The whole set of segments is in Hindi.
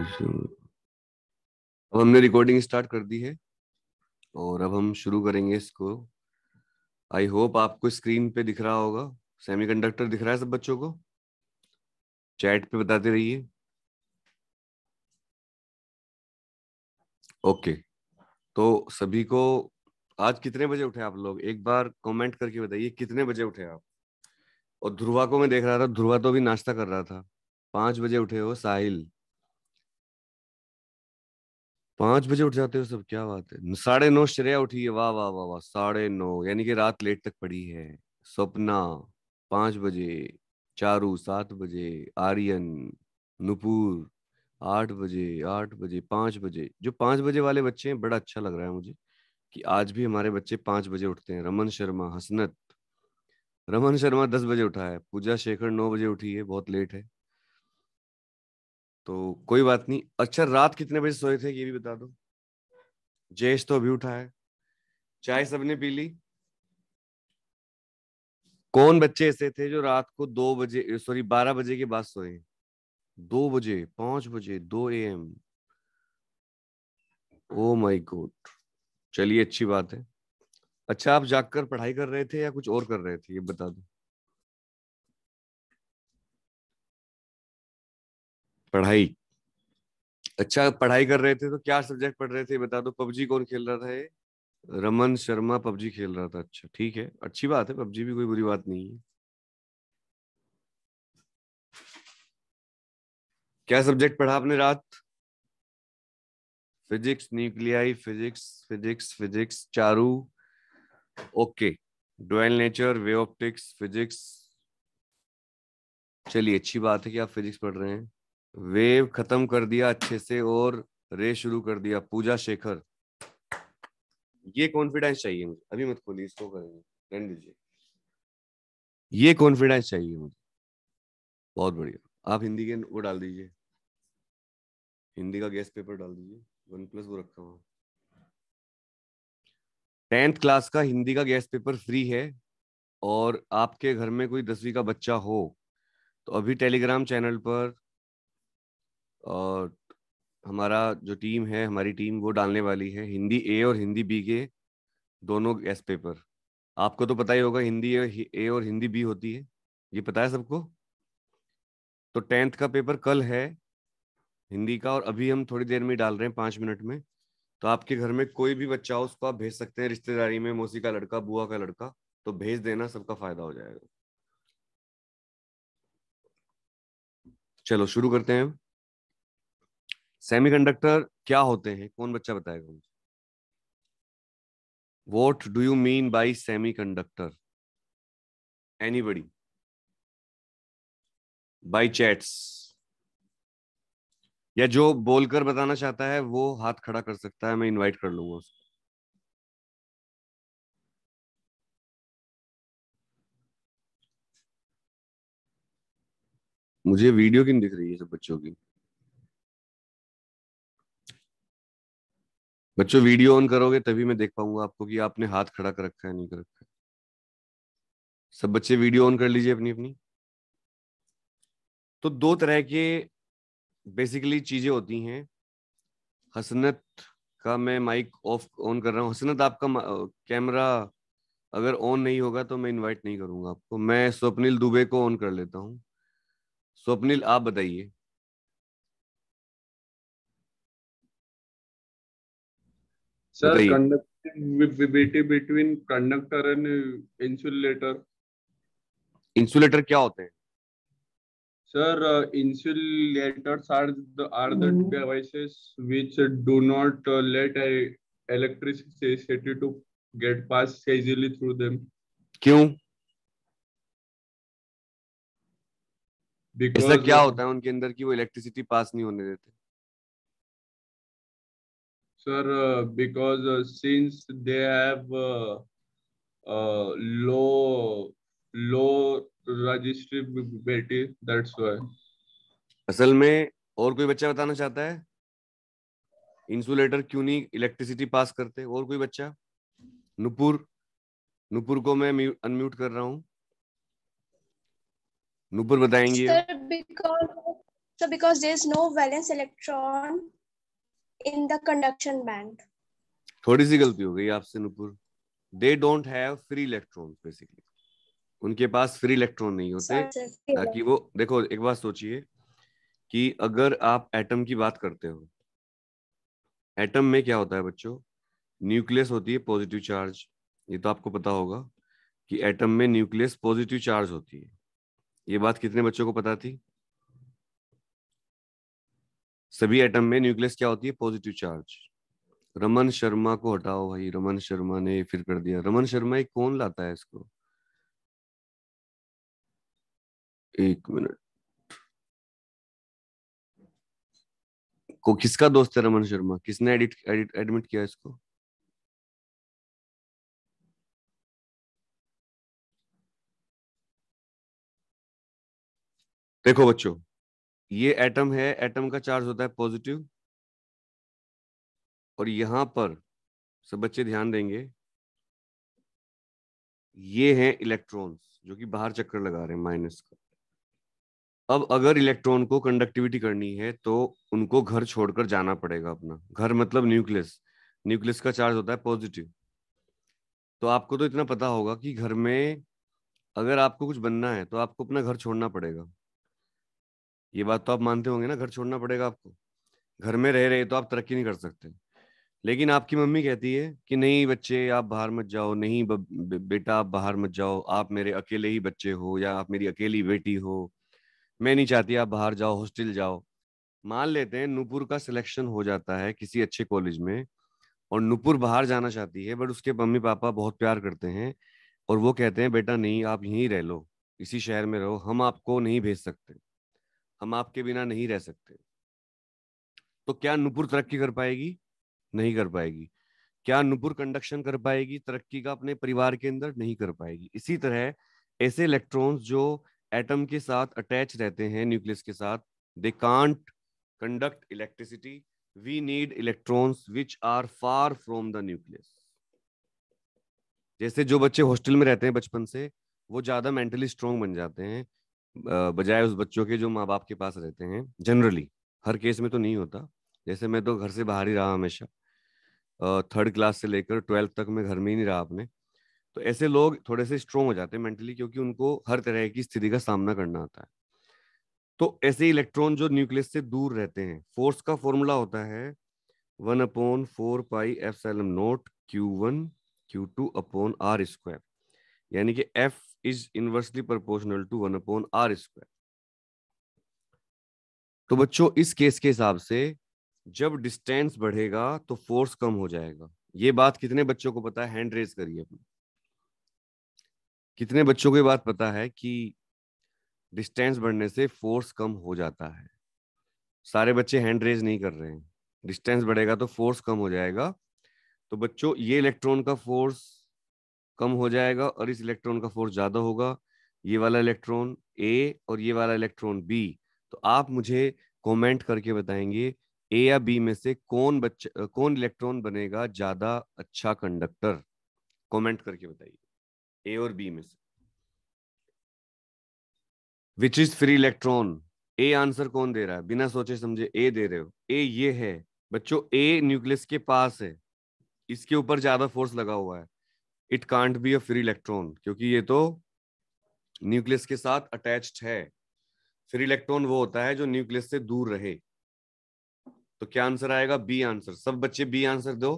अब हमने रिकॉर्डिंग स्टार्ट कर दी है और अब हम शुरू करेंगे इसको आई होप आपको स्क्रीन पे दिख रहा होगा सेमीकंडक्टर दिख रहा है सब बच्चों को चैट पे बताते रहिए ओके तो सभी को आज कितने बजे उठे आप लोग एक बार कमेंट करके बताइए कितने बजे उठे आप और ध्रुवा को मैं देख रहा था ध्रुवा तो भी नाश्ता कर रहा था पांच बजे उठे हो साहिल पांच बजे उठ जाते हो सब क्या बात है साढ़े नौ श्रेया उठी है वाह वाह वाह वाह साढ़े नौ यानी कि रात लेट तक पड़ी है सपना पांच बजे चारू सात बजे आर्यन नुपुर आठ बजे आठ बजे पांच बजे जो पांच बजे वाले बच्चे हैं बड़ा अच्छा लग रहा है मुझे कि आज भी हमारे बच्चे पांच बजे उठते हैं रमन शर्मा हसनत रमन शर्मा दस बजे उठा है पूजा शेखर नौ बजे उठी है बहुत लेट है तो कोई बात नहीं अच्छा रात कितने बजे सोए थे ये भी बता दो जयेश तो अभी उठा है चाय सबने पी ली कौन बच्चे ऐसे थे जो रात को दो बजे सॉरी बारह बजे के बाद सोए दो बजे पांच बजे दो ए एम ओ माई गोड चलिए अच्छी बात है अच्छा आप जाकर पढ़ाई कर रहे थे या कुछ और कर रहे थे ये बता दो पढ़ाई अच्छा पढ़ाई कर रहे थे तो क्या सब्जेक्ट पढ़ रहे थे बता दो पबजी कौन खेल रहा था रमन शर्मा पबजी खेल रहा था अच्छा ठीक है अच्छी बात है पबजी भी कोई बुरी बात नहीं है क्या सब्जेक्ट पढ़ा आपने रात physics nuclei physics physics physics Charu okay dual nature wave optics physics चलिए अच्छी बात है कि आप फिजिक्स पढ़ रहे हैं वेव खत्म कर दिया अच्छे से और रे शुरू कर दिया पूजा शेखर ये कॉन्फिडेंस चाहिए मुझे अभी मत खोलिए इसको करेंगे दीजिए ये कॉन्फिडेंस चाहिए मुझे बहुत बढ़िया आप हिंदी के वो डाल दीजिए हिंदी का गैस पेपर डाल दीजिए वन प्लस वो रखा हुआ टेंथ क्लास का हिंदी का गैस पेपर फ्री है और आपके घर में कोई दसवीं का बच्चा हो तो अभी टेलीग्राम चैनल पर और हमारा जो टीम है हमारी टीम वो डालने वाली है हिंदी ए और हिंदी बी के दोनों एस पेपर आपको तो पता ही होगा हिंदी ए और हिंदी बी होती है ये पता है सबको तो टेंथ का पेपर कल है हिंदी का और अभी हम थोड़ी देर में डाल रहे हैं पाँच मिनट में तो आपके घर में कोई भी बच्चा हो उसको आप भेज सकते हैं रिश्तेदारी में मौसी का लड़का बुआ का लड़का तो भेज देना सबका फायदा हो जाएगा चलो शुरू करते हैं सेमीकंडक्टर क्या होते हैं कौन बच्चा बताएगा मुझे what do you mean by semiconductor anybody by chats या जो बोलकर बताना चाहता है वो हाथ खड़ा कर सकता है मैं इनवाइट कर लूंगा उसको मुझे वीडियो की दिख रही है सब बच्चों की बच्चों वीडियो ऑन करोगे तभी मैं देख पाऊंगा आपको कि आपने हाथ खड़ा कर रखा है नहीं कर रखा है सब बच्चे वीडियो ऑन कर लीजिए अपनी अपनी तो दो तरह के बेसिकली चीजें होती हैं हसनत का मैं माइक ऑफ ऑन कर रहा हूँ हसनत आपका कैमरा अगर ऑन नहीं होगा तो मैं इनवाइट नहीं करूंगा आपको मैं स्वप्निल दुबे को ऑन कर लेता हूँ स्वप्निल आप बताइए Sir, conductivity between conductor and insulator. Insulator क्या होते हैं? Sir, uh, insulators are the are the mm. devices which do not uh, let a electricity to get passed easily through them. क्यों? Because ऐसा क्या होता है उनके अंदर कि वो इलेक्ट्रिसिटी पास नहीं होने देते sir, uh, because uh, since they have uh, uh, low low registry that's why. असल में और कोई बच्चा बताना चाहता है इंसुलेटर क्यों नहीं इलेक्ट्रिसिटी पास करते और कोई बच्चा नुपुर नुपुर को मैं अनम्यूट कर रहा हूँ नुपुर बताएंगे sir because sir because there is no valence electron in the conduction band थोड़ी सी गलती हो गई आपसे Nupur they don't have free electron basically उनके पास फ्री इलेक्ट्रॉन नहीं होते ताकि वो देखो एक बात सोचिए कि अगर आप एटम की बात करते हो एटम में क्या होता है बच्चों न्यूक्लियस होती है पॉजिटिव चार्ज ये तो आपको पता होगा कि एटम में न्यूक्लियस पॉजिटिव चार्ज होती है ये बात कितने बच्चों को पता थी सभी एटम में न्यूक्लियस क्या होती है पॉजिटिव चार्ज रमन शर्मा को हटाओ भाई रमन शर्मा ने फिर कर दिया रमन शर्मा एक कौन लाता है इसको एक मिनट को किसका दोस्त है रमन शर्मा किसने एडिट एडिट एडमिट किया इसको देखो बच्चों ये एटम है एटम का चार्ज होता है पॉजिटिव और यहाँ पर सब बच्चे ध्यान देंगे ये हैं इलेक्ट्रॉन्स जो कि बाहर चक्कर लगा रहे हैं माइनस का अब अगर इलेक्ट्रॉन को कंडक्टिविटी करनी है तो उनको घर छोड़कर जाना पड़ेगा अपना घर मतलब न्यूक्लियस न्यूक्लियस का चार्ज होता है पॉजिटिव तो आपको तो इतना पता होगा कि घर में अगर आपको कुछ बनना है तो आपको अपना घर छोड़ना पड़ेगा ये बात तो आप मानते होंगे ना घर छोड़ना पड़ेगा आपको घर में रह रहे तो आप तरक्की नहीं कर सकते लेकिन आपकी मम्मी कहती है कि नहीं बच्चे आप बाहर मत जाओ नहीं बेटा आप बाहर मत जाओ आप मेरे अकेले ही बच्चे हो या आप मेरी अकेली बेटी हो मैं नहीं चाहती आप बाहर जाओ हॉस्टल जाओ मान लेते हैं नूपुर का सिलेक्शन हो जाता है किसी अच्छे कॉलेज में और नूपुर बाहर जाना चाहती है बट उसके मम्मी पापा बहुत प्यार करते हैं और वो कहते हैं बेटा नहीं आप यहीं रह लो इसी शहर में रहो हम आपको नहीं भेज सकते हम आपके बिना नहीं रह सकते तो क्या नुपुर तरक्की कर पाएगी नहीं कर पाएगी क्या नुपुर कंडक्शन कर पाएगी तरक्की का अपने परिवार के अंदर नहीं कर पाएगी इसी तरह ऐसे इलेक्ट्रॉन्स जो एटम के साथ अटैच रहते हैं न्यूक्लियस के साथ they can't conduct electricity we need electrons which are far from the nucleus जैसे जो बच्चे हॉस्टल में रहते हैं बचपन से वो ज्यादा मेंटली स्ट्रांग बन जाते हैं बजाय उस बच्चों के जो माँ बाप के पास रहते हैं जनरली हर केस में तो नहीं होता जैसे मैं तो घर से बाहर ही रहा हमेशा थर्ड क्लास से लेकर ट्वेल्थ तक मैं घर में ही नहीं रहा अपने तो ऐसे लोग थोड़े से स्ट्रोंग हो जाते हैं मेंटली क्योंकि उनको हर तरह की स्थिति का सामना करना आता है तो ऐसे इलेक्ट्रॉन जो न्यूक्लियस से दूर रहते हैं फोर्स का फॉर्मूला होता है one upon four pi epsilon naught q one q two upon r square यानी कि F is inversely proportional to one upon r square तो बच्चों इस केस के हिसाब से जब डिस्टेंस बढ़ेगा तो फोर्स कम हो जाएगा ये बात कितने बच्चों को पता है हैंड रेज करिए अपने कितने बच्चों को ये बात पता है कि डिस्टेंस बढ़ने से फोर्स कम हो जाता है सारे बच्चे हैंड रेज नहीं कर रहे हैं डिस्टेंस बढ़ेगा तो फोर्स कम हो जाएगा तो बच्चों ये इलेक्ट्रॉन का फोर्स कम हो जाएगा और इस इलेक्ट्रॉन का फोर्स ज़्यादा होगा ये वाला इलेक्ट्रॉन ए और ये वाला इलेक्ट्रॉन बी तो आप मुझे कमेंट करके बताएंगे ए या बी में से कौन बच्चा कौन इलेक्ट्रॉन बनेगा ज़्यादा अच्छा कंडक्टर कमेंट करके बताइए ए और बी में से which is free electron A answer कौन दे रहा है बिना सोचे समझे ए दे रहे हो ए ये है बच्चों ए न्यूक्लियस के पास है इसके ऊपर ज्यादा फोर्स लगा हुआ है it can't be a free electron क्योंकि ये तो न्यूक्लियस के साथ अटैच्ड है फ्री इलेक्ट्रॉन वो होता है जो न्यूक्लियस से दूर रहे तो क्या आंसर आएगा बी आंसर सब बच्चे बी आंसर दो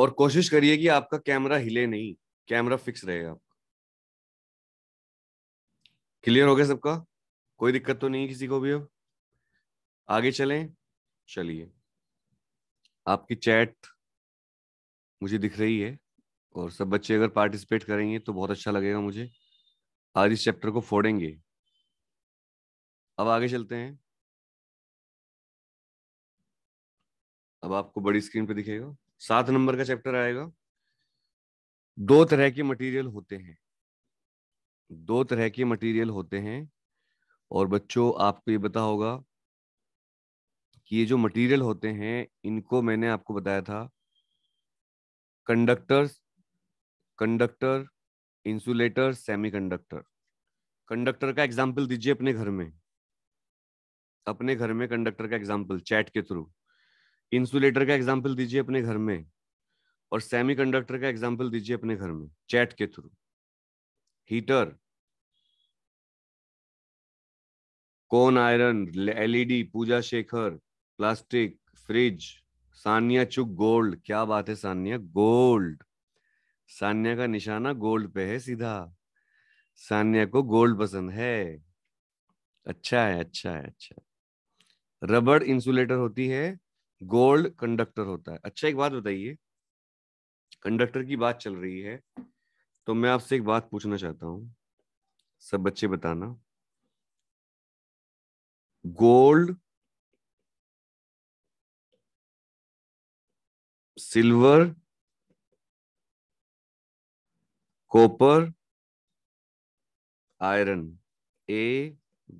और कोशिश करिए कि आपका कैमरा हिले नहीं कैमरा फिक्स रहेगा आपका क्लियर हो गया सबका कोई दिक्कत तो नहीं किसी को भी अब आगे चलें चलिए आपकी चैट मुझे दिख रही है और सब बच्चे अगर पार्टिसिपेट करेंगे तो बहुत अच्छा लगेगा मुझे आज इस चैप्टर को फोड़ेंगे अब आगे चलते हैं अब आपको बड़ी स्क्रीन पे दिखेगा सात नंबर का चैप्टर आएगा दो तरह के मटेरियल होते हैं दो तरह के मटेरियल होते हैं और बच्चों आपको ये बता होगा कि ये जो मटेरियल होते हैं इनको मैंने आपको बताया था conductors conductor insulator semiconductor conductor का एग्जाम्पल दीजिए अपने घर में अपने घर में कंडक्टर का एग्जाम्पल चैट के थ्रू इंसुलेटर का एग्जाम्पल दीजिए अपने घर में और सेमीकंडक्टर का एग्जाम्पल दीजिए अपने घर में चैट के थ्रू हीटर कोन iron LED Pooja Shekhar plastic fridge Sania चुक गोल्ड क्या बात है सानिया गोल्ड सानिया का निशाना गोल्ड पे है सीधा सानिया को गोल्ड पसंद है अच्छा है अच्छा है अच्छा रबड़ इंसुलेटर होती है गोल्ड कंडक्टर होता है अच्छा एक बात बताइए कंडक्टर की बात चल रही है तो मैं आपसे एक बात पूछना चाहता हूं सब बच्चे बताना gold silver copper iron A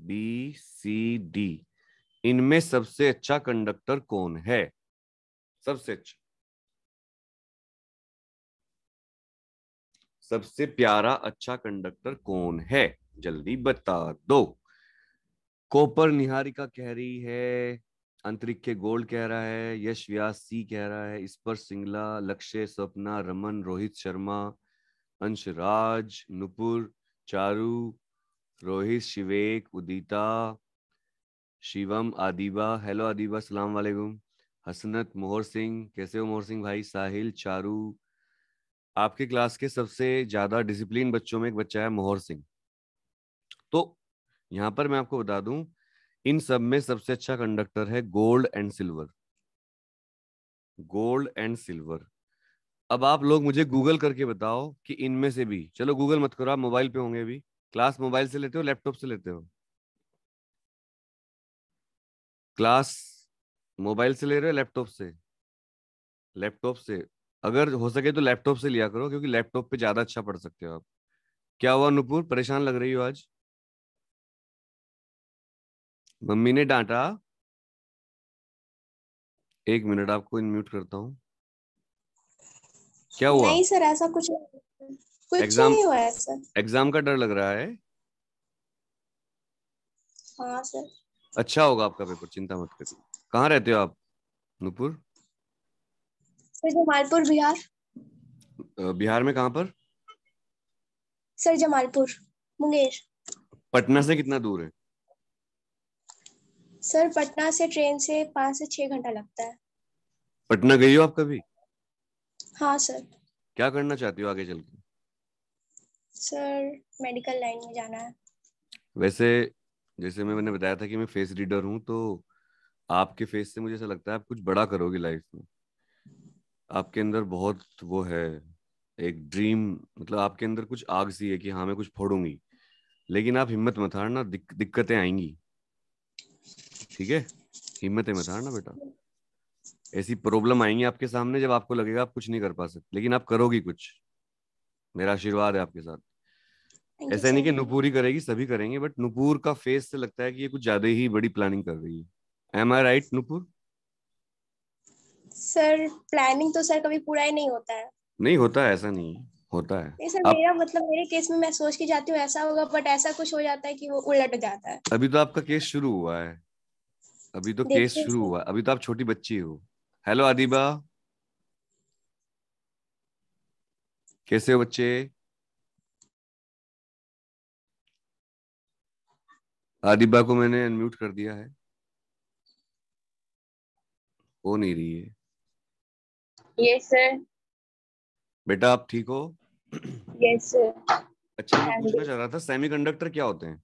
B C D इनमें सबसे अच्छा कंडक्टर कौन है सबसे अच्छा सबसे प्यारा अच्छा कंडक्टर कौन है जल्दी बता दो कॉपर निहारिका कह रही है अंतरिक्ष गोल्ड कह रहा है यश व्यास सी कह रहा है इस पर सिंगला लक्ष्य सपना रमन रोहित शर्मा अंश राज नुपुर चारू रोहित शिवेक उदिता शिवम आदिबा हेलो आदिबा सलाम वालेकुम हसनत मोहर सिंह कैसे हो मोहर सिंह भाई साहिल चारू आपके क्लास के सबसे ज्यादा डिसिप्लिन बच्चों में एक बच्चा है मोहर सिंह तो यहाँ पर मैं आपको बता दूं इन सब में सबसे अच्छा कंडक्टर है gold and silver gold and silver अब आप लोग मुझे गूगल करके बताओ कि इनमें से भी चलो गूगल मत करो आप मोबाइल पे होंगे अभी क्लास मोबाइल से लेते हो लैपटॉप से लेते हो क्लास मोबाइल से ले रहे हो लैपटॉप से लैपटॉप से अगर हो सके तो लैपटॉप से लिया करो क्योंकि लैपटॉप पे ज्यादा अच्छा पढ़ सकते हो आप क्या हुआ नुपुर परेशान लग रही हो आज मम्मी ने डांटा एक मिनट आपको इनम्यूट करता हूँ क्या हुआ नहीं सर ऐसा कुछ कुछ एग्जाम, नहीं हुआ है सर एग्जाम का डर लग रहा है हाँ सर अच्छा होगा आपका पेपर चिंता मत करिए कहाँ रहते हो आप नूपुर सर जमालपुर बिहार बिहार में कहाँ पर सर जमालपुर मुंगेर पटना से कितना दूर है सर पटना से ट्रेन से पाँच से छह घंटा लगता है पटना गई हो आप कभी हाँ सर क्या करना चाहती हो आगे चल के सर मेडिकल लाइन में जाना है वैसे जैसे मैं मैंने बताया था कि मैं फेस रीडर हूँ तो आपके फेस से मुझे ऐसा लगता है आप कुछ बड़ा करोगे लाइफ में आपके अंदर बहुत वो है एक ड्रीम मतलब आपके अंदर कुछ आग सी है कि हाँ मैं कुछ फोड़ूंगी लेकिन आप हिम्मत मत हारना दिक, दिक्कतें आएंगी ठीक है हिम्मत हिम्मत हारना बेटा ऐसी प्रॉब्लम आएंगी आपके सामने जब आपको लगेगा आप कुछ नहीं कर पा सकते लेकिन आप करोगी कुछ मेरा आशीर्वाद है आपके साथ ऐसा नहीं कि नुपुर ही करेगी सभी करेंगे बट नुपुर का फेस से लगता है कि ये कुछ ज्यादा ही बड़ी प्लानिंग कर रही है am I right Nupur sir planning तो सर कभी पूरा ही नहीं होता है नहीं होता है ऐसा नहीं होता है नहीं सर आप... मेरा मतलब मेरे केस में मैं सोच के जाती हूँ ऐसा होगा बट ऐसा कुछ हो जाता है कि वो उलट जाता है अभी तो आपका केस शुरू हुआ है अभी तो केस शुरू हुआ अभी तो आप छोटी बच्ची हो हेलो आदिबा कैसे हो बच्चे आदिबा को मैंने अनम्यूट कर दिया है हो नहीं रही है यस सर बेटा आप ठीक हो यस सर अच्छा मैं हाँ पूछना चाह रहा था सेमीकंडक्टर क्या होते हैं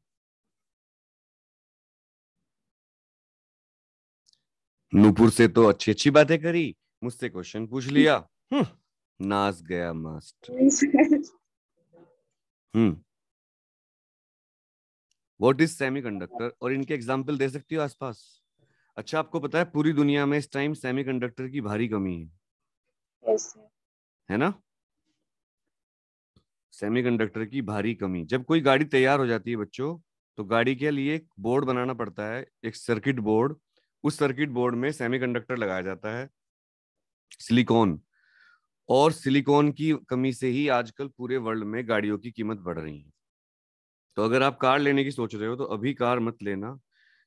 नूपुर से तो अच्छी अच्छी बातें करी मुझसे क्वेश्चन पूछ लिया हम्म, नाच गया master hmm what is semiconductor और इनके एग्जाम्पल दे सकती हो आसपास अच्छा आपको पता है पूरी दुनिया में इस टाइम सेमी कंडक्टर की भारी कमी है yes, है ना कंडक्टर की भारी कमी जब कोई गाड़ी तैयार हो जाती है बच्चों तो गाड़ी के लिए बोर्ड बनाना पड़ता है एक सर्किट बोर्ड उस सर्किट बोर्ड में सेमीकंडक्टर लगाया जाता है सिलिकॉन और सिलिकॉन की कमी से ही आजकल पूरे वर्ल्ड में गाड़ियों की कीमत बढ़ रही है तो अगर आप कार लेने की सोच रहे हो तो अभी कार मत लेना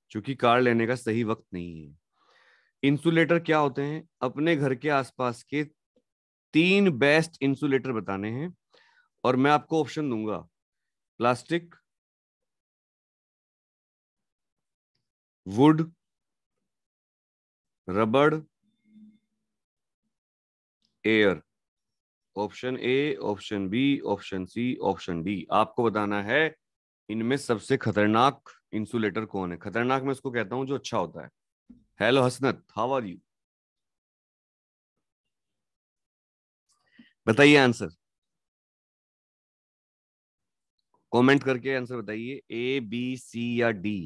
क्योंकि कार लेने का सही वक्त नहीं है इंसुलेटर क्या होते हैं अपने घर के आसपास के तीन बेस्ट इंसुलेटर बताने हैं और मैं आपको ऑप्शन दूंगा प्लास्टिक वुड रबड़ air option A option B option C option D आपको बताना है इनमें सबसे खतरनाक इंसुलेटर कौन है खतरनाक मैं उसको कहता हूं जो अच्छा होता है hello Hasnat how are you बताइए आंसर कमेंट करके आंसर बताइए ए बी सी या डी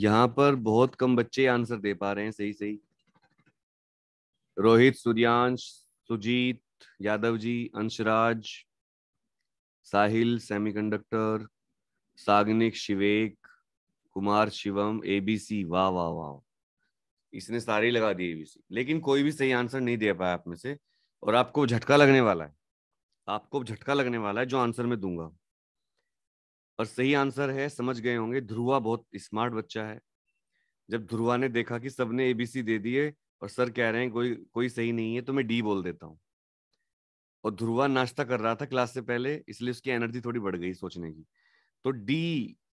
यहाँ पर बहुत कम बच्चे आंसर दे पा रहे हैं सही सही रोहित सूर्यांश सुजीत यादव जी अंशराज साहिल सेमीकंडक्टर सागनिक शिवेक कुमार शिवम एबीसी वाह वाह वाह इसने सारे लगा दिए एबीसी लेकिन कोई भी सही आंसर नहीं दे पाया आप में से और आपको झटका लगने वाला है आपको झटका लगने वाला है जो आंसर मैं दूंगा और सही आंसर है समझ गए होंगे ध्रुवा बहुत स्मार्ट बच्चा है जब ध्रुवा ने देखा कि सबने एबीसी दे दिए और सर कह रहे हैं कोई कोई सही नहीं है तो मैं डी बोल देता हूँ और ध्रुवा नाश्ता कर रहा था क्लास से पहले इसलिए उसकी एनर्जी थोड़ी बढ़ गई सोचने की तो D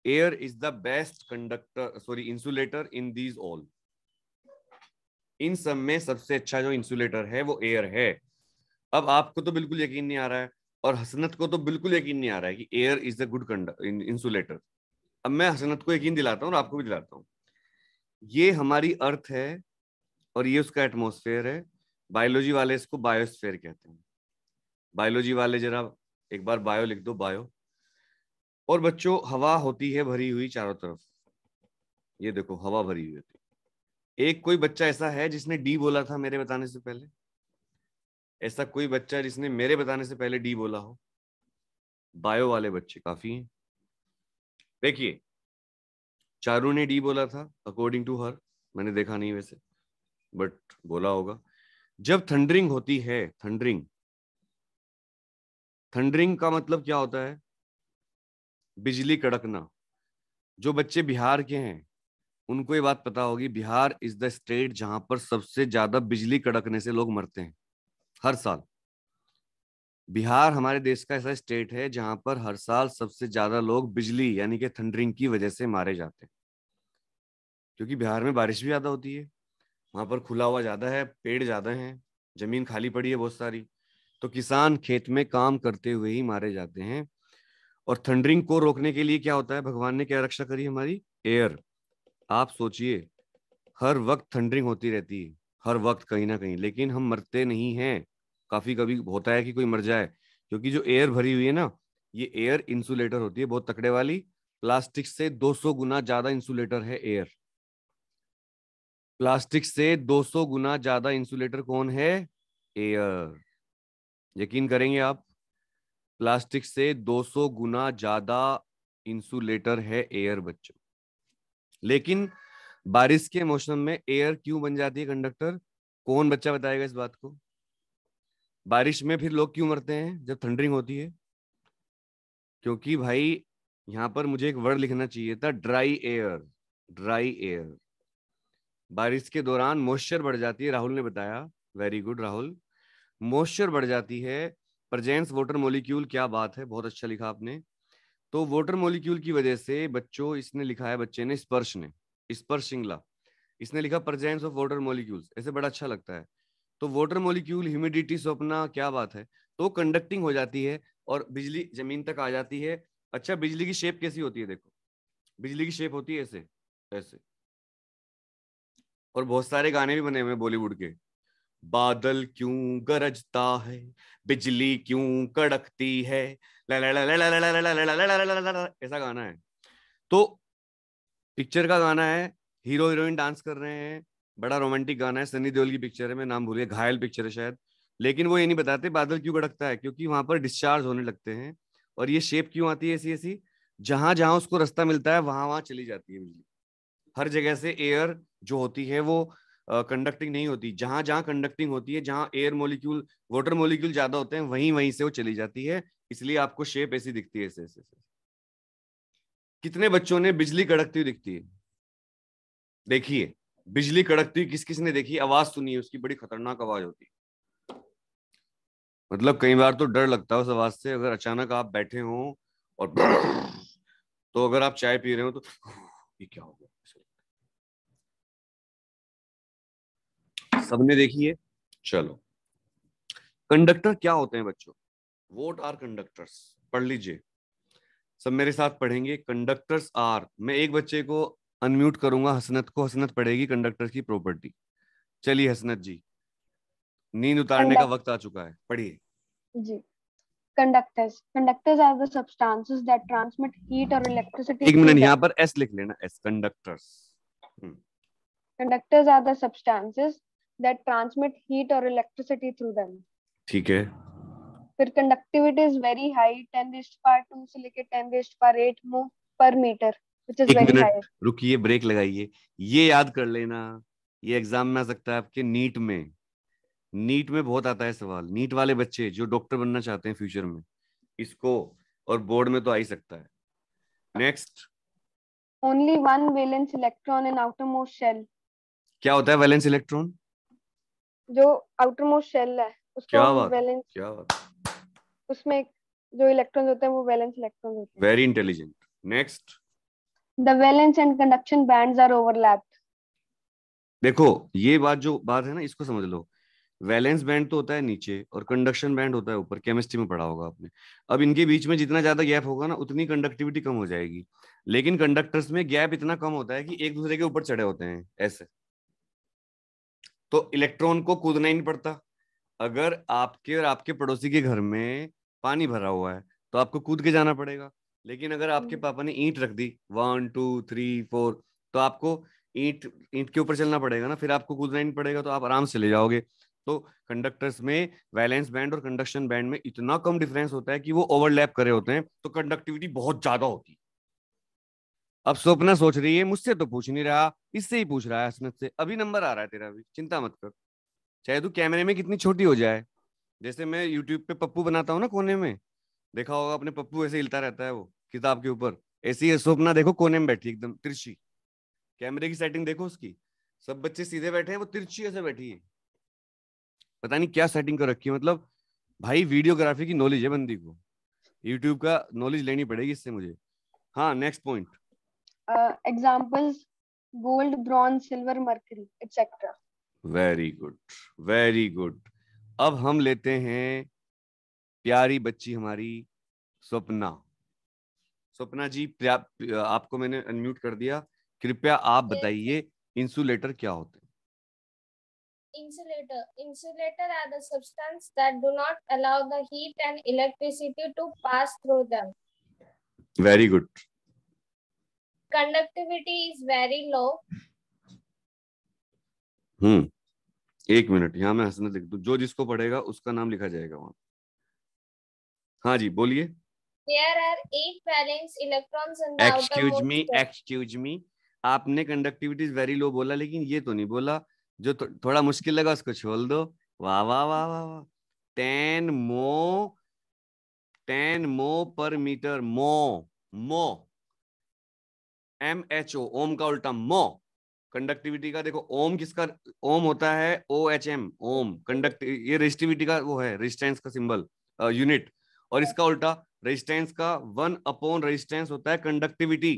air is the best conductor sorry insulator in these all इन सब में सबसे अच्छा जो इंसुलेटर है वो एयर है अब आपको तो बिल्कुल यकीन नहीं आ रहा है और हसनत को तो बिल्कुल यकीन नहीं आ रहा है कि air is a good insulator अब मैं हसनत को यकीन दिलाता हूँ और आपको भी दिलाता हूँ ये हमारी अर्थ है और ये उसका एटमोसफेयर है बायोलॉजी वाले इसको बायोस्फेयर कहते हैं बायोलॉजी वाले जरा एक बार बायो लिख दो बायो और बच्चों हवा होती है भरी हुई चारों तरफ ये देखो हवा भरी हुई होती है एक कोई बच्चा ऐसा है जिसने डी बोला था मेरे बताने से पहले ऐसा कोई बच्चा जिसने मेरे बताने से पहले डी बोला हो बायो वाले बच्चे काफी हैं देखिए चारू ने डी बोला था अकॉर्डिंग टू हर मैंने देखा नहीं वैसे बट बोला होगा जब थंडरिंग होती है थंडरिंग थंडरिंग का मतलब क्या होता है बिजली कड़कना जो बच्चे बिहार के हैं उनको ये बात पता होगी बिहार इज द स्टेट जहां पर सबसे ज्यादा बिजली कड़कने से लोग मरते हैं हर साल बिहार हमारे देश का ऐसा स्टेट है जहां पर हर साल सबसे ज्यादा लोग बिजली यानी कि थंडरिंग की वजह से मारे जाते हैं क्योंकि बिहार में बारिश भी ज्यादा होती है वहां पर खुला हुआ ज्यादा है पेड़ ज्यादा हैं जमीन खाली पड़ी है बहुत सारी तो किसान खेत में काम करते हुए ही मारे जाते हैं और थंडरिंग को रोकने के लिए क्या होता है भगवान ने क्या रक्षा करी हमारी एयर आप सोचिए हर वक्त थंडरिंग होती रहती है हर वक्त कहीं ना कहीं लेकिन हम मरते नहीं हैं काफी कभी होता है कि कोई मर जाए क्योंकि जो एयर भरी हुई है ना ये एयर इंसुलेटर होती है बहुत तकड़े वाली प्लास्टिक से 200 गुना ज्यादा इंसुलेटर है एयर प्लास्टिक से 200 गुना ज्यादा इंसुलेटर कौन है एयर यकीन करेंगे आप प्लास्टिक से 200 गुना ज्यादा इंसुलेटर है एयर बच्चों लेकिन बारिश के मौसम में एयर क्यों बन जाती है कंडक्टर कौन बच्चा बताएगा इस बात को बारिश में फिर लोग क्यों मरते हैं जब थंडरिंग होती है क्योंकि भाई यहां पर मुझे एक वर्ड लिखना चाहिए था ड्राई एयर ड्राई एयर बारिश के दौरान मॉइस्चर बढ़ जाती है राहुल ने बताया वेरी गुड राहुल मॉइस्चर बढ़ जाती है प्रजेंस वाटर मोलिक्यूल क्या बात है बहुत अच्छा लिखा आपने तो वाटर मोलिक्यूल की वजह से बच्चों इसने लिखा है बच्चे ने स्पर्श ने स्पर्श शिंगला इसने लिखा प्रजेंस ऑफ वाटर मोलिक्यूल्स ऐसे बड़ा अच्छा लगता है तो वाटर मोलिक्यूल ह्यूमिडिटी सौंपना क्या बात है तो कंडक्टिंग हो जाती है और बिजली जमीन तक आ जाती है अच्छा बिजली की शेप कैसी होती है देखो बिजली की शेप होती है ऐसे ऐसे और बहुत सारे गाने भी बने हुए बॉलीवुड के बादल क्यों गरजता है बिजली क्यों कड़कती है ऐसा गाना है तो पिक्चर का गाना है हीरो हीरोइन डांस कर रहे हैं बड़ा रोमांटिक गाना है सनी देओल की पिक्चर है मैं नाम भूलिए घायल पिक्चर है शायद लेकिन वो ये नहीं बताते बादल क्यों गड़कता है क्योंकि वहां पर डिस्चार्ज होने लगते हैं और ये शेप क्यों आती है ऐसी ऐसी जहां जहां उसको रास्ता मिलता है वहां वहां चली जाती है बिजली हर जगह से एयर जो होती है वो कंडक्टिंग uh, नहीं होती जहां जहां कंडक्टिंग होती है जहां एयर मोलिक्यूल वाटर मोलिक्यूल ज्यादा होते हैं वहीं वहीं से वो चली जाती है इसलिए आपको शेप ऐसी दिखती है ऐसे ऐसे कितने बच्चों ने बिजली कड़कती हुई दिखती है देखिए बिजली कड़कती किस किस ने देखी आवाज सुनी है उसकी बड़ी खतरनाक आवाज होती मतलब कई बार तो डर लगता है उस आवाज से अगर अचानक आप बैठे हो और तो अगर आप चाय पी रहे हो तो ये क्या होगा सबने देखी है चलो कंडक्टर क्या होते हैं बच्चों वोट आर कंडक्टर्स पढ़ लीजिए सब मेरे साथ पढ़ेंगे कंडक्टर्स आर मैं एक बच्चे को अनम्यूट करूंगा हसनत को हसनत पड़ेगी कंडक्टर की प्रॉपर्टी चलिए हसनत जी नींद उतारने का वक्त आ चुका है पढ़िए जी conductors conductors are the substances that transmit heat और इलेक्ट्रिसिटी एक मिनट यहां पर एस लिख लेना एस हम्म। Conductors conductors are the substances that transmit heat और इलेक्ट्रिसिटी थ्रू देम ठीक है फिर conductivity is very high 10 to सिलिकेट 10 8 मूव पर मीटर एक मिनट रुकिए ब्रेक लगाइए ये याद कर लेना ये एग्जाम में आ सकता है आपके नीट में नीट में बहुत आता है सवाल नीट वाले बच्चे जो डॉक्टर बनना चाहते हैं फ्यूचर में इसको और बोर्ड में तो आ ही सकता है next only one valence electron in outermost shell क्या होता है वैलेंस इलेक्ट्रॉन जो आउटर मोस्ट शेल है उसको क्या बात वैलेंस क्या बात उसमें जो इलेक्ट्रॉन्स होते हैं वो वैलेंस इलेक्ट्रॉन होते हैं very intelligent next the valence and conduction bands are overlapped देखो ये बात जो बात है ना इसको समझ लो वैलेंस बैंड तो होता है नीचे और कंडक्शन बैंड होता है ऊपर केमिस्ट्री में पढ़ा होगा आपने अब इनके बीच में जितना ज्यादा गैप होगा ना उतनी कंडक्टिविटी कम हो जाएगी लेकिन कंडक्टर्स में गैप इतना कम होता है कि एक दूसरे के ऊपर चढ़े होते हैं ऐसे तो इलेक्ट्रॉन को कूदना ही नहीं पड़ता अगर आपके और आपके पड़ोसी के घर में पानी भरा हुआ है तो आपको कूद के जाना पड़ेगा लेकिन अगर आपके हम्म। पापा ने ईंट रख दी वन टू थ्री फोर तो आपको ईंट ईंट के ऊपर चलना पड़ेगा ना फिर आपको कूदना ही पड़ेगा तो आप आराम से ले जाओगे तो कंडक्टर्स में वैलेंस बैंड और कंडक्शन बैंड में इतना कम डिफरेंस होता है कि वो ओवरलैप करे होते हैं तो कंडक्टिविटी बहुत ज्यादा होती है अब स्वप्ना सोच रही है मुझसे तो पूछ नहीं रहा इससे ही पूछ रहा है से अभी नंबर आ रहा है तेरा अभी चिंता मत कर चाहे तू कैमरे में कितनी छोटी हो जाए जैसे मैं यूट्यूब पे पप्पू बनाता हूँ ना कोने में देखा होगा अपने पप्पू ऐसे हिलता रहता है वो किताब के ऊपर ऐसी है स्वप्ना देखो कोने में बैठी एकदम तिरछी कैमरे की सेटिंग देखो उसकी सब बच्चे सीधे बैठे हैं वो तिरछी ऐसे बैठी है पता नहीं क्या सेटिंग कर रखी है मतलब भाई वीडियोग्राफी की नॉलेज है बंदी को यूट्यूब का नॉलेज लेनी पड़ेगी इससे मुझे हाँ next point examples gold bronze silver mercury etcetera very good very good अब हम लेते हैं प्यारी बच्ची हमारी स्वप्ना स्वप्ना जी प्या, आपको मैंने अनम्यूट कर दिया कृपया आप बताइए इंसुलेटर क्या होते हैं insulator insulator are the substance that do not allow the heat and electricity to pass through them very good conductivity is very low हम्म एक मिनट यहाँ मैं हंसने लिख दू जो जिसको पढ़ेगा उसका नाम लिखा जाएगा वहां हाँ जी बोलिए एक्सक्यूज मी एक्सक्यूज मी आपने कंडक्टिविटी वेरी लो बोला लेकिन ये तो नहीं बोला जो थो, थोड़ा मुश्किल लगा उसको छोड़ दो वाह वाह वाह वाह वा। टेन मो टेन मो पर मीटर मो मो एम एच ओ ओम का उल्टा मो कंडक्टिविटी का देखो ओम किसका ओम होता है O H M ohm conduct ये रेजिस्टिविटी का वो है रेजिस्टेंस का सिंबल यूनिट uh, और इसका उल्टा रेजिस्टेंस का वन अपॉन रेजिस्टेंस होता है कंडक्टिविटी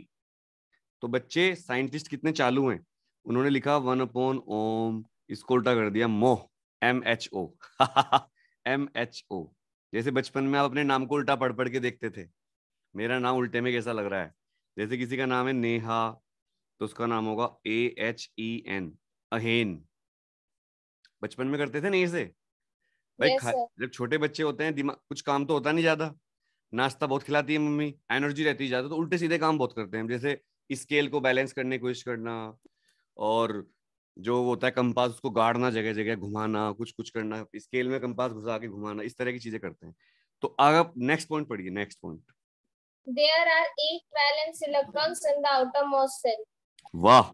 तो बच्चे साइंटिस्ट कितने चालू हैं उन्होंने लिखा वन अपॉन ओम इसको उल्टा कर दिया mho M H O M H O जैसे बचपन में आप अपने नाम को उल्टा पढ़ पढ़ के देखते थे मेरा नाम उल्टे में कैसा लग रहा है जैसे किसी का नाम है नेहा तो उसका नाम होगा ए एच ई एन अहेन बचपन में करते थे नहीं इसे भाई जब छोटे बच्चे होते हैं दिमाग कुछ काम तो होता नहीं ज्यादा नाश्ता बहुत खिलाती है मम्मी एनर्जी रहती है ज्यादा तो उल्टे सीधे काम बहुत करते हैं जैसे स्केल को बैलेंस करने की कोशिश करना और जो होता है कंपास उसको गाड़ना जगह जगह घुमाना कुछ कुछ करना स्केल में कंपास घुसा के घुमाना इस तरह की चीजें करते हैं तो आप नेक्स्ट पॉइंट पढ़िए next point there are eight valence electrons in the outermost shell वाह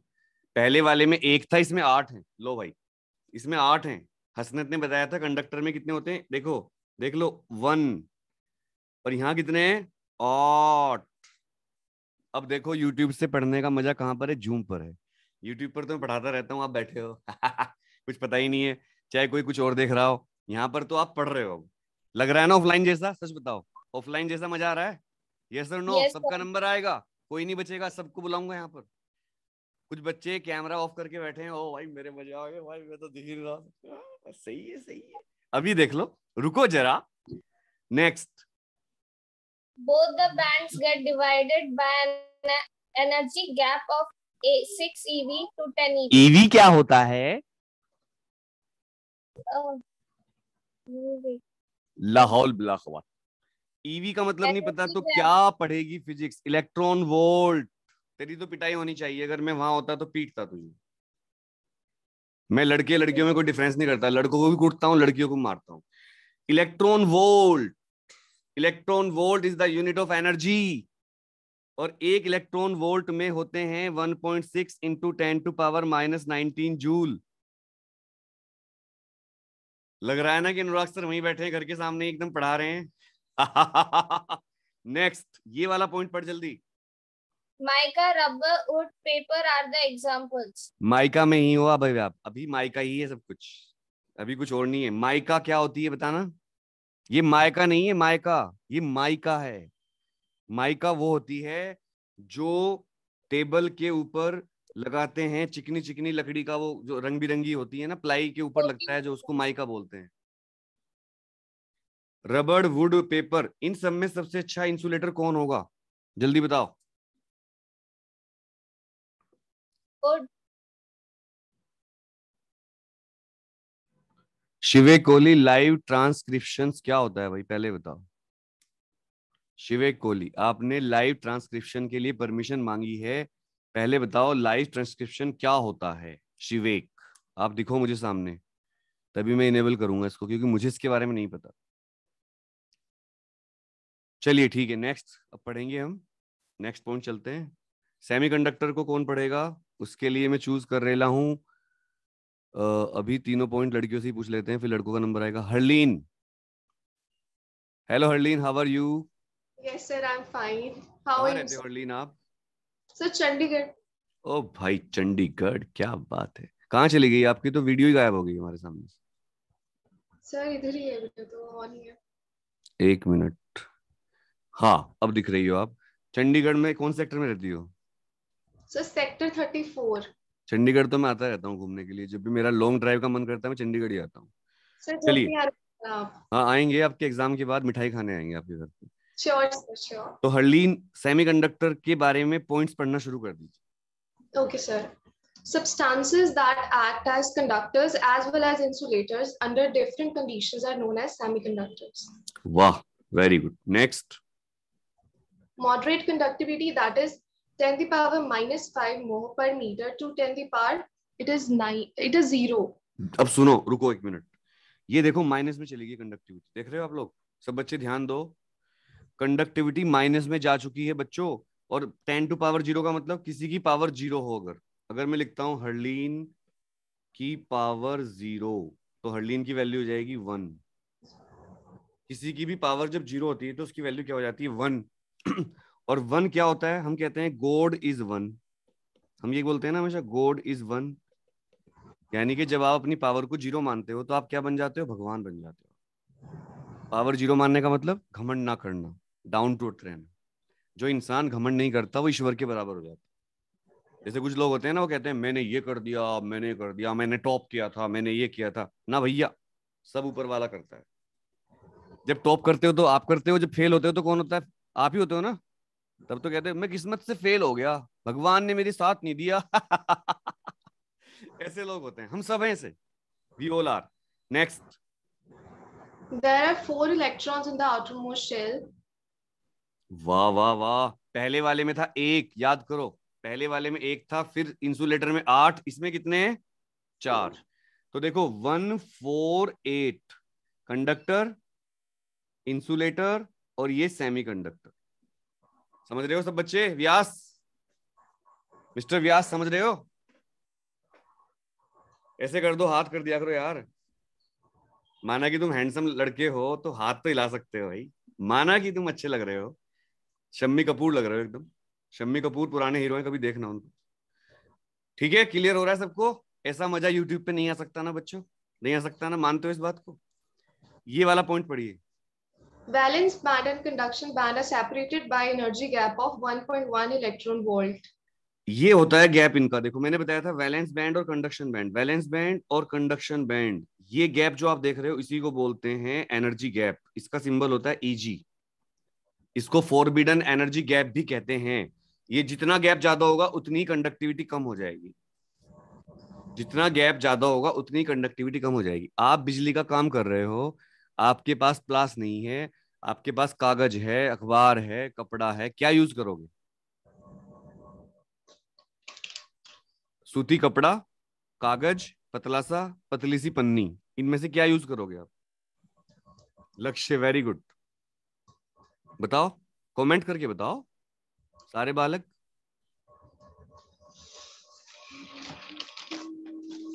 पहले वाले में एक था इसमें आठ है लो भाई इसमें आठ है हसनत ने बताया था कंडक्टर में कितने होते हैं देखो देख लो वन और यहाँ कितने हैं ऑट अब देखो यूट्यूब से पढ़ने का मजा कहाँ पर है जूम पर है यूट्यूब पर तो मैं पढ़ाता रहता हूँ आप बैठे हो कुछ पता ही नहीं है चाहे कोई कुछ और देख रहा हो यहाँ पर तो आप पढ़ रहे हो लग रहा है ना ऑफलाइन जैसा सच बताओ ऑफलाइन जैसा मजा आ रहा है ये सर नो सबका नंबर आएगा कोई नहीं बचेगा सबको बुलाऊंगा यहाँ पर कुछ बच्चे कैमरा ऑफ करके बैठे हैं ओ भाई मेरे मजा आ गए भाई मैं तो दिख ही रहा सही है सही है अभी देख लो रुको जरा next both the bands get divided by energy gap of six eV to ten eV eV क्या होता है uh, लाहौल ब्लाखवा ईवी e का मतलब नहीं पता तो क्या पढ़ेगी फिजिक्स इलेक्ट्रॉन वोल्ट तेरी तो पिटाई होनी चाहिए अगर मैं वहां होता तो पीटता तुझे मैं लड़के लड़कियों में कोई डिफरेंस नहीं करता लड़कों को भी कूटता हूँ लड़कियों को मारता हूँ electron volt electron volt is the unit of energy और एक इलेक्ट्रॉन वोल्ट में होते हैं 1.6 point six into ten to power minus nineteen joule लग रहा है ना कि अनुराग सर वहीं बैठे हैं घर के सामने एकदम पढ़ा रहे हैं नेक्स्ट ये वाला पॉइंट पढ़ जल्दी mica rubber wood paper are the examples mica में ही हुआ भाई अभी आप अभी माइका ही है सब कुछ अभी कुछ और नहीं है माइका क्या होती है बताना ये माइका नहीं है माइका ये माइका है माइका वो होती है जो टेबल के ऊपर लगाते हैं चिकनी चिकनी लकड़ी का वो जो रंग बिरंगी होती है ना प्लाई के ऊपर लगता है जो उसको माइका बोलते हैं रबड़ वुड पेपर इन सब में सबसे अच्छा इंसुलेटर कौन होगा जल्दी बताओ good. शिवे कोहली लाइव ट्रांसक्रिप्शन क्या होता है भाई पहले बताओ शिवे कोहली आपने लाइव ट्रांसक्रिप्शन के लिए परमिशन मांगी है पहले बताओ लाइव ट्रांसक्रिप्शन क्या होता है शिवेक आप दिखो मुझे सामने तभी मैं इनेबल करूंगा इसको क्योंकि मुझे इसके बारे में नहीं पता चलिए ठीक है नेक्स्ट अब पढ़ेंगे हम नेक्स्ट पॉइंट चलते हैं सेमीकंडक्टर को कौन पढ़ेगा उसके लिए मैं चूज कर रहा हूँ अभी तीनों पॉइंट लड़कियों से ही पूछ लेते हैं फिर लड़कों का नंबर आएगा Harleen hello Harleen how are you yes sir I am fine how are you Harleen आप सर चंडीगढ़ ओ भाई चंडीगढ़ क्या बात है कहाँ चली गई आपकी तो वीडियो ही गायब हो गई हमारे सामने सर इधर ही है वीडियो तो ऑन ही है एक मिनट हाँ अब दिख रही हो आप चंडीगढ़ में कौन सेक्टर में रहती हो सो सेक्टर 34 चंडीगढ़ तो मैं आता रहता हूँ घूमने के लिए जब भी मेरा लॉन्ग ड्राइव का मन करता है मैं चंडीगढ़ ही आता हूँ चलिए हाँ आएंगे आपके एग्जाम के बाद मिठाई खाने आएंगे आपके घर पे तो हरलीन सेमीकंडक्टर के बारे में पॉइंट्स पढ़ना शुरू कर दीजिए okay sir substances that act as conductors as well as insulators under different conditions are known as semiconductors wow very good next moderate conductivity that is 10 the power minus 5 mole per meter to 10 the power it is 9 it is 0 अब सुनो रुको एक मिनट ये देखो माइनस में चली गई कंडक्टिविटी देख रहे हो आप लोग सब बच्चे ध्यान दो कंडक्टिविटी माइनस में जा चुकी है बच्चों और टेन टू पावर जीरो का मतलब किसी की पावर जीरो हो अगर अगर मैं लिखता हूं हरलीन की पावर जीरो तो हरलीन की वैल्यू हो जाएगी वन किसी की भी पावर जब जीरो होती है तो उसकी वैल्यू क्या हो जाती है वन और वन क्या होता है हम कहते हैं गोड इज वन हम ये बोलते हैं ना हमेशा गोड इज वन यानी कि जब आप अपनी पावर को जीरो मानते हो तो आप क्या बन जाते हो भगवान बन जाते हो पावर जीरो मानने का मतलब घमंड ना करना डाउन टू रहना जो इंसान घमंड नहीं करता वो ईश्वर के बराबर हो जाता है जैसे कुछ लोग होते हैं ना वो कहते हैं मैंने ये कर दिया मैंने कर दिया मैंने टॉप किया था मैंने ये किया था ना भैया सब ऊपर वाला करता है जब टॉप करते हो तो आप करते हो जब फेल होते हो तो कौन होता है आप ही होते हो ना तब तो कहते मैं किस्मत से फेल हो गया भगवान ने मेरे साथ नहीं दिया ऐसे लोग होते हैं हम सब हैं ऐसे we all are next are four electrons in the outermost shell वाह वाह वाह पहले वाले में था एक याद करो पहले वाले में एक था फिर इंसुलेटर में आठ इसमें कितने हैं चार तो देखो one four eight conductor insulator और ये सेमीकंडक्टर समझ रहे हो सब बच्चे व्यास मिस्टर व्यास समझ रहे हो ऐसे कर दो हाथ कर दिया करो यार माना कि तुम हैंडसम लड़के हो तो हाथ तो हिला सकते हो भाई माना कि तुम अच्छे लग रहे हो शम्मी कपूर लग रहे हो एकदम शम्मी कपूर पुराने हीरो हैं कभी देखना उनको ठीक है क्लियर हो रहा है सबको ऐसा मजा यूट्यूब पे नहीं आ सकता ना बच्चों नहीं आ सकता ना मानते हो इस बात को ये वाला पॉइंट पढ़िए Valence band and conduction band are separated by energy gap of 1.1 electron volt. ये होता है गैप इनका देखो मैंने बताया था वैलेंस बैंड और कंडक्शन बैंड वैलेंस बैंड और कंडक्शन बैंड ये गैप जो आप देख रहे हो इसी को बोलते हैं एनर्जी गैप इसका सिंबल होता है ईजी इसको फोरबिडन एनर्जी गैप भी कहते हैं ये जितना गैप ज्यादा होगा उतनी कंडक्टिविटी कम हो जाएगी जितना गैप ज्यादा होगा उतनी कंडक्टिविटी कम हो जाएगी आप बिजली का काम कर रहे हो आपके पास प्लास नहीं है आपके पास कागज है अखबार है कपड़ा है क्या यूज करोगे सूती कपड़ा कागज पतला सा पतली सी पन्नी इनमें से क्या यूज करोगे आप लक्ष्य वेरी गुड बताओ कमेंट करके बताओ सारे बालक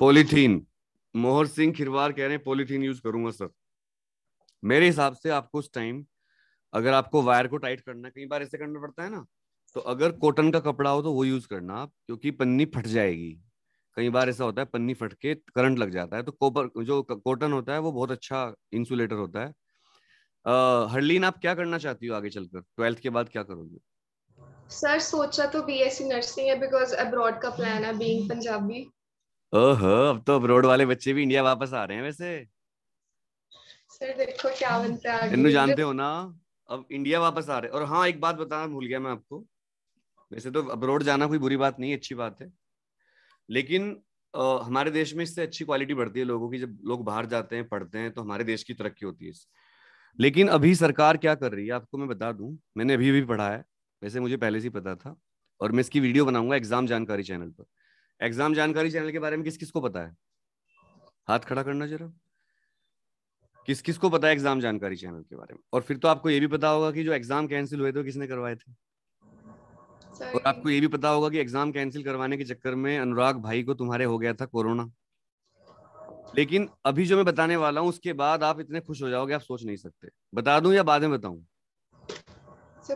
पॉलीथीन मोहर सिंह खिरवार कह रहे हैं पॉलीथीन यूज करूंगा सर मेरे हिसाब से आपको उस टाइम अगर आपको वायर को टाइट करना कई बार ऐसे करना पड़ता है ना तो अगर कॉटन का कपड़ा हो तो वो यूज करना आप क्योंकि पन्नी फट जाएगी कई बार ऐसा होता है पन्नी फट के करंट लग जाता है तो कॉपर जो कॉटन होता है वो बहुत अच्छा इंसुलेटर होता है हरलीन आप क्या करना चाहती हो आगे चलकर ट्वेल्थ के बाद क्या करोगे सर सोचा तो बीएससी नर्सिंग है बिकॉज अब्रॉड का प्लान है बीइंग पंजाबी ओहो अब तो अब्रॉड वाले बच्चे भी इंडिया वापस आ रहे हैं वैसे देखो क्या बनता है जानते हो ना अब इंडिया वापस आ रहे और हाँ एक बात बताना भूल गया मैं आपको वैसे तो अब्रोड जाना कोई बुरी बात नहीं अच्छी बात है लेकिन आ, हमारे देश में इससे अच्छी क्वालिटी बढ़ती है लोगों की जब लोग बाहर जाते हैं पढ़ते हैं तो हमारे देश की तरक्की होती है लेकिन अभी सरकार क्या कर रही है आपको मैं बता दूं मैंने अभी भी पढ़ा है वैसे मुझे पहले से पता था और मैं इसकी वीडियो बनाऊंगा एग्जाम जानकारी चैनल पर एग्जाम जानकारी चैनल के बारे में किस किस को पता है हाथ खड़ा करना जरा किस किस को पता है एग्जाम जानकारी चैनल के बारे में और फिर तो आपको ये भी पता होगा कि जो एग्जाम कैंसिल हुए थे किसने करवाए थे Sorry. और आपको ये भी पता होगा कि एग्जाम कैंसिल करवाने के चक्कर में अनुराग भाई को तुम्हारे हो गया था कोरोना लेकिन अभी जो मैं बताने वाला हूँ उसके बाद आप इतने खुश हो जाओगे आप सोच नहीं सकते बता दू या बाद में बताऊ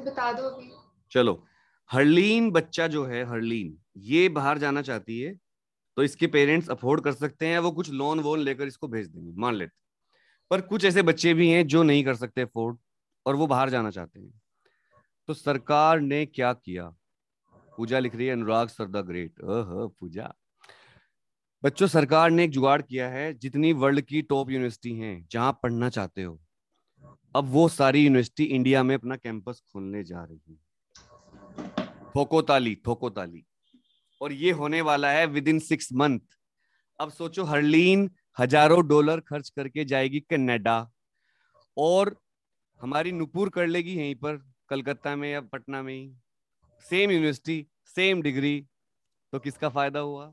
बता दो अभी चलो हरलीन बच्चा जो है हरलीन ये बाहर जाना चाहती है तो इसके पेरेंट्स अफोर्ड कर सकते हैं वो कुछ लोन वोन लेकर इसको भेज देंगे मान लेते पर कुछ ऐसे बच्चे भी हैं जो नहीं कर सकते अफोर्ड और वो बाहर जाना चाहते हैं तो सरकार ने क्या किया पूजा लिख रही है अनुराग द ग्रेट पूजा बच्चों सरकार ने एक जुगाड़ किया है जितनी वर्ल्ड की टॉप यूनिवर्सिटी हैं जहां पढ़ना चाहते हो अब वो सारी यूनिवर्सिटी इंडिया में अपना कैंपस खोलने जा रही है थोको ताली थोको ताली और ये होने वाला है विद इन सिक्स मंथ अब सोचो हरलीन हजारों डॉलर खर्च करके जाएगी कनाडा और हमारी नुपुर कर लेगी यहीं पर कलकत्ता में या पटना में ही सेम यूनिवर्सिटी सेम डिग्री तो किसका फायदा हुआ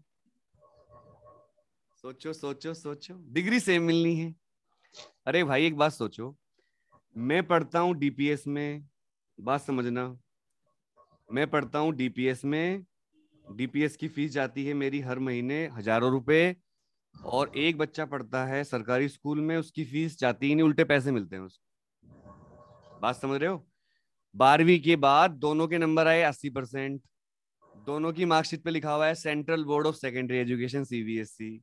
सोचो सोचो सोचो डिग्री सेम मिलनी है अरे भाई एक बात सोचो मैं पढ़ता हूँ डीपीएस में बात समझना मैं पढ़ता हूँ डीपीएस में डीपीएस की फीस जाती है मेरी हर महीने हजारों रुपए और एक बच्चा पढ़ता है सरकारी स्कूल में उसकी फीस जाती ही नहीं उल्टे पैसे मिलते हैं उसको बात समझ रहे हो बारहवीं के बाद दोनों के नंबर आए अस्सी परसेंट दोनों की मार्कशीट पे लिखा हुआ है Central Board of Secondary Education CBSE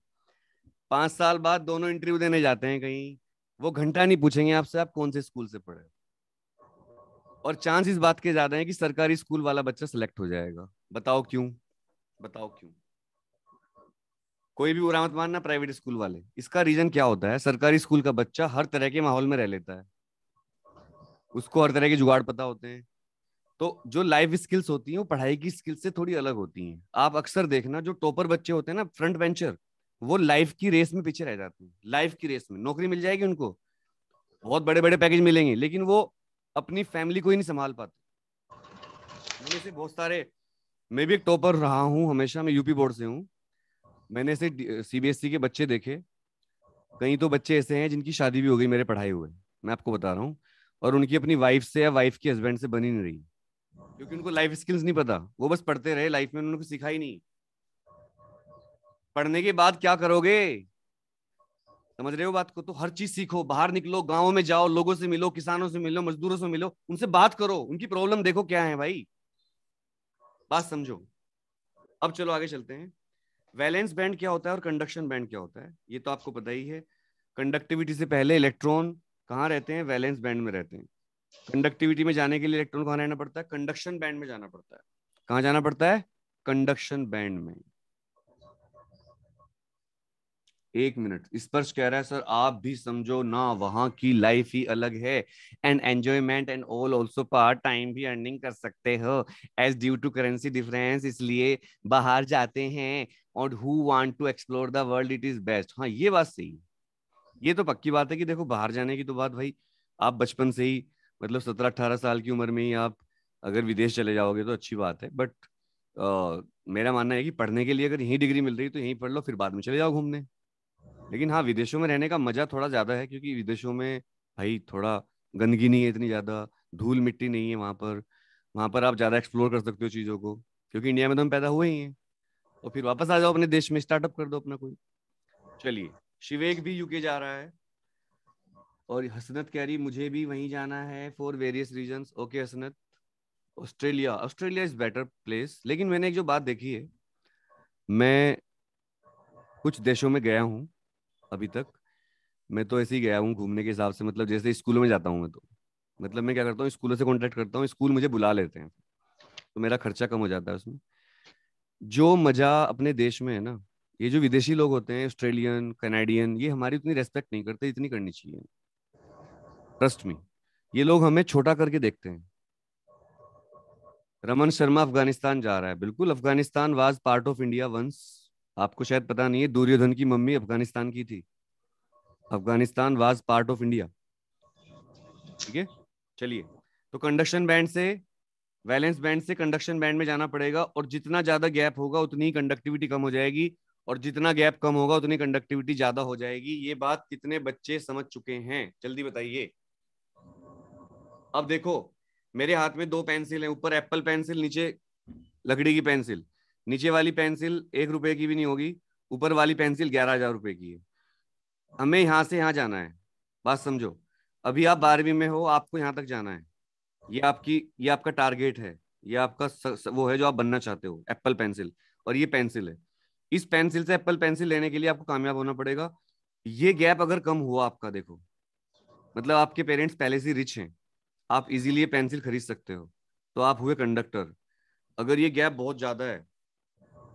पांच साल बाद दोनों इंटरव्यू देने जाते हैं कहीं वो घंटा नहीं पूछेंगे आपसे आप कौन से स्कूल से पढ़े और चांस इस बात के ज्यादा है कि सरकारी स्कूल वाला बच्चा सिलेक्ट हो जाएगा बताओ क्यों बताओ क्यों कोई भी बुरा मत मानना प्राइवेट स्कूल वाले इसका रीजन क्या होता है सरकारी स्कूल का बच्चा हर तरह के माहौल में रह लेता है उसको हर तरह के जुगाड़ पता होते हैं तो जो लाइफ स्किल्स होती हैं वो पढ़ाई की स्किल्स से थोड़ी अलग होती हैं आप अक्सर देखना जो टॉपर बच्चे होते हैं ना फ्रंट वेंचर वो लाइफ की रेस में पीछे रह जाते हैं लाइफ की रेस में नौकरी मिल जाएगी उनको बहुत बड़े बड़े पैकेज मिलेंगे लेकिन वो अपनी फैमिली को ही नहीं संभाल पाते मैंने से बहुत सारे मैं भी एक टॉपर रहा हूँ हमेशा मैं यूपी बोर्ड से हूँ मैंने ऐसे सीबीएसई e के बच्चे देखे कई तो बच्चे ऐसे हैं जिनकी शादी भी हो गई मेरे पढ़ाई हुए मैं आपको बता रहा हूँ और उनकी अपनी वाइफ से या वाइफ के हस्बैंड से बनी नहीं रही क्योंकि उनको लाइफ स्किल्स नहीं पता वो बस पढ़ते रहे लाइफ में उन्होंने सीखा ही नहीं पढ़ने के बाद क्या करोगे समझ रहे हो बात को तो हर चीज सीखो बाहर निकलो गाँव में जाओ लोगों से मिलो किसानों से मिलो मजदूरों से मिलो उनसे बात करो उनकी प्रॉब्लम देखो क्या है भाई बात समझो अब चलो आगे चलते हैं वैलेंस बैंड क्या होता है और कंडक्शन बैंड क्या होता है ये तो आपको पता ही है कंडक्टिविटी से पहले इलेक्ट्रॉन कहाँ रहते हैं वैलेंस बैंड में रहते हैं कंडक्टिविटी में जाने के लिए इलेक्ट्रॉन कहाँ रहना पड़ता है कंडक्शन बैंड में जाना पड़ता है कहाँ जाना पड़ता है कंडक्शन बैंड में एक मिनट स्पर्श कह रहा है सर आप भी समझो ना वहां की लाइफ ही अलग है and enjoyment and all also part time भी अर्निंग कर सकते हो as due to currency difference इसलिए बाहर जाते हैं और who want to explore the world it is best हाँ ये बात सही ये तो पक्की बात है कि देखो बाहर जाने की तो बात भाई आप बचपन से ही मतलब सत्रह अठारह साल की उम्र में ही आप अगर विदेश चले जाओगे तो अच्छी बात है बट Uh, मेरा मानना है कि पढ़ने के लिए अगर यहीं डिग्री मिल रही है तो यहीं पढ़ लो फिर बाद में चले जाओ घूमने लेकिन हाँ विदेशों में रहने का मजा थोड़ा ज्यादा है क्योंकि विदेशों में भाई थोड़ा गंदगी नहीं है इतनी ज्यादा धूल मिट्टी नहीं है वहां पर वहां पर आप ज्यादा एक्सप्लोर कर सकते हो चीजों को क्योंकि इंडिया में तो हम पैदा हुए ही हैं और फिर वापस आ जाओ अपने देश में स्टार्टअप कर दो अपना कोई चलिए शिवेक भी यूके जा रहा है और हसनत कह रही मुझे भी वहीं जाना है for various reason okay Hasnat Australia Australia is better place लेकिन मैंने एक जो बात देखी है मैं कुछ देशों में गया हूँ अभी तक मैं तो ऐसे ही गया हूँ घूमने के हिसाब से मतलब जैसे स्कूलों में जाता हूँ मैं तो मतलब मैं क्या करता हूँ स्कूलों से कॉन्टेक्ट करता हूँ स्कूल मुझे बुला लेते हैं तो मेरा खर्चा कम हो जाता है उसमें जो मजा अपने देश में है ना ये जो विदेशी लोग होते हैं ऑस्ट्रेलियन कनाडियन ये हमारी उतनी रेस्पेक्ट नहीं करते इतनी करनी चाहिए ट्रस्ट में ये लोग हमें छोटा करके देखते हैं रमन शर्मा अफगानिस्तान जा रहा है बिल्कुल Afghanistan was part of India once आपको शायद पता नहीं है दुर्योधन की मम्मी अफगानिस्तान की थी Afghanistan was part of India ठीक है चलिए तो कंडक्शन बैंड से वैलेंस बैंड से कंडक्शन बैंड में जाना पड़ेगा और जितना ज्यादा गैप होगा उतनी कंडक्टिविटी कम हो जाएगी और जितना गैप कम होगा उतनी कंडक्टिविटी ज्यादा हो जाएगी ये बात कितने बच्चे समझ चुके हैं जल्दी बताइए अब देखो मेरे हाथ में दो पेंसिल है ऊपर एप्पल पेंसिल नीचे लकड़ी की पेंसिल नीचे वाली पेंसिल एक रुपए की भी नहीं होगी ऊपर वाली पेंसिल ग्यारह हजार रुपए की है हमें यहाँ से यहाँ जाना है बात समझो अभी आप बारहवीं में हो आपको यहाँ तक जाना है ये आपकी ये आपका टारगेट है ये आपका स, स, वो है जो आप बनना चाहते हो एप्पल पेंसिल और ये पेंसिल है इस पेंसिल से एप्पल पेंसिल लेने के लिए आपको कामयाब होना पड़ेगा ये गैप अगर कम हुआ आपका देखो मतलब आपके पेरेंट्स पहले से रिच हैं आप इजीली पेंसिल खरीद सकते हो तो आप हुए कंडक्टर अगर ये गैप बहुत ज्यादा है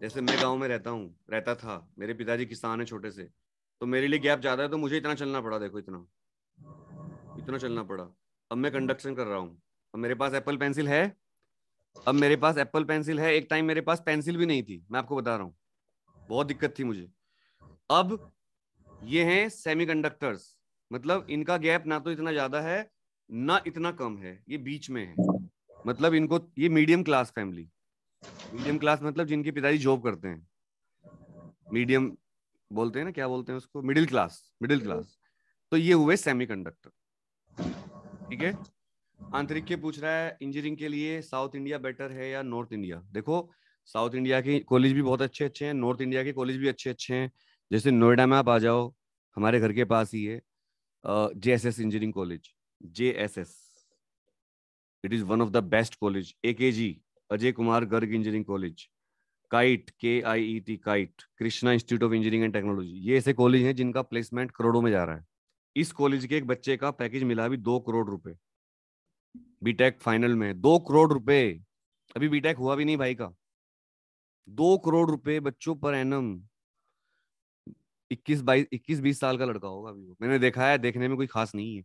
जैसे मैं गाँव में रहता हूँ रहता था मेरे पिताजी किसान है छोटे से तो मेरे लिए गैप ज्यादा है तो मुझे इतना चलना पड़ा देखो इतना इतना चलना पड़ा अब मैं कंडक्शन कर रहा हूँ अब मेरे पास एप्पल पेंसिल है अब मेरे पास एप्पल पेंसिल है एक टाइम मेरे पास पेंसिल भी नहीं थी मैं आपको बता रहा हूँ बहुत दिक्कत थी मुझे अब ये हैं कंडक्टर्स मतलब इनका गैप ना तो इतना ज्यादा है ना इतना कम है ये बीच में है मतलब इनको ये medium class family medium class मतलब जिनके पिताजी जॉब करते हैं मीडियम बोलते हैं ना क्या बोलते हैं उसको मिडिल क्लास मिडिल क्लास तो ये हुए सेमीकंडक्टर ठीक है आंतरिक के पूछ रहा है इंजीनियरिंग के लिए साउथ इंडिया बेटर है या नॉर्थ इंडिया देखो साउथ इंडिया के कॉलेज भी बहुत अच्छे अच्छे हैं नॉर्थ इंडिया के कॉलेज भी अच्छे अच्छे हैं जैसे नोएडा में आप आ जाओ हमारे घर के पास ही है J S S engineering college J S S it is one of the best college A K G Ajay Kumar Garg engineering college KIET K I E T KIET Krishna Institute of Engineering and Technology ये ऐसे कॉलेज हैं जिनका प्लेसमेंट करोड़ों में जा रहा है इस कॉलेज के एक बच्चे का पैकेज मिला अभी दो करोड़ रुपए बीटेक फाइनल में दो करोड़ रुपए अभी बीटेक हुआ भी नहीं भाई का दो करोड़ रुपए बच्चों पर एनम इक्कीस बाईस इक्कीस बीस साल का लड़का होगा अभी मैंने देखा है देखने में कोई खास नहीं है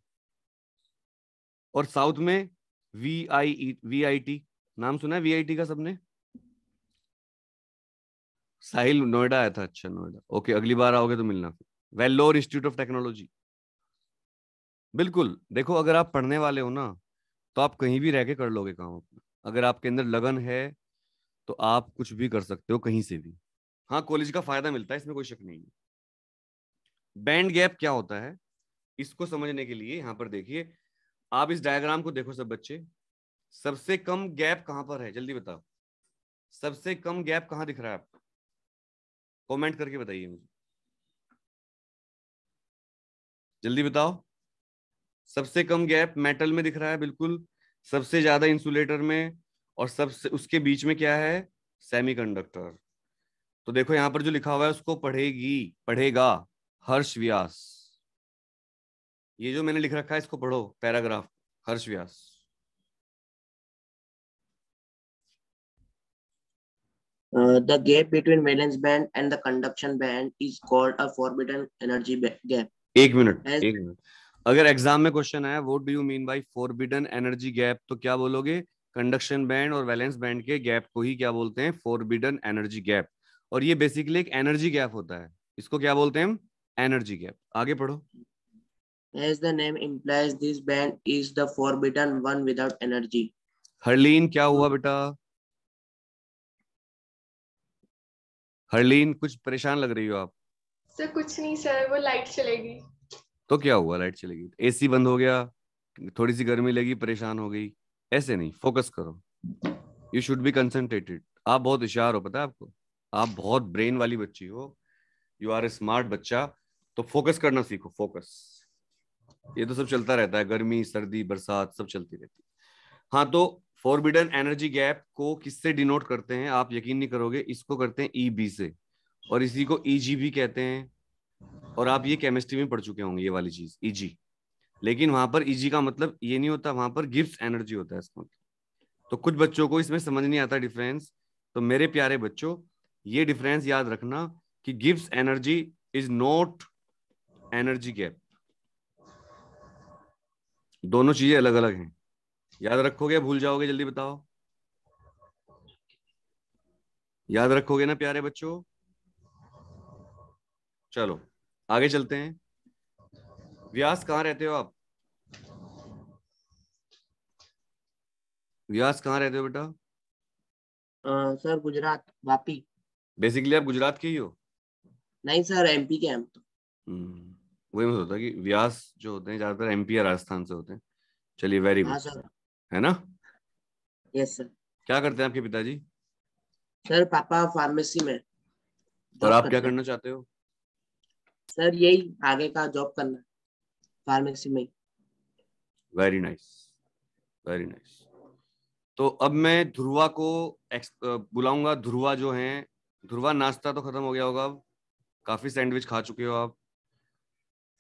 और साउथ में V I V I T नाम सुना है वीआईटी का सबने साहिल नोएडा आया था अच्छा नोएडा ओके अगली बार आओगे तो मिलना फिर वेल्लोर इंस्टीट्यूट ऑफ टेक्नोलॉजी बिल्कुल देखो अगर आप पढ़ने वाले हो ना तो आप कहीं भी रह के कर लोगे काम अपना अगर आपके अंदर लगन है तो आप कुछ भी कर सकते हो कहीं से भी हाँ कॉलेज का फायदा मिलता है इसमें कोई शक नहीं है बैंड गैप क्या होता है इसको समझने के लिए यहाँ पर देखिए आप इस डायग्राम को देखो सब बच्चे सबसे कम गैप कहां पर है जल्दी बताओ सबसे कम गैप कहां दिख रहा है आपको कमेंट करके बताइए मुझे जल्दी बताओ सबसे कम गैप मेटल में दिख रहा है बिल्कुल सबसे ज्यादा इंसुलेटर में और सबसे उसके बीच में क्या है सेमीकंडक्टर तो देखो यहां पर जो लिखा हुआ है उसको पढ़ेगी पढ़ेगा हर्ष व्यास ये जो मैंने लिख रखा है इसको पढ़ो paragraph Harsh Vyas Uh, the gap between valence band and the conduction band is called a forbidden energy gap. एक मिनट As... एक मिनट अगर एग्जाम में क्वेश्चन आया what do you mean by forbidden energy gap तो क्या बोलोगे कंडक्शन बैंड और वैलेंस बैंड के गैप को ही क्या बोलते हैं फॉरबिडन एनर्जी गैप और ये बेसिकली एक एनर्जी गैप होता है इसको क्या बोलते हैं एनर्जी गैप आगे पढ़ो as the name implies this band is the forbidden one without energy Harleen क्या हुआ बेटा हरलीन कुछ परेशान लग रही हो आप सर कुछ नहीं सर वो लाइट चलेगी तो क्या हुआ लाइट चलेगी एसी बंद हो गया थोड़ी सी गर्मी लगी परेशान हो गई ऐसे नहीं फोकस करो यू शुड बी कंसंट्रेटेड आप बहुत होशियार हो पता है आपको आप बहुत ब्रेन वाली बच्ची हो यू आर ए स्मार्ट बच्चा तो फोकस करना सीखो फोकस ये तो सब चलता रहता है गर्मी सर्दी बरसात सब चलती रहती है हाँ तो फॉरबिडन एनर्जी गैप को किससे डिनोट करते हैं आप यकीन नहीं करोगे इसको करते हैं ई e बी से और इसी को ई e जी भी कहते हैं और आप ये केमिस्ट्री में पढ़ चुके होंगे ये वाली चीज ई e लेकिन वहां पर ई का मतलब ये नहीं होता वहां पर गिफ्ट एनर्जी होता है इसका मतलब तो कुछ बच्चों को इसमें समझ नहीं आता डिफरेंस तो मेरे प्यारे बच्चों ये डिफरेंस याद रखना कि gift energy is not energy gap दोनों चीजें अलग अलग हैं याद रखोगे भूल जाओगे जल्दी बताओ याद रखोगे ना प्यारे बच्चों चलो आगे चलते हैं व्यास कहाँ रहते हो आप व्यास कहाँ रहते हो बेटा सर गुजरात वापी बेसिकली आप गुजरात के ही हो नहीं सर एमपी के हम तो। हम्म, वही मैं सोचता कि व्यास जो होते हैं ज्यादातर एमपी या राजस्थान से होते हैं चलिए वेरी हाँ गुड है ना यस सर क्या करते हैं आपके पिताजी सर पापा फार्मेसी में और आप क्या करना चाहते हो सर यही आगे का जॉब करना फार्मेसी में वेरी नाइस वेरी नाइस तो अब मैं ध्रुवा को बुलाऊंगा ध्रुवा जो है ध्रुवा नाश्ता तो खत्म हो गया होगा अब काफी सैंडविच खा चुके हो आप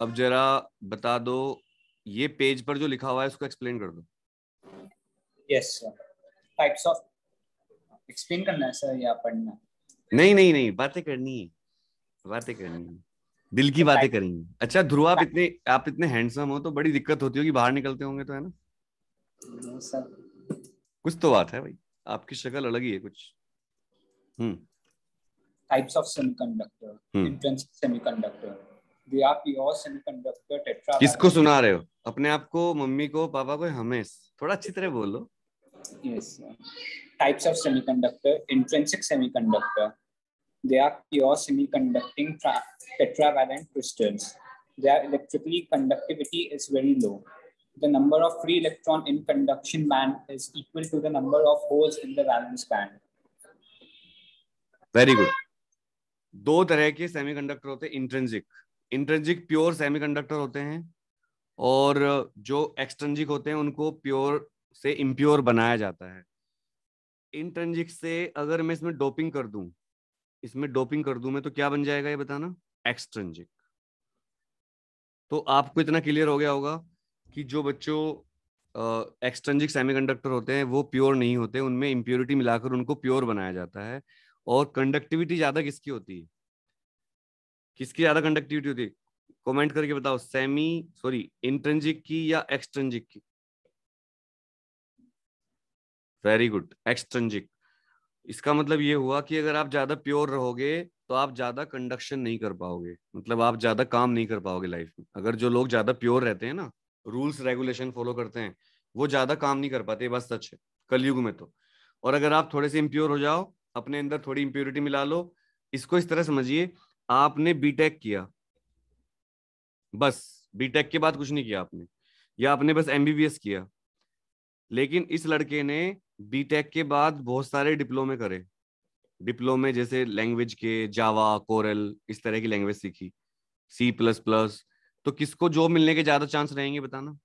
अब जरा बता दो ये पेज पर जो लिखा हुआ है उसको एक्सप्लेन कर दो यस टाइप्स ऑफ एक्सप्लेन करना है सर या पढ़ना नहीं नहीं नहीं बातें करनी है बातें करनी है दिल की बातें करेंगे अच्छा ध्रुव आप इतने आप इतने हैंडसम हो तो बड़ी दिक्कत होती होगी बाहर निकलते होंगे तो है ना सर कुछ तो बात है भाई आपकी शक्ल अलग ही है कुछ hmm types of semiconductor hmm. intrinsic semiconductor they are pure semiconductor किसको सुना रहे हो अपने आप को मम्मी को पापा को हमें थोड़ा अच्छी तरह बोलो Yes. Types of semiconductor, intrinsic semiconductor. They are pure semiconducting tetravalent crystals. Their electrically conductivity is very low. The number of free electron in conduction band is equal to the number of holes in the valence band. very good दो तरह के सेमीकंडक्टर होते हैं इंट्रेंजिक इंट्रेंजिक प्योर सेमीकंडक्टर होते हैं और जो एक्सट्रेंजिक होते हैं उनको प्योर से इम्प्योर बनाया जाता है इंट्रेंजिक से अगर मैं इसमें डोपिंग कर दूं इसमें डोपिंग कर दूं मैं तो क्या बन जाएगा ये बताना एक्सट्रेंजिक तो आपको इतना क्लियर हो गया होगा कि जो बच्चों एक्सट्रेंजिक सेमीकंडक्टर होते हैं वो प्योर नहीं होते उनमें इम्प्योरिटी मिलाकर उनको प्योर बनाया जाता है और कंडक्टिविटी ज्यादा किसकी होती है किसकी ज्यादा कंडक्टिविटी होती है कमेंट करके बताओ सेमी सॉरी इंट्रेंजिक की या एक्सट्रेंजिक की वेरी गुड एक्सट्रेंजिक इसका मतलब ये हुआ कि अगर आप ज्यादा प्योर रहोगे तो आप ज्यादा कंडक्शन नहीं कर पाओगे मतलब आप ज्यादा काम नहीं कर पाओगे लाइफ में अगर जो लोग ज्यादा प्योर रहते हैं ना रूल्स रेगुलेशन फॉलो करते हैं वो ज्यादा काम नहीं कर पाते बस सच है कलयुग में तो और अगर आप थोड़े से इम्प्योर हो जाओ अपने अंदर थोड़ी इम्प्योरिटी मिला लो इसको इस तरह समझिए आपने बीटेक किया बस बीटेक के बाद कुछ नहीं किया आपने या आपने बस एमबीबीएस किया लेकिन इस लड़के ने बीटेक के बाद बहुत सारे डिप्लोमे करे डिप्लोमे जैसे लैंग्वेज के जावा कोरल इस तरह की लैंग्वेज सीखी सी प्लस प्लस तो किसको जॉब मिलने के ज्यादा चांस रहेंगे बताना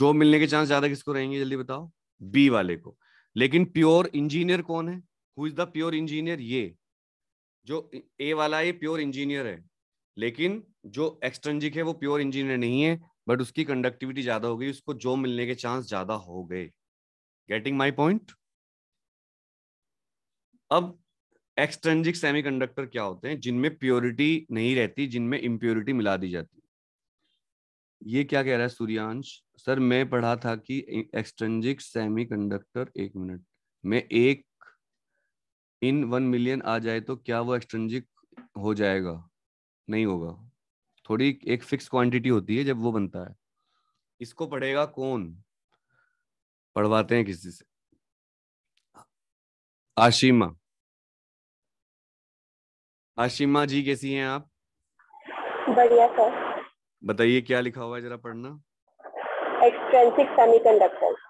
जॉब मिलने के चांस ज्यादा किसको रहेंगे जल्दी बताओ बी वाले को लेकिन प्योर इंजीनियर कौन है who is the pure engineer ये जो ए वाला ये प्योर इंजीनियर है लेकिन जो एक्सट्रेंजिक है वो प्योर इंजीनियर नहीं है बट उसकी कंडक्टिविटी ज्यादा हो गई उसको जो मिलने के चांस ज्यादा हो गए गेटिंग माई पॉइंट अब एक्सट्रेंजिक कंडक्टर क्या होते हैं जिनमें प्योरिटी नहीं रहती जिनमें इम्प्योरिटी मिला दी जाती ये क्या कह रहा है सूर्यांश सर मैं पढ़ा था कि एक्सट्रेंजिक कंडक्टर एक मिनट में एक इन वन मिलियन आ जाए तो क्या वो एक्सट्रेंजिक हो जाएगा नहीं होगा थोड़ी एक फिक्स क्वांटिटी होती है जब वो बनता है इसको पढ़ेगा कौन पढ़वाते हैं किसी से आशीमा आशीमा जी कैसी हैं आप बढ़िया सर बताइए क्या लिखा हुआ है जरा पढ़ना extrinsic semiconductors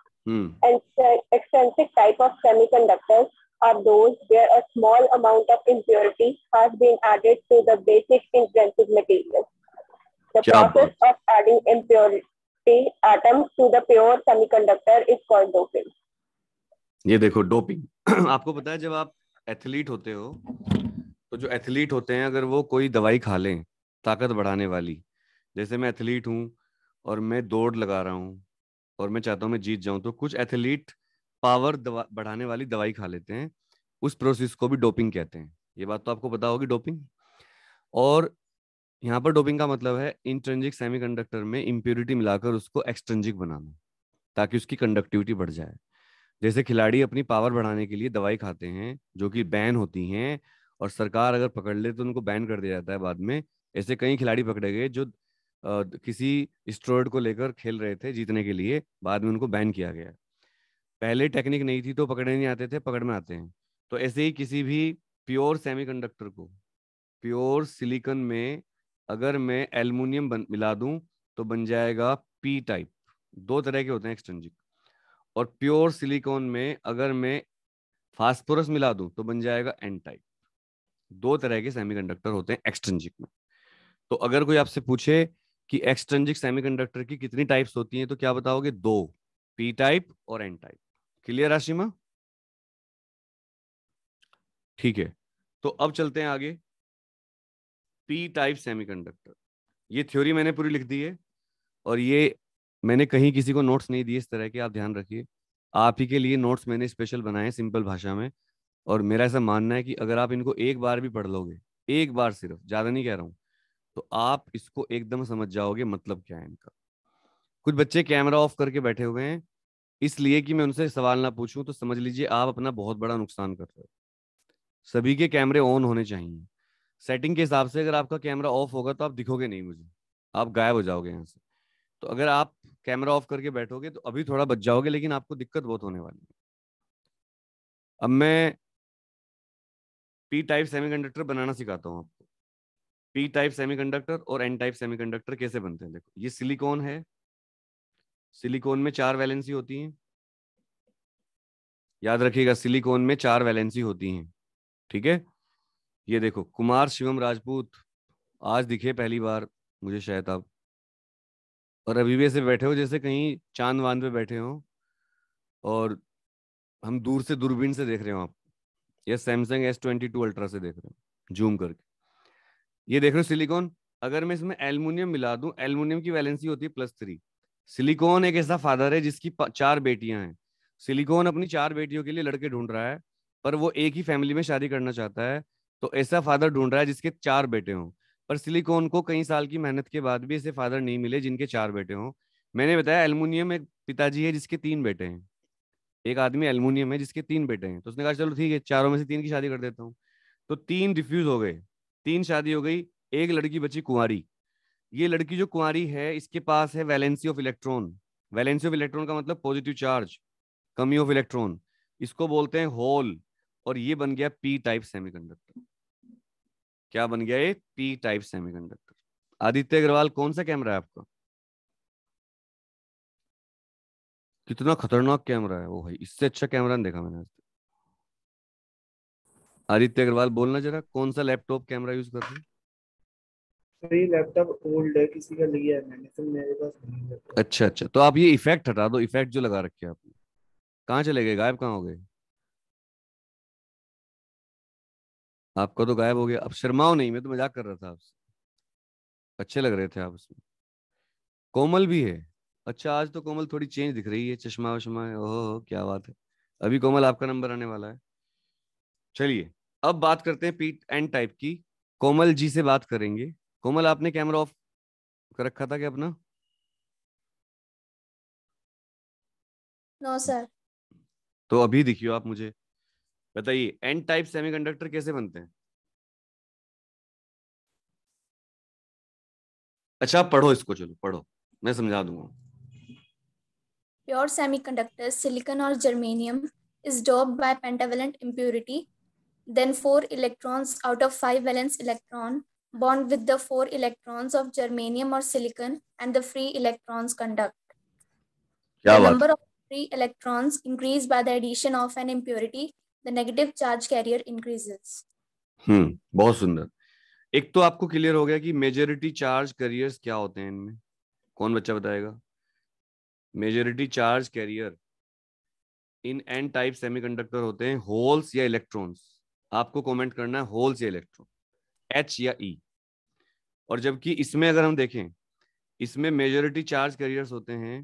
extrinsic type of semiconductors are those where a small amount of impurity has been added to the basic intrinsic material. The Kya process of adding impurity atoms to the pure semiconductor is called doping. ये देखो डोपिंग आपको पता है जब आप एथलीट होते हो तो जो एथलीट होते हैं अगर वो कोई दवाई खा लें ताकत बढ़ाने वाली जैसे मैं एथलीट हूँ और मैं दौड़ लगा रहा हूँ और मैं चाहता हूँ मैं जीत जाऊँ तो कुछ एथलीट पावर दवा, बढ़ाने वाली दवाई खा लेते हैं उस प्रोसेस को भी डोपिंग कहते हैं ये बात तो आपको पता होगी डोपिंग और यहाँ पर डोपिंग का मतलब है इंट्रेंजिक सेमीकंडक्टर में इम्प्योरिटी मिलाकर उसको एक्सट्रेंजिक बनाना ताकि उसकी कंडक्टिविटी बढ़ जाए जैसे खिलाड़ी अपनी पावर बढ़ाने के लिए दवाई खाते हैं जो कि बैन होती हैं और सरकार अगर पकड़ ले तो उनको बैन कर दिया जाता है बाद में ऐसे कई खिलाड़ी पकड़े गए जो आ, किसी स्ट्रोड को लेकर खेल रहे थे जीतने के लिए बाद में उनको बैन किया गया पहले टेक्निक नहीं थी तो पकड़े नहीं आते थे पकड़ में आते हैं तो ऐसे ही किसी भी प्योर सेमीकंडक्टर को प्योर सिलिकॉन में अगर मैं एल्यूमिनियम मिला दूं तो बन जाएगा पी टाइप दो तरह के होते हैं एक्सट्रेंजिक और प्योर सिलिकॉन में अगर मैं फास्फोरस मिला दूं तो बन जाएगा एन टाइप दो तरह के सेमीकंडक्टर होते हैं एक्सटेंजिक में तो अगर कोई आपसे पूछे कि एक्सटेंजिक सेमीकंडक्टर की कितनी टाइप्स होती हैं तो क्या बताओगे दो पी टाइप और एन टाइप क्लियर आशिमा ठीक है तो अब चलते हैं आगे पी टाइप सेमीकंडक्टर ये थ्योरी मैंने पूरी लिख दी है और ये मैंने कहीं किसी को नोट्स नहीं दिए इस तरह के आप ध्यान रखिए आप ही के लिए नोट्स मैंने स्पेशल बनाए हैं सिंपल भाषा में और मेरा ऐसा मानना है कि अगर आप इनको एक बार भी पढ़ लोगे एक बार सिर्फ ज़्यादा नहीं कह रहा हूँ तो आप इसको एकदम समझ जाओगे मतलब क्या है इनका कुछ बच्चे कैमरा ऑफ करके बैठे हुए हैं इसलिए कि मैं उनसे सवाल ना पूछूं तो समझ लीजिए आप अपना बहुत बड़ा नुकसान कर रहे हो सभी के कैमरे ऑन होने चाहिए सेटिंग के हिसाब से अगर आपका कैमरा ऑफ होगा तो आप दिखोगे नहीं मुझे आप गायब हो जाओगे यहाँ से तो अगर आप कैमरा ऑफ करके बैठोगे तो अभी थोड़ा बच जाओगे लेकिन आपको दिक्कत बहुत होने वाली है अब मैं पी टाइप सेमीकंडक्टर बनाना सिखाता हूँ आपको पी टाइप सेमीकंडक्टर और एन टाइप सेमीकंडक्टर कैसे बनते हैं देखो ये सिलिकॉन है सिलिकॉन में चार वैलेंसी होती हैं याद रखिएगा सिलिकॉन में चार वैलेंसी होती हैं ठीक है थीके? ये देखो कुमार शिवम राजपूत आज दिखे पहली बार मुझे शायद आप और अभी भी ऐसे बैठे हो जैसे कहीं चांद वांद पे बैठे हो और हम दूर से दूरबीन से देख रहे हो आप या Samsung S twenty two ultra से देख रहे हो जूम करके ये देख रहे हो सिलिकॉन अगर मैं इसमें एल्यूमिनियम मिला दूं एल्यूमिनियम की वैलेंसी होती है प्लस थ्री सिलिकॉन एक ऐसा फादर है जिसकी चार बेटियां हैं सिलिकॉन अपनी चार बेटियों के लिए लड़के ढूंढ रहा है पर वो एक ही फैमिली में शादी करना चाहता है तो ऐसा फादर ढूंढ रहा है जिसके चार बेटे हों पर सिलिकॉन को कई साल की मेहनत के बाद भी ऐसे फादर नहीं मिले जिनके चार बेटे हों मैंने बताया एलमुनियम एक पिताजी है जिसके तीन बेटे हैं एक आदमी एलमुनियम है जिसके तीन बेटे हैं तो उसने कहा चलो ठीक है चारों में से तीन की शादी कर देता हूँ तो तीन रिफ्यूज हो गए तीन शादी हो गई एक लड़की बची कुंवारी ये लड़की जो कुंवारी है इसके पास है valency of electron valency of electron का मतलब पॉजिटिव चार्ज कमी ऑफ इलेक्ट्रॉन इसको बोलते हैं होल और ये बन गया पी टाइप सेमीकंडक्टर क्या बन गया ये P type semiconductor Aditya Agrawal कौन सा कैमरा है आपका कितना खतरनाक कैमरा है वो भाई इससे अच्छा कैमरा नहीं देखा मैंने आदित्य अग्रवाल बोलना जरा कौन सा लैपटॉप कैमरा यूज कर रहे हैं लैपटॉप ओल्ड है किसी का लिया है मैंने तो मेरे पास नहीं अच्छा अच्छा तो आप ये इफेक्ट हटा दो इफेक्ट जो लगा रखे आपने कहाँ चले गए गायब कहाँ हो गए आपका तो गायब हो गया अब शर्माओ नहीं मैं तो मजाक कर रहा था आपसे अच्छे लग रहे थे आप उसमें कोमल भी है अच्छा आज तो कोमल थोड़ी चेंज दिख रही है चश्मा वश्मा है ओह क्या बात है अभी कोमल आपका नंबर आने वाला है चलिए अब बात करते हैं पीट एंड टाइप की कोमल जी से बात करेंगे कोमल आपने कैमरा ऑफ कर रखा था क्या अपना नो सर तो अभी दिखियो आप मुझे बताइए एन टाइप सेमीकंडक्टर कैसे बनते हैं अच्छा पढ़ो इसको चलो पढ़ो मैं समझा दूंगा प्योर सेमीकंडक्टर सिलिकॉन और germanium is doped by pentavalent impurity then four electrons out of five valence electron bond with the four electrons of germanium और silicon and the free electrons conduct क्या बात number of free electrons increase by the addition of an impurity the negative charge carrier increases. Hmm बहुत सुंदर एक तो आपको क्लियर हो गया कि मेजोरिटी चार्ज कैरियर्स क्या होते हैं इनमें कौन बच्चा बताएगा majority charge carrier in N type semiconductor होते हैं होल्स या इलेक्ट्रॉन्स आपको कमेंट करना है होल्स या इलेक्ट्रॉन एच या ई e. और जबकि इसमें अगर हम देखें इसमें मेजोरिटी चार्ज कैरियर्स होते हैं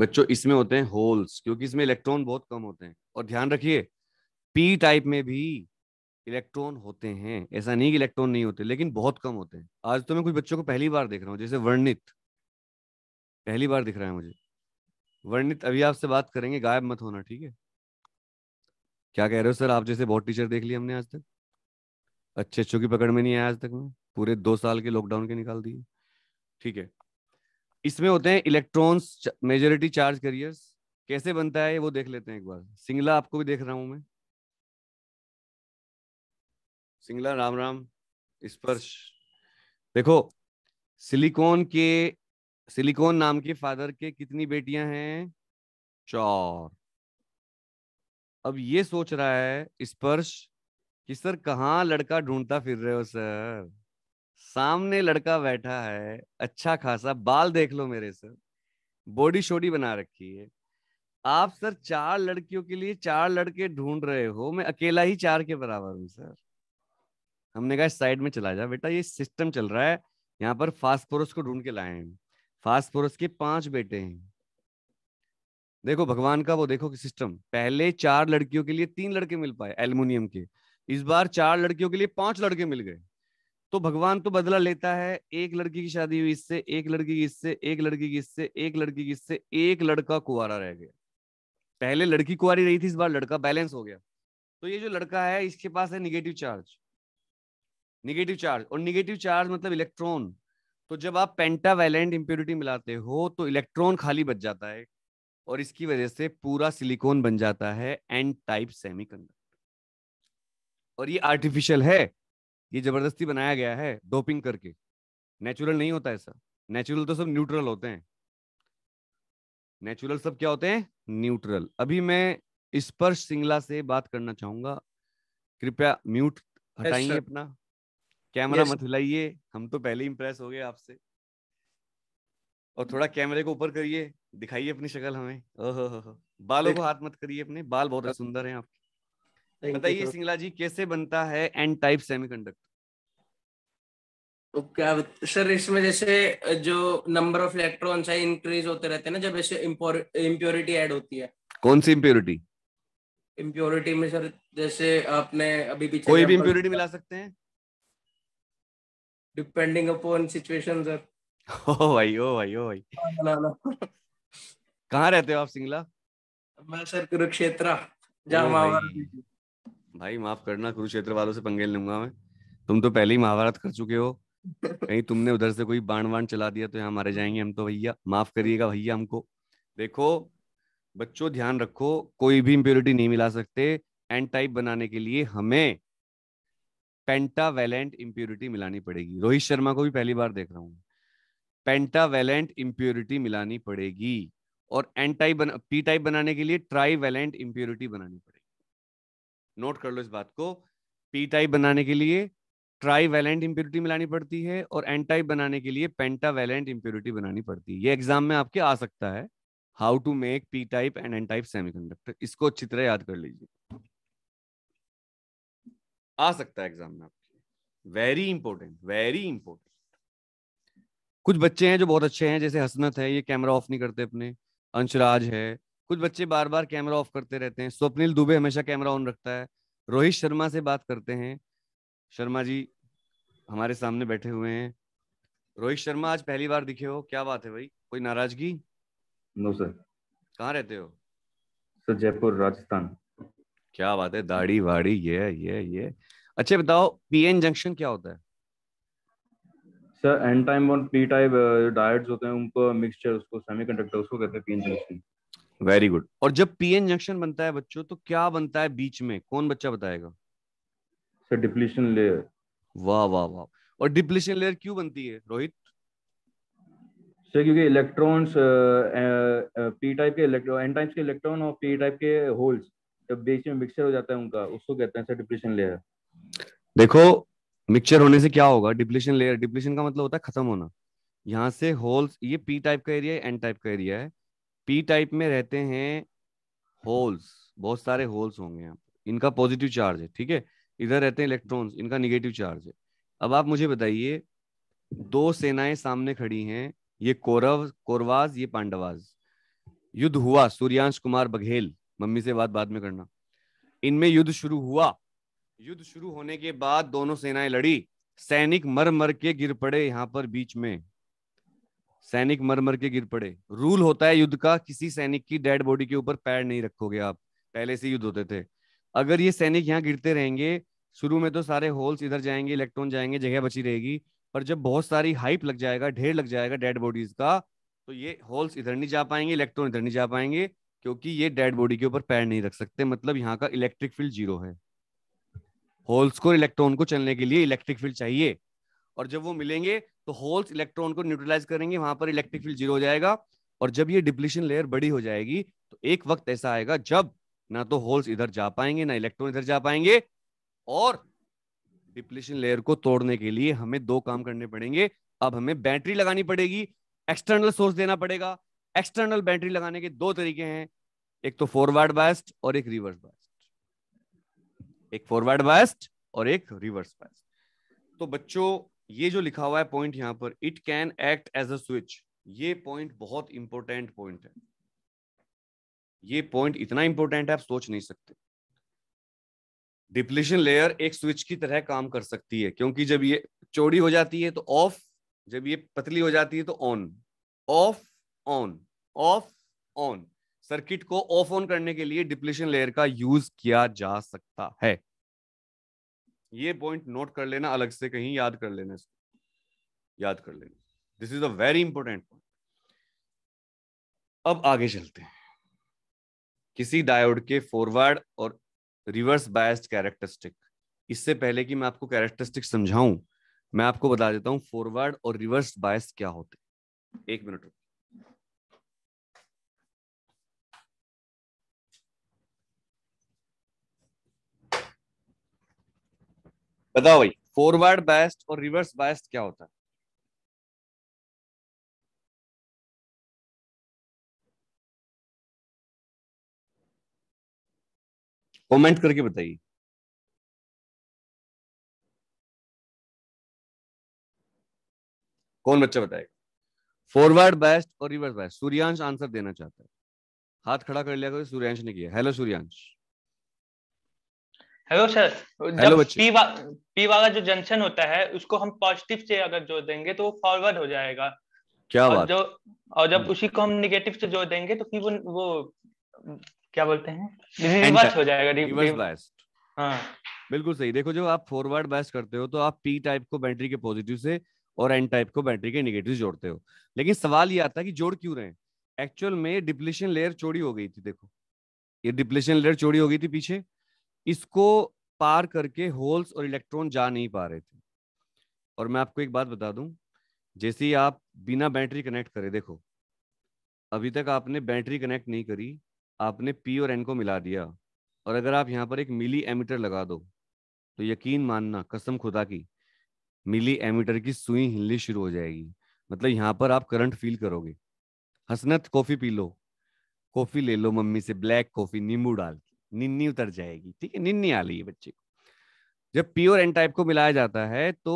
बच्चों इसमें होते हैं होल्स क्योंकि इसमें इलेक्ट्रॉन बहुत कम होते हैं और ध्यान रखिए पी टाइप में भी इलेक्ट्रॉन होते हैं ऐसा नहीं कि इलेक्ट्रॉन नहीं होते लेकिन बहुत कम होते हैं आज तो मैं कुछ बच्चों को पहली बार देख रहा हूँ जैसे वर्णित पहली बार दिख रहा है मुझे वर्णित अभी आपसे बात करेंगे गायब मत होना ठीक है क्या कह रहे हो सर आप जैसे बहुत टीचर देख लिए हमने आज तक अच्छे अच्छों की पकड़ में नहीं आया आज तक मैं पूरे दो साल के लॉकडाउन के निकाल दिए ठीक है इसमें होते हैं इलेक्ट्रॉन्स मेजोरिटी चार्ज करियर्स कैसे बनता है वो देख लेते हैं एक बार सिंगला आपको भी देख रहा हूं मैं सिंगला राम राम स्पर्श देखो सिलिकॉन के सिलिकॉन नाम के फादर के कितनी बेटियां हैं चार अब ये सोच रहा है स्पर्श कि सर कहाँ लड़का ढूंढता फिर रहे हो सर सामने लड़का बैठा है अच्छा खासा बाल देख लो मेरे सर बॉडी शोडी बना रखी है आप सर चार लड़कियों के लिए चार लड़के ढूंढ रहे हो मैं अकेला ही चार के बराबर हूँ सर हमने कहा साइड में चला जा बेटा ये सिस्टम चल रहा है यहाँ पर फास्फोरस को ढूंढ के लाए हैं फास्फोरस के पांच बेटे हैं देखो भगवान का वो देखो कि सिस्टम पहले चार लड़कियों के लिए तीन लड़के मिल पाए एल्यूमिनियम के इस बार चार लड़कियों के लिए पांच लड़के मिल गए तो भगवान तो बदला लेता है एक लड़की की शादी हुई इससे एक लड़की की इससे एक लड़की की इससे एक लड़की की इससे एक लड़का कुआरा रह गया पहले लड़की कुआरी रही थी इस बार लड़का बैलेंस हो गया तो ये जो लड़का है इसके पास है निगेटिव चार्ज निगेटिव चार्ज और निगेटिव चार्ज मतलब इलेक्ट्रॉन तो जब आप पेंटावैलेंट इंप्योरिटी मिलाते हो तो इलेक्ट्रॉन खाली बच जाता है और इसकी वजह से पूरा सिलिकॉन बन जाता है एंड टाइप सेमीकंडक्टर और ये आर्टिफिशियल है ये जबरदस्ती बनाया गया है डोपिंग करके नेचुरल नहीं होता ऐसा नेचुरल तो सब न्यूट्रल होते हैं नेचुरल सब क्या होते हैं न्यूट्रल अभी मैं स्पर्श सिंगला से बात करना चाहूंगा कृपया म्यूट हटाइए अपना कैमरा मत हिलाइए हम तो पहले इंप्रेस हो गए आपसे और थोड़ा कैमरे को ऊपर करिए दिखाइए अपनी शक्ल हमें ओहो बालों को हाथ मत करिए अपने बाल बहुत सुंदर हैं आपके बताइए सिंगला जी कैसे बनता है एन टाइप सेमीकंडक्टर तो क्या सर इसमें जैसे जो नंबर ऑफ इलेक्ट्रॉन्स है इंक्रीज होते रहते हैं ना जब ऐसे इम्प्योरिटी ऐड होती है कौन सी इम्प्योरिटी इम्प्योरिटी में सर जैसे आपने अभी पीछे कोई भी इम्प्योरिटी मिला सकते हैं डिपेंडिंग अपॉन सिचुएशन सर ओ भाई ओ भाई ओ भाई कहाँ रहते हो आप सिंगला मैं सर कुरुक्षेत्र जहाँ भाई माफ करना कुरुक्षेत्र वालों से पंगे लूंगा मैं तुम तो पहले ही महाभारत कर चुके हो कहीं तुमने उधर से कोई बाण वाण चला दिया तो यहाँ मारे जाएंगे हम तो भैया माफ करिएगा भैया हमको देखो बच्चों ध्यान रखो कोई भी इम्प्योरिटी नहीं मिला सकते एंड टाइप बनाने के लिए हमें पेंटा वैलेंट इम्प्योरिटी मिलानी पड़ेगी रोहित शर्मा को भी पहली बार देख रहा हूँ पेंटा वैलेंट इम्प्योरिटी मिलानी पड़ेगी और एन टाइप बना पी टाइप बनाने के लिए ट्राई वैलेंट इम्प्योरिटी बनानी पड़ेगी नोट कर लो इस बात को पी टाइप बनाने के लिए ट्राई वैलेंट इम्प्योरिटी मिलानी पड़ती है और एन टाइप बनाने के लिए पेंटा वैलेंट इम्प्योरिटी बनानी पड़ती है ये एग्जाम में आपके आ सकता है how to make P type and N type conductor इसको अच्छी तरह याद कर लीजिए आ सकता है एग्जाम में आपके वेरी इंपॉर्टेंट वेरी इंपॉर्टेंट कुछ बच्चे हैं जो बहुत अच्छे हैं जैसे हसनत है ये कैमरा ऑफ नहीं करते अपने अंशराज है कुछ बच्चे बार बार कैमरा ऑफ करते रहते हैं स्वप्निल दुबे हमेशा कैमरा ऑन रखता है रोहित शर्मा से बात करते हैं शर्मा जी हमारे सामने बैठे हुए हैं रोहित शर्मा आज पहली बार दिखे हो क्या बात है भाई कोई नाराजगी नो सर कहाँ रहते हो सर जयपुर राजस्थान क्या बात है दाढ़ी वाड़ी ये ये ये अच्छा बताओ पीएन जंक्शन क्या होता है सर एंड टाइम और पी टाइप डायट्स होते हैं उनको मिक्सचर उसको सेमीकंडक्टर उसको कहते हैं पीएन जंक्शन वेरी गुड और जब पीएन जंक्शन बनता है बच्चों तो क्या बनता है बीच में कौन बच्चा बताएगा सर डिप्लीशन लेयर वाह वाह वाह और डिप्लीशन लेयर क्यों बनती है रोहित सर क्योंकि इलेक्ट्रॉन्स पी टाइप के इलेक्ट्रॉन एन टाइप के इलेक्ट्रॉन और पी टाइप के होल्स जब बीच में मिक्सचर हो जाता है उनका उसको कहते हैं सर डिप्लीशन लेयर देखो मिक्सचर होने से क्या होगा डिप्लीशन लेयर डिप्लीशन का मतलब होता है खत्म होना यहाँ से होल्स ये पी टाइप का एरिया है एन टाइप का एरिया है पी टाइप में रहते हैं होल्स बहुत सारे होल्स होंगे यहाँ इनका पॉजिटिव चार्ज है ठीक है इधर रहते हैं इलेक्ट्रॉन्स इनका निगेटिव चार्ज है अब आप मुझे बताइए दो सेनाएं सामने खड़ी हैं ये कौरव कौरवाज ये पांडवाज युद्ध हुआ सूर्यांश कुमार बघेल मम्मी से बात बाद में करना इनमें युद्ध शुरू हुआ युद्ध शुरू होने के बाद दोनों सेनाएं लड़ी सैनिक मर मर के गिर पड़े यहाँ पर बीच में सैनिक मर मर के गिर पड़े रूल होता है युद्ध का किसी सैनिक की डेड बॉडी के ऊपर पैर नहीं रखोगे आप पहले से युद्ध होते थे अगर ये सैनिक यहाँ गिरते रहेंगे शुरू में तो सारे होल्स इधर जाएंगे इलेक्ट्रॉन जाएंगे जगह बची रहेगी पर जब बहुत सारी हाइप लग जाएगा ढेर लग जाएगा डेड बॉडीज का तो ये होल्स इधर नहीं जा पाएंगे इलेक्ट्रॉन इधर नहीं जा पाएंगे क्योंकि ये डेड बॉडी के ऊपर पैर नहीं रख सकते मतलब यहाँ का इलेक्ट्रिक फील्ड जीरो है होल्स को इलेक्ट्रॉन को चलने के लिए इलेक्ट्रिक फील्ड चाहिए और जब वो मिलेंगे तो होल्स इलेक्ट्रॉन को न्यूट्रलाइज करेंगे वहां पर इलेक्ट्रिक फील्ड जीरो हो जाएगा और जब ये डिप्लीशन लेयर बड़ी हो जाएगी तो एक वक्त ऐसा आएगा जब ना तो होल्स इधर जा पाएंगे ना इलेक्ट्रॉन इधर जा पाएंगे और डिप्लीशन लेयर को तोड़ने के लिए हमें दो काम करने पड़ेंगे अब हमें बैटरी लगानी पड़ेगी एक्सटर्नल सोर्स देना पड़ेगा एक्सटर्नल बैटरी लगाने के दो तरीके हैं एक तो फॉरवर्ड बेस्ट और एक रिवर्स बेस्ट एक फॉरवर्ड बेस्ट और एक रिवर्स बेस्ट तो बच्चों ये जो लिखा हुआ है पॉइंट यहां पर it can act as a switch ये पॉइंट बहुत इंपॉर्टेंट पॉइंट है ये पॉइंट इतना इंपॉर्टेंट है आप सोच नहीं सकते डिप्लीशन लेयर एक स्विच की तरह काम कर सकती है क्योंकि जब ये चौड़ी हो जाती है तो ऑफ जब ये पतली हो जाती है तो on off on off on circuit को ऑफ ऑन करने के लिए डिप्लीशन लेयर का यूज किया जा सकता है ये पॉइंट नोट कर लेना अलग से कहीं याद कर लेना इसको याद कर लेना this is a very important point अब आगे चलते हैं किसी डायोड के फॉरवर्ड और रिवर्स बायस्ड कैरेक्टरिस्टिक इससे पहले कि मैं आपको कैरेक्टरिस्टिक समझाऊं मैं आपको बता देता हूं फॉरवर्ड और रिवर्स बायस क्या होते एक मिनट रुको बताओ भाई फॉरवर्ड बायस्ड और रिवर्स बायस्ड क्या होता है कमेंट करके बताइए कौन बच्चा बताएगा फॉरवर्ड बेस्ट और रिवर्स बेस्ट सूर्यांश आंसर देना चाहता है हाथ खड़ा कर लिया सूर्यांश ने किया हेलो सूर्यांश हेलो सर जब पी वा, पी वाला जो जंक्शन होता है उसको हम पॉजिटिव से अगर जोड़ देंगे तो वो फॉरवर्ड हो जाएगा क्या और बात? जो और जब हम्म। उसी को हम निगेटिव से जोड़ देंगे तो फिर वो वो क्या बोलते हैं रिवर्स हो जाएगा रिवर्स हाँ बिल्कुल सही देखो जब आप फॉरवर्ड बायस करते हो तो आप पी टाइप को बैटरी के पॉजिटिव से और एन टाइप को बैटरी के निगेटिव जोड़ते हो लेकिन सवाल ये आता है कि जोड़ क्यों रहे एक्चुअल में डिप्लेशन लेयर चोरी हो गई थी देखो ये डिप्लेशन लेयर चोरी हो गई थी पीछे इसको पार करके होल्स और इलेक्ट्रॉन जा नहीं पा रहे थे और मैं आपको एक बात बता दूं जैसे ही आप बिना बैटरी कनेक्ट करें देखो अभी तक आपने बैटरी कनेक्ट नहीं करी आपने पी और एन को मिला दिया और अगर आप यहाँ पर एक मिली एमीटर लगा दो तो यकीन मानना कसम खुदा की मिली एमीटर की सुई हिलनी शुरू हो जाएगी मतलब यहाँ पर आप करंट फील करोगे हसनत कॉफ़ी पी लो कॉफ़ी ले लो मम्मी से ब्लैक कॉफ़ी नींबू डाल निन्नी उतर जाएगी ठीक है निन्नी आ रही है बच्चे को जब प्योर एन टाइप को मिलाया जाता है तो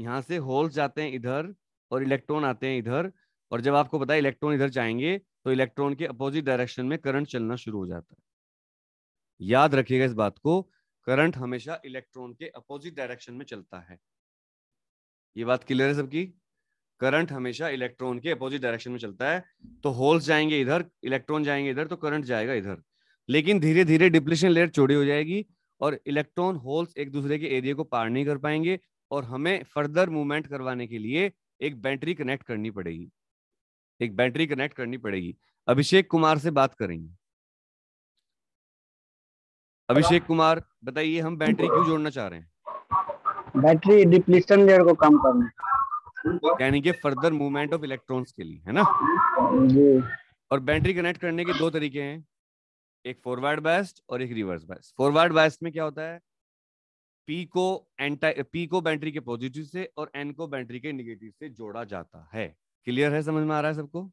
यहाँ से होल्स जाते हैं इधर और इलेक्ट्रॉन आते हैं इधर और जब आपको पता है इलेक्ट्रॉन इधर जाएंगे तो इलेक्ट्रॉन के अपोजिट डायरेक्शन में करंट चलना शुरू हो जाता है याद रखिएगा इस बात को करंट हमेशा इलेक्ट्रॉन के अपोजिट डायरेक्शन में चलता है ये बात क्लियर है सबकी करंट हमेशा इलेक्ट्रॉन के अपोजिट डायरेक्शन में चलता है तो होल्स जाएंगे इधर इलेक्ट्रॉन जाएंगे इधर तो करंट जाएगा इधर लेकिन धीरे धीरे डिप्लेशन लेयर चौड़ी हो जाएगी और इलेक्ट्रॉन होल्स एक दूसरे के एरिया को पार नहीं कर पाएंगे और हमें फर्दर मूवमेंट करवाने के लिए एक बैटरी कनेक्ट करनी पड़ेगी एक बैटरी कनेक्ट करनी पड़ेगी अभिषेक कुमार से बात करेंगे अभिषेक कुमार बताइए हम बैटरी क्यों जोड़ना चाह रहे हैं बैटरी डिप्लीशन लेयर को कम करना यानी कि फर्दर मूवमेंट ऑफ इलेक्ट्रॉन्स के लिए है ना जी और बैटरी कनेक्ट करने के दो तरीके हैं एक फॉरवर्ड बेस्ट और एक रिवर्स बेस्ट फॉरवर्ड बेस्ट में क्या होता है पी को एंटा पी को बैटरी के पॉजिटिव से और एन को बैटरी के निगेटिव से जोड़ा जाता है क्लियर है समझ में आ रहा है सबको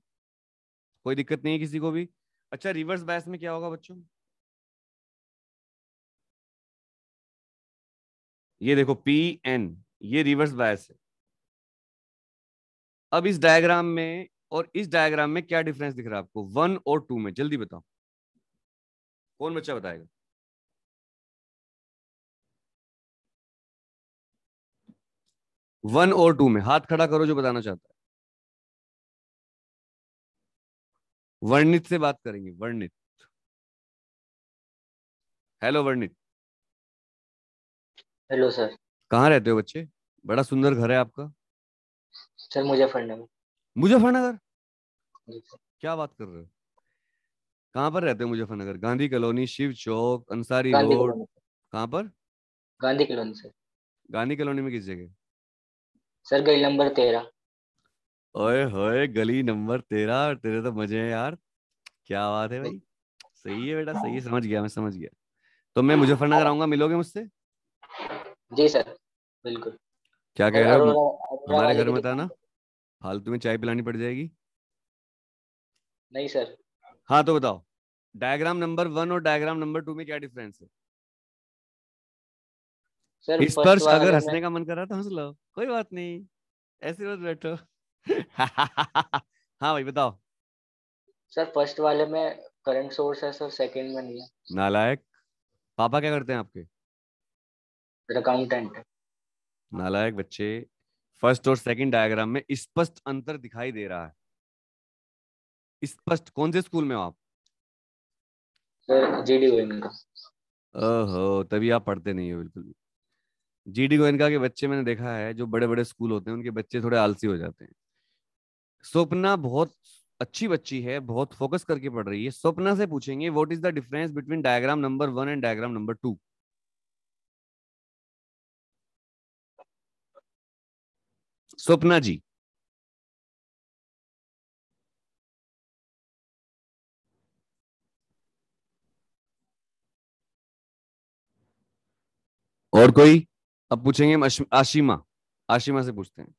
कोई दिक्कत नहीं है किसी को भी अच्छा रिवर्स बैस में क्या होगा बच्चों ये देखो पी एन ये रिवर्स बैस है अब इस डायग्राम में और इस डायग्राम में क्या डिफरेंस दिख रहा है आपको वन और टू में जल्दी बताओ कौन बच्चा बताएगा वन और टू में हाथ खड़ा करो जो बताना चाहता है वर्णित से बात करेंगे वर्णित हेलो वर्णित हेलो सर कहाँ रहते हो बच्चे बड़ा सुंदर घर है आपका सर मुजफ्फरनगर मुजफ्फरनगर क्या बात कर रहे हो कहाँ पर रहते हो मुजफ्फरनगर गांधी कॉलोनी शिव चौक अंसारी रोड कहाँ पर Gandhi colony sir Gandhi colony में किस जगह सर गली नंबर तेरह ओए होए गली नंबर तेरह तेरे तो मजे हैं यार क्या बात है भाई सही है बेटा सही है समझ गया मैं समझ गया तो मैं मुजफ्फरनगर आऊंगा मिलोगे मुझसे जी सर बिल्कुल क्या कह रहे हो हमारे घर था तो ना फालतू में चाय पिलानी पड़ जाएगी नहीं सर हाँ तो बताओ डायग्राम नंबर वन और डायग्राम नंबर टू में क्या डिफरेंस है सर इस पर अगर तो हंसने का मन कर रहा तो हंस लो कोई बात नहीं ऐसे बस बैठो हाँ भाई बताओ सर फर्स्ट वाले में करंट सोर्स है सर सेकंड में नहीं है नालायक पापा क्या करते हैं आपके अकाउंटेंट नालायक बच्चे फर्स्ट और सेकंड डायग्राम में स्पष्ट अंतर दिखाई दे रहा है स्पष्ट कौन से स्कूल में हो आप ओहो तभी आप पढ़ते नहीं हो बिल्कुल भी डी गोयनका के बच्चे मैंने देखा है जो बड़े बड़े स्कूल होते हैं उनके बच्चे थोड़े आलसी हो जाते हैं स्वप्ना बहुत अच्छी बच्ची है बहुत फोकस करके पढ़ रही है स्वप्ना से पूछेंगे what is the difference between diagram number one and diagram number two Swapna ji और कोई अब पूछेंगे आशीमा आशीमा से पूछते हैं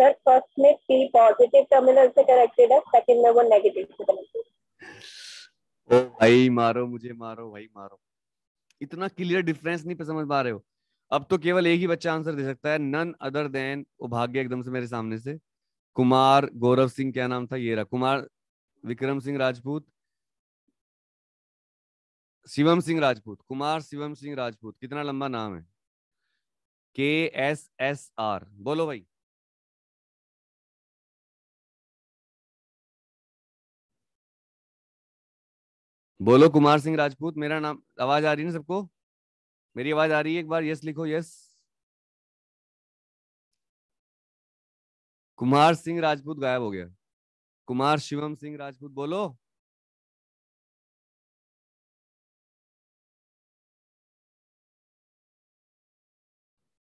सर फर्स्ट में टी पॉजिटिव टर्मिनल से कनेक्टेड है सेकंड में वो नेगेटिव से कनेक्टेड ओ भाई मारो मुझे मारो भाई मारो इतना क्लियर डिफरेंस नहीं समझ पा रहे हो अब तो केवल एक ही बच्चा आंसर दे सकता है नन अदर देन वो भाग्य एकदम से मेरे सामने से कुमार गौरव सिंह क्या नाम था ये रहा कुमार विक्रम सिंह राजपूत शिवम सिंह राजपूत कुमार शिवम सिंह राजपूत कितना लंबा नाम है के एस एस आर बोलो भाई बोलो कुमार सिंह राजपूत मेरा नाम आवाज आ रही है ना सबको मेरी आवाज आ रही है एक बार यस लिखो यस कुमार सिंह राजपूत गायब हो गया कुमार शिवम सिंह राजपूत बोलो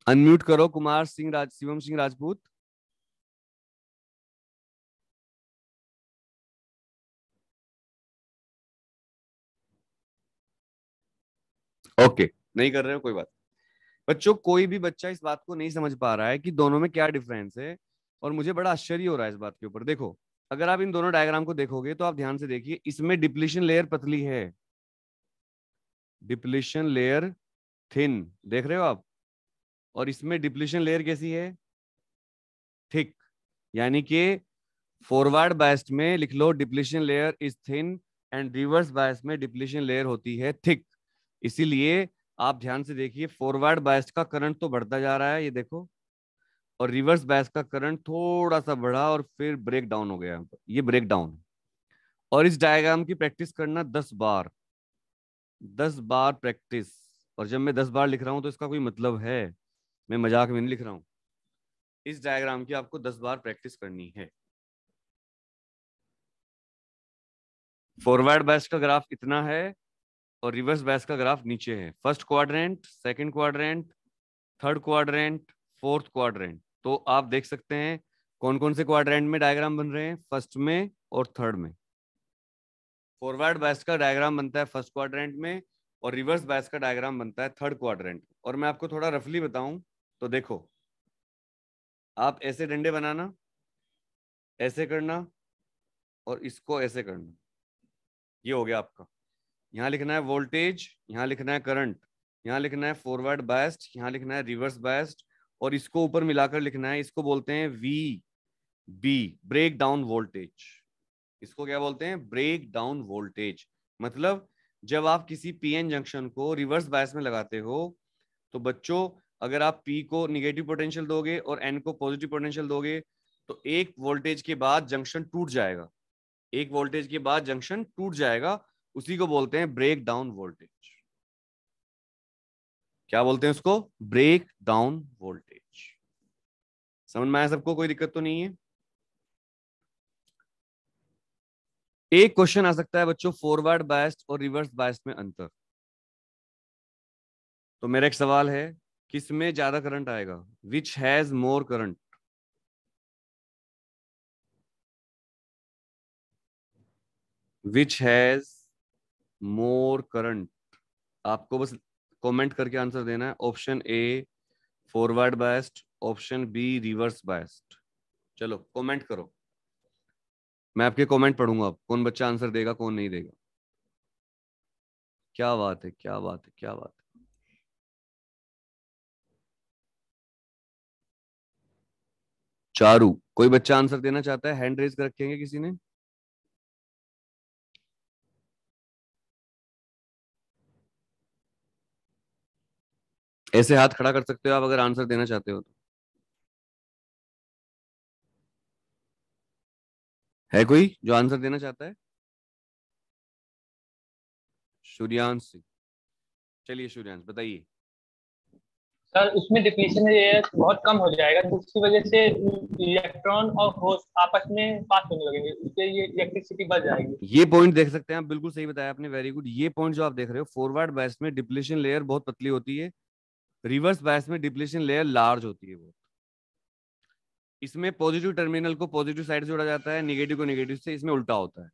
अनम्यूट करो कुमार सिंह राज शिवम सिंह राजपूत ओके okay, नहीं कर रहे हो कोई बात बच्चों कोई भी बच्चा इस बात को नहीं समझ पा रहा है कि दोनों में क्या डिफरेंस है और मुझे बड़ा आश्चर्य हो रहा है इस बात के ऊपर देखो अगर आप इन दोनों डायग्राम को देखोगे तो आप ध्यान से देखिए इसमें डिप्लीशन लेयर पतली है डिप्लीशन लेयर थिन देख रहे हो आप और इसमें डिप्लीशन लेयर कैसी है थिक यानी कि फॉरवर्ड बायस्ट में लिख लो depletion layer is thin and reverse bias में डिप्लीशन लेयर होती है थिक इसीलिए आप ध्यान से देखिए फॉरवर्ड बायस्ट का करंट तो बढ़ता जा रहा है ये देखो और रिवर्स बायस का करंट थोड़ा सा बढ़ा और फिर ब्रेक डाउन हो गया ये ब्रेक डाउन और इस डायग्राम की प्रैक्टिस करना दस बार दस बार प्रैक्टिस और जब मैं दस बार लिख रहा हूं तो इसका कोई मतलब है मैं मजाक में नहीं लिख रहा हूँ इस डायग्राम की आपको दस बार प्रैक्टिस करनी है फॉरवर्ड बैस का ग्राफ इतना है और रिवर्स बैस का ग्राफ नीचे है first quadrant second quadrant third quadrant fourth quadrant तो आप देख सकते हैं कौन कौन से क्वाड्रेंट में डायग्राम बन रहे हैं फर्स्ट में और थर्ड में फॉरवर्ड बैस का डायग्राम बनता है फर्स्ट क्वाड्रेंट में और रिवर्स बैस का डायग्राम बनता है थर्ड क्वाड्रेंट और मैं आपको थोड़ा रफली बताऊं तो देखो आप ऐसे डंडे बनाना ऐसे करना और इसको ऐसे करना ये हो गया आपका यहां लिखना है वोल्टेज यहां लिखना है करंट यहां लिखना है फॉरवर्ड बायस्ड यहां लिखना है रिवर्स बायस्ट और इसको ऊपर मिलाकर लिखना है इसको बोलते हैं V B breakdown voltage इसको क्या बोलते हैं ब्रेक डाउन वोल्टेज मतलब जब आप किसी पीएन जंक्शन को रिवर्स बायस में लगाते हो तो बच्चों अगर आप पी को निगेटिव पोटेंशियल दोगे और एन को पॉजिटिव पोटेंशियल दोगे तो एक वोल्टेज के बाद जंक्शन टूट जाएगा एक वोल्टेज के बाद जंक्शन टूट जाएगा उसी को बोलते हैं ब्रेक डाउन वोल्टेज क्या बोलते हैं उसको ब्रेक डाउन वोल्टेज समझ में आया सबको कोई दिक्कत तो नहीं है एक क्वेश्चन आ सकता है बच्चों फॉरवर्ड बायस्ड और रिवर्स बायस्ड में अंतर तो मेरा एक सवाल है किस में ज्यादा करंट आएगा which has more current which has more current आपको बस कमेंट करके आंसर देना है option A forward biased option B reverse biased चलो कमेंट करो मैं आपके कमेंट पढ़ूंगा आप कौन बच्चा आंसर देगा कौन नहीं देगा क्या बात है क्या बात है क्या बात है चारू कोई बच्चा आंसर देना चाहता है हैंड रेज कर रखेंगे किसी ने ऐसे हाथ खड़ा कर सकते हो आप अगर आंसर देना चाहते हो तो है कोई जो आंसर देना चाहता है सूर्यांश सिंह चलिए सूर्यांश बताइए सर उसमें डिप्लीशन बहुत कम हो जाएगा जिसकी तो वजह से इलेक्ट्रॉन और होस्ट आपस में पास होने लगेंगे उससे ये इलेक्ट्रिसिटी बढ़ जाएगी ये पॉइंट देख सकते हैं आप बिल्कुल सही बताया आपने वेरी गुड ये पॉइंट जो आप देख रहे हो फॉरवर्ड बायस में डिप्लीशन लेयर बहुत पतली होती है रिवर्स बायस में डिप्लीशन लेयर लार्ज होती है वो इसमें पॉजिटिव टर्मिनल को पॉजिटिव साइड से जोड़ा जाता है निगेटिव को निगेटिव से इसमें उल्टा होता है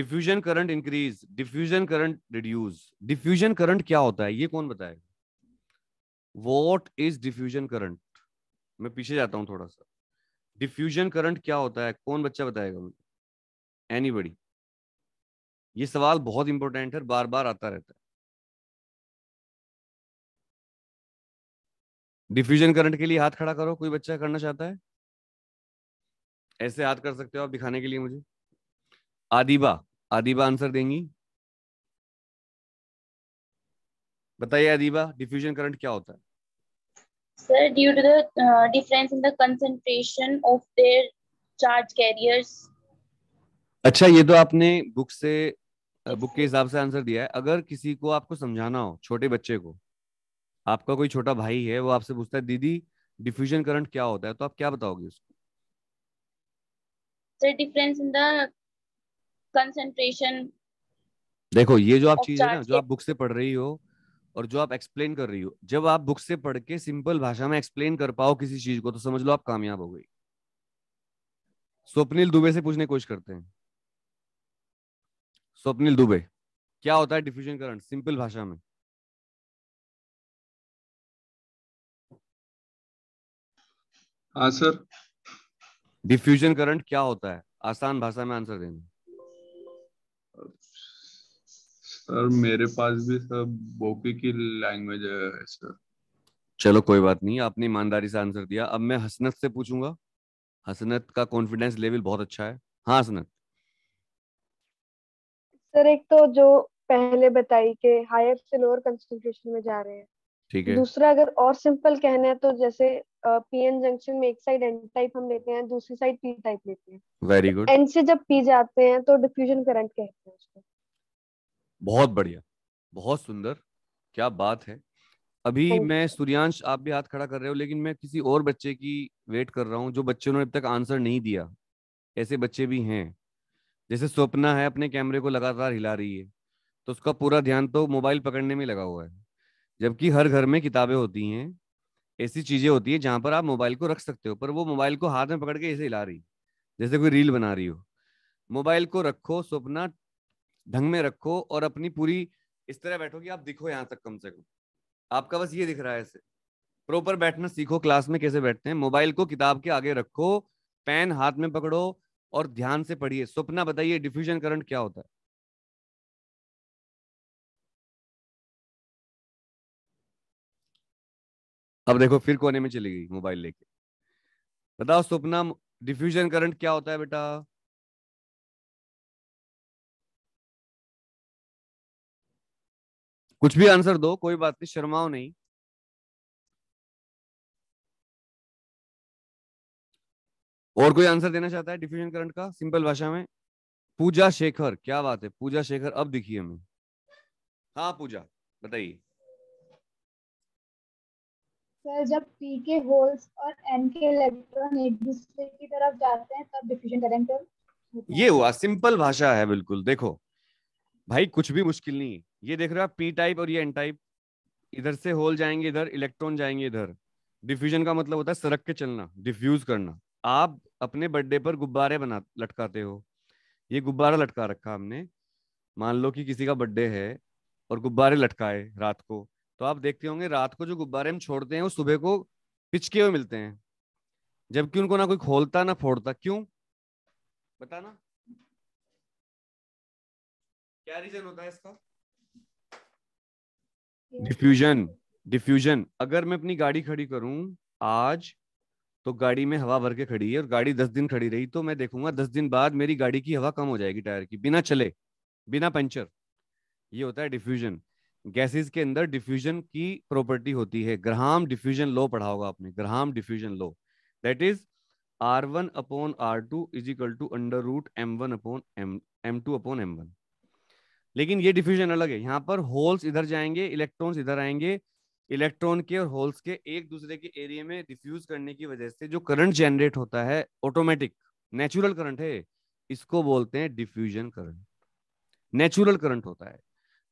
diffusion current increase diffusion current reduce diffusion current क्या होता है ये कौन बताएगा वॉट इज डिफ्यूजन करंट मैं पीछे जाता हूँ थोड़ा सा डिफ्यूजन करंट क्या होता है कौन बच्चा बताएगा मुझे एनी ये सवाल बहुत इंपॉर्टेंट है बार बार आता रहता है डिफ्यूजन करंट के लिए हाथ खड़ा करो कोई बच्चा करना चाहता है ऐसे हाथ कर सकते हो आप दिखाने के लिए मुझे आदिबा आदिबा आंसर देंगी बताइए अदीबा डिफ्यूजन करंट क्या होता है sir due to the difference in the concentration of their charge carriers अच्छा ये तो आपने बुक से बुक uh, के हिसाब से आंसर दिया है अगर किसी को आपको समझाना हो छोटे बच्चे को आपका कोई छोटा भाई है वो आपसे पूछता है दीदी डिफ्यूजन करंट क्या होता है तो आप क्या बताओगे उसको sir difference in the concentration देखो ये जो आप चीज है ना जो आप बुक से पढ़ रही हो और जो आप एक्सप्लेन कर रही हो जब आप बुक से पढ़ के सिंपल भाषा में एक्सप्लेन कर पाओ किसी चीज को तो समझ लो आप कामयाब हो गई स्वप्निल दुबे से पूछने की कोशिश करते हैं स्वप्निल दुबे क्या होता है डिफ्यूजन करंट सिंपल भाषा में हाँ सर डिफ्यूजन करंट क्या होता है आसान भाषा में आंसर देना सर मेरे पास भी सब बोकी की लैंग्वेज है सर चलो कोई बात नहीं आपने ईमानदारी से आंसर दिया अब मैं हसनत से पूछूंगा हसनत का कॉन्फिडेंस लेवल बहुत अच्छा है हाँ हसनत सर एक तो जो पहले बताई के हायर से लोअर कंसंट्रेशन में जा रहे हैं ठीक है दूसरा अगर और सिंपल कहना है तो जैसे पीएन जंक्शन में एक साइड एन टाइप हम लेते हैं दूसरी साइड पी टाइप लेते हैं वेरी गुड एन से जब पी जाते हैं तो डिफ्यूजन करंट कहते हैं उसको बहुत बढ़िया बहुत सुंदर क्या बात है अभी तो मैं सूर्यांश आप भी हाथ खड़ा कर रहे हो लेकिन मैं किसी और बच्चे की वेट कर रहा हूँ जो बच्चे ने अब तक आंसर नहीं दिया ऐसे बच्चे भी हैं जैसे स्वप्ना है अपने कैमरे को लगातार हिला रही है तो उसका पूरा ध्यान तो मोबाइल पकड़ने में लगा हुआ है जबकि हर घर में किताबें होती हैं ऐसी चीजें होती है जहां पर आप मोबाइल को रख सकते हो पर वो मोबाइल को हाथ में पकड़ के ऐसे हिला रही जैसे कोई रील बना रही हो मोबाइल को रखो सपना ढंग में रखो और अपनी पूरी इस तरह बैठो कि आप दिखो यहाँ तक कम से कम आपका बस ये दिख रहा है इसे प्रॉपर बैठना सीखो क्लास में कैसे बैठते हैं मोबाइल को किताब के आगे रखो पेन हाथ में पकड़ो और ध्यान से पढ़िए सपना बताइए डिफ्यूजन करंट क्या होता है अब देखो फिर कोने में चली गई मोबाइल लेके बताओ सपना डिफ्यूजन करंट क्या होता है बेटा कुछ भी आंसर दो कोई बात नहीं शर्माओ नहीं और कोई आंसर देना चाहता है डिफ्यूजन करंट का सिंपल भाषा में पूजा शेखर क्या बात है पूजा शेखर अब दिखिए हमें हाँ पूजा बताइए सर जब पी के होल्स और एन के इलेक्ट्रॉन एक दूसरे की तरफ जाते हैं तब डिफ्यूजन करंट ये हुआ सिंपल भाषा है बिल्कुल देखो भाई कुछ भी मुश्किल नहीं है ये देख रहे हो आप पी टाइप और ये एन टाइप इधर से होल जाएंगे इधर इलेक्ट्रॉन जाएंगे इधर डिफ्यूजन का मतलब होता है सरक के चलना डिफ्यूज करना आप अपने बर्थडे पर गुब्बारे बना लटकाते हो ये गुब्बारा लटका रखा हमने मान लो कि किसी का बर्थडे है और गुब्बारे लटकाए रात को तो आप देखते होंगे रात को जो गुब्बारे हम छोड़ते हैं वो सुबह को पिचके हुए मिलते हैं जबकि उनको ना कोई खोलता ना फोड़ता क्यों बताना क्या रीजन होता है इसका डिफ्यूजन डिफ्यूजन अगर मैं अपनी गाड़ी खड़ी करूं आज तो गाड़ी में हवा भर के खड़ी है और गाड़ी दस दिन खड़ी रही तो मैं देखूंगा दस दिन बाद मेरी गाड़ी की हवा कम हो जाएगी टायर की बिना चले बिना पंचर ये होता है डिफ्यूजन गैसेस के अंदर डिफ्यूजन की प्रॉपर्टी होती है ग्राम डिफ्यूजन लो पढ़ा होगा आपने Graham diffusion law that is R one upon R two is equal to under root M one upon M M two upon M one लेकिन ये डिफ्यूजन अलग है यहाँ पर होल्स इधर जाएंगे इलेक्ट्रॉन्स इधर आएंगे इलेक्ट्रॉन के और होल्स के एक दूसरे के एरिया में डिफ्यूज करने की वजह से जो करंट जनरेट होता है ऑटोमेटिक नेचुरल करंट है इसको बोलते हैं डिफ्यूजन करंट नेचुरल करंट होता है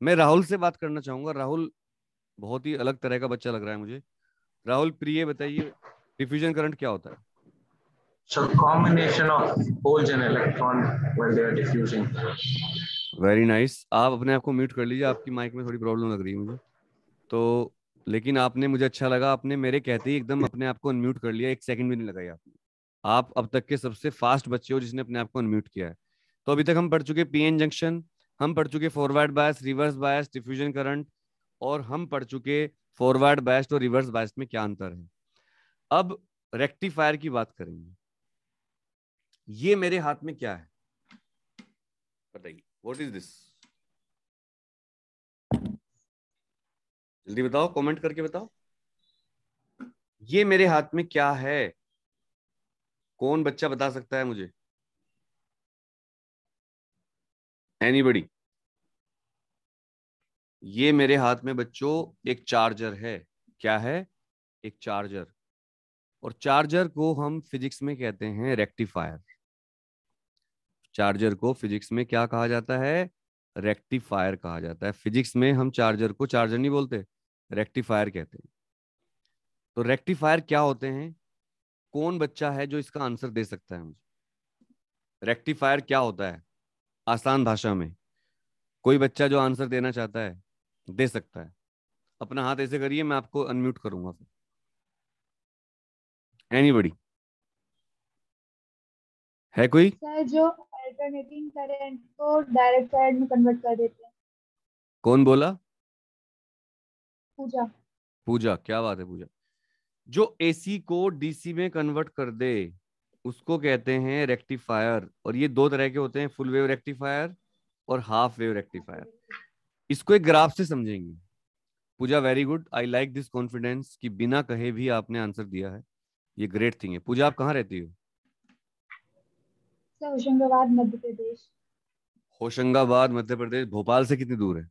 मैं राहुल से बात करना चाहूंगा राहुल बहुत ही अलग तरह का बच्चा लग रहा है मुझे राहुल प्रिय बताइए डिफ्यूजन करंट क्या होता है So combination of holes electron electron when they are very nice आप अपने आप को म्यूट कर लीजिए आपकी माइक में थोड़ी प्रॉब्लम लग रही है मुझे तो लेकिन आपने मुझे अच्छा लगा आपने मेरे कहते ही एकदम अपने आप को अनम्यूट कर लिया एक सेकंड भी नहीं लगाई आपने आप अब तक के सबसे फास्ट बच्चे हो जिसने अपने आप को अनम्यूट किया है तो अभी तक हम पढ़ चुके पी जंक्शन हम पढ़ चुके forward bias reverse bias diffusion current और हम पढ़ चुके फॉरवर्ड बायस और रिवर्स बायस में क्या अंतर है अब रेक्टिफायर की बात करेंगे ये मेरे हाथ में क्या है बताइए वॉट इज दिस जल्दी बताओ कमेंट करके बताओ ये मेरे हाथ में क्या है कौन बच्चा बता सकता है मुझे एनीबडी ये मेरे हाथ में बच्चों एक चार्जर है क्या है एक चार्जर और चार्जर को हम फिजिक्स में कहते हैं रेक्टिफायर चार्जर को फिजिक्स में क्या कहा जाता है रेक्टिफायर कहा जाता है फिजिक्स में हम चार्जर को चार्जर नहीं बोलते रेक्टिफायर कहते हैं तो रेक्टिफायर क्या होते हैं कौन बच्चा है जो इसका आंसर दे सकता है मुझे रेक्टिफायर क्या होता है आसान भाषा में कोई बच्चा जो आंसर देना चाहता है दे सकता है अपना हाथ ऐसे करिए मैं आपको अनम्यूट करूंगा फिर एनी है कोई जो अल्टरनेटिंग करंट को डायरेक्ट करंट में कन्वर्ट कर देते हैं कौन बोला पूजा पूजा क्या बात है पूजा जो एसी को डीसी में कन्वर्ट कर दे उसको कहते हैं रेक्टिफायर और ये दो तरह के होते हैं फुल वेव रेक्टिफायर और हाफ वेव रेक्टिफायर इसको एक ग्राफ से समझेंगे Pooja very good I like this confidence कि बिना कहे भी आपने आंसर दिया है ये ग्रेट थिंग है पूजा आप कहाँ रहती हो होशंगाबाद मध्य प्रदेश होशंगाबाद मध्य प्रदेश भोपाल से कितनी दूर है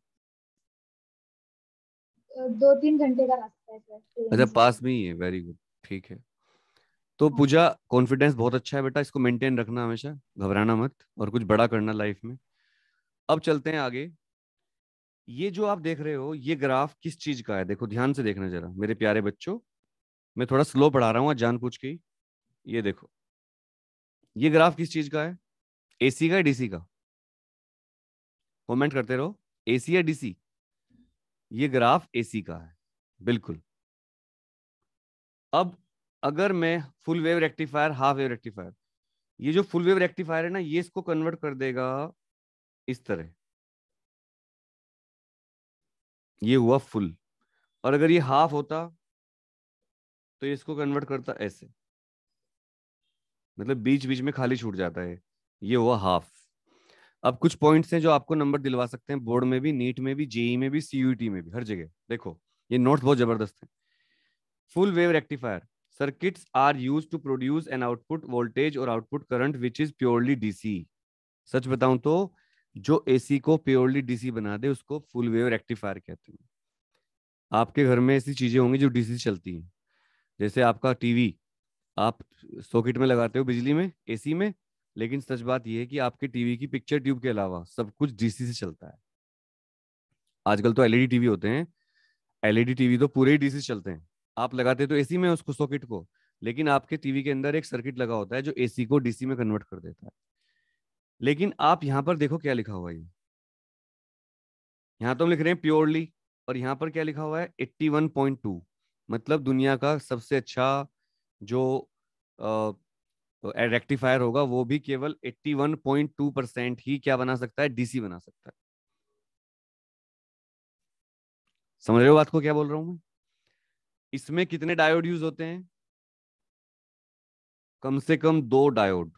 दो तीन घंटे का रास्ता है अच्छा पास में ही है वेरी गुड ठीक है तो हाँ। पूजा कॉन्फिडेंस बहुत अच्छा है बेटा इसको मेंटेन रखना हमेशा घबराना मत और कुछ बड़ा करना लाइफ में अब चलते हैं आगे ये जो आप देख रहे हो ये ग्राफ किस चीज का है देखो ध्यान से देखना जरा मेरे प्यारे बच्चों मैं थोड़ा स्लो पढ़ा रहा हूँ जान पूछ के ये देखो ये ग्राफ किस चीज का है एसी का डीसी का कमेंट करते रहो एसी या डीसी ये ग्राफ एसी का है बिल्कुल अब अगर मैं full wave rectifier half wave rectifier ये जो फुल वेव रेक्टिफायर है ना ये इसको कन्वर्ट कर देगा इस तरह ये हुआ फुल और अगर ये हाफ होता तो इसको कन्वर्ट करता ऐसे मतलब बीच बीच में खाली छूट जाता है ये हुआ हाफ अब कुछ पॉइंट्स हैं जो आपको नंबर दिलवा सकते हैं बोर्ड में भी नीट में भी जेई e में भी सीयूटी में भी हर जगह देखो ये नोट्स बहुत जबरदस्त हैं full wave rectifier circuits are used to produce an output voltage और output current which is purely DC. सच बताऊं तो जो AC को प्योरली डीसी बना दे उसको फुल वेव रेक्टिफायर कहते हैं आपके घर में ऐसी चीजें होंगी जो डीसी चलती हैं जैसे आपका टीवी आप सॉकेट में लगाते हो बिजली में एसी में लेकिन सच बात यह है कि आपके टीवी की पिक्चर ट्यूब के अलावा सब कुछ डीसी से चलता है आजकल तो एलईडी टीवी होते हैं एलईडी टीवी तो पूरे ही डीसी से चलते हैं आप लगाते तो एसी में उसको सॉकेट को लेकिन आपके टीवी के अंदर एक सर्किट लगा होता है जो एसी को डीसी में कन्वर्ट कर देता है लेकिन आप यहाँ पर देखो क्या लिखा हुआ है यहाँ तो हम लिख रहे हैं प्योरली और यहाँ पर क्या लिखा हुआ है 81.2 मतलब दुनिया का सबसे अच्छा जो रेक्टिफायर तो होगा वो भी केवल 81.2 परसेंट ही क्या बना सकता है डीसी बना सकता है समझ रहे हो बात को क्या बोल रहा हूं मैं इसमें कितने डायोड यूज होते हैं कम से कम दो डायोड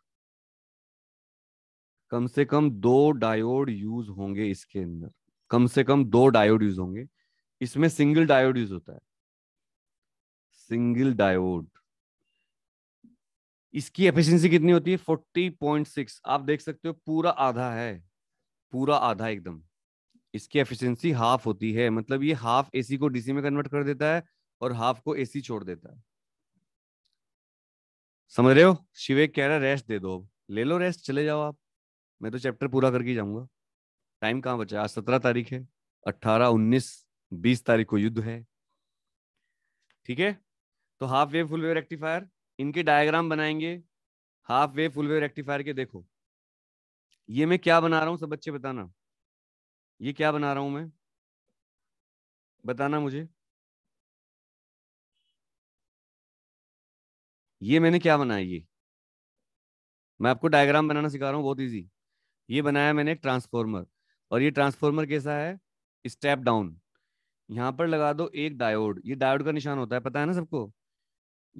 कम से कम दो डायोड यूज होंगे इसके अंदर कम से कम दो डायोड यूज होंगे इसमें सिंगल डायोड यूज होता है सिंगल डायोड इसकी एफिशिएंसी कितनी होती है फोर्टी पॉइंट सिक्स आप देख सकते हो पूरा आधा है पूरा आधा एकदम इसकी एफिशिएंसी हाफ होती है मतलब ये हाफ एसी को डीसी में कन्वर्ट कर देता है और हाफ को एसी छोड़ देता है समझ रहे हो शिवेक कह रहा है रेस्ट दे दो अब ले लो रेस्ट चले जाओ आप मैं तो चैप्टर पूरा करके जाऊंगा टाइम कहाँ बचा आज सत्रह तारीख है अट्ठारह उन्नीस बीस तारीख को युद्ध है ठीक है तो half wave full wave rectifier इनके डायग्राम बनाएंगे half wave full wave rectifier के देखो ये मैं क्या बना रहा हूँ सब बच्चे बताना ये क्या बना रहा हूँ मैं बताना मुझे ये मैंने क्या बनाया ये मैं आपको डायग्राम बनाना सिखा रहा हूँ बहुत इजी ये बनाया मैंने एक ट्रांसफॉर्मर और ये ट्रांसफॉर्मर कैसा है स्टेप डाउन यहाँ पर लगा दो एक डायोड ये डायोड का निशान होता है पता है ना सबको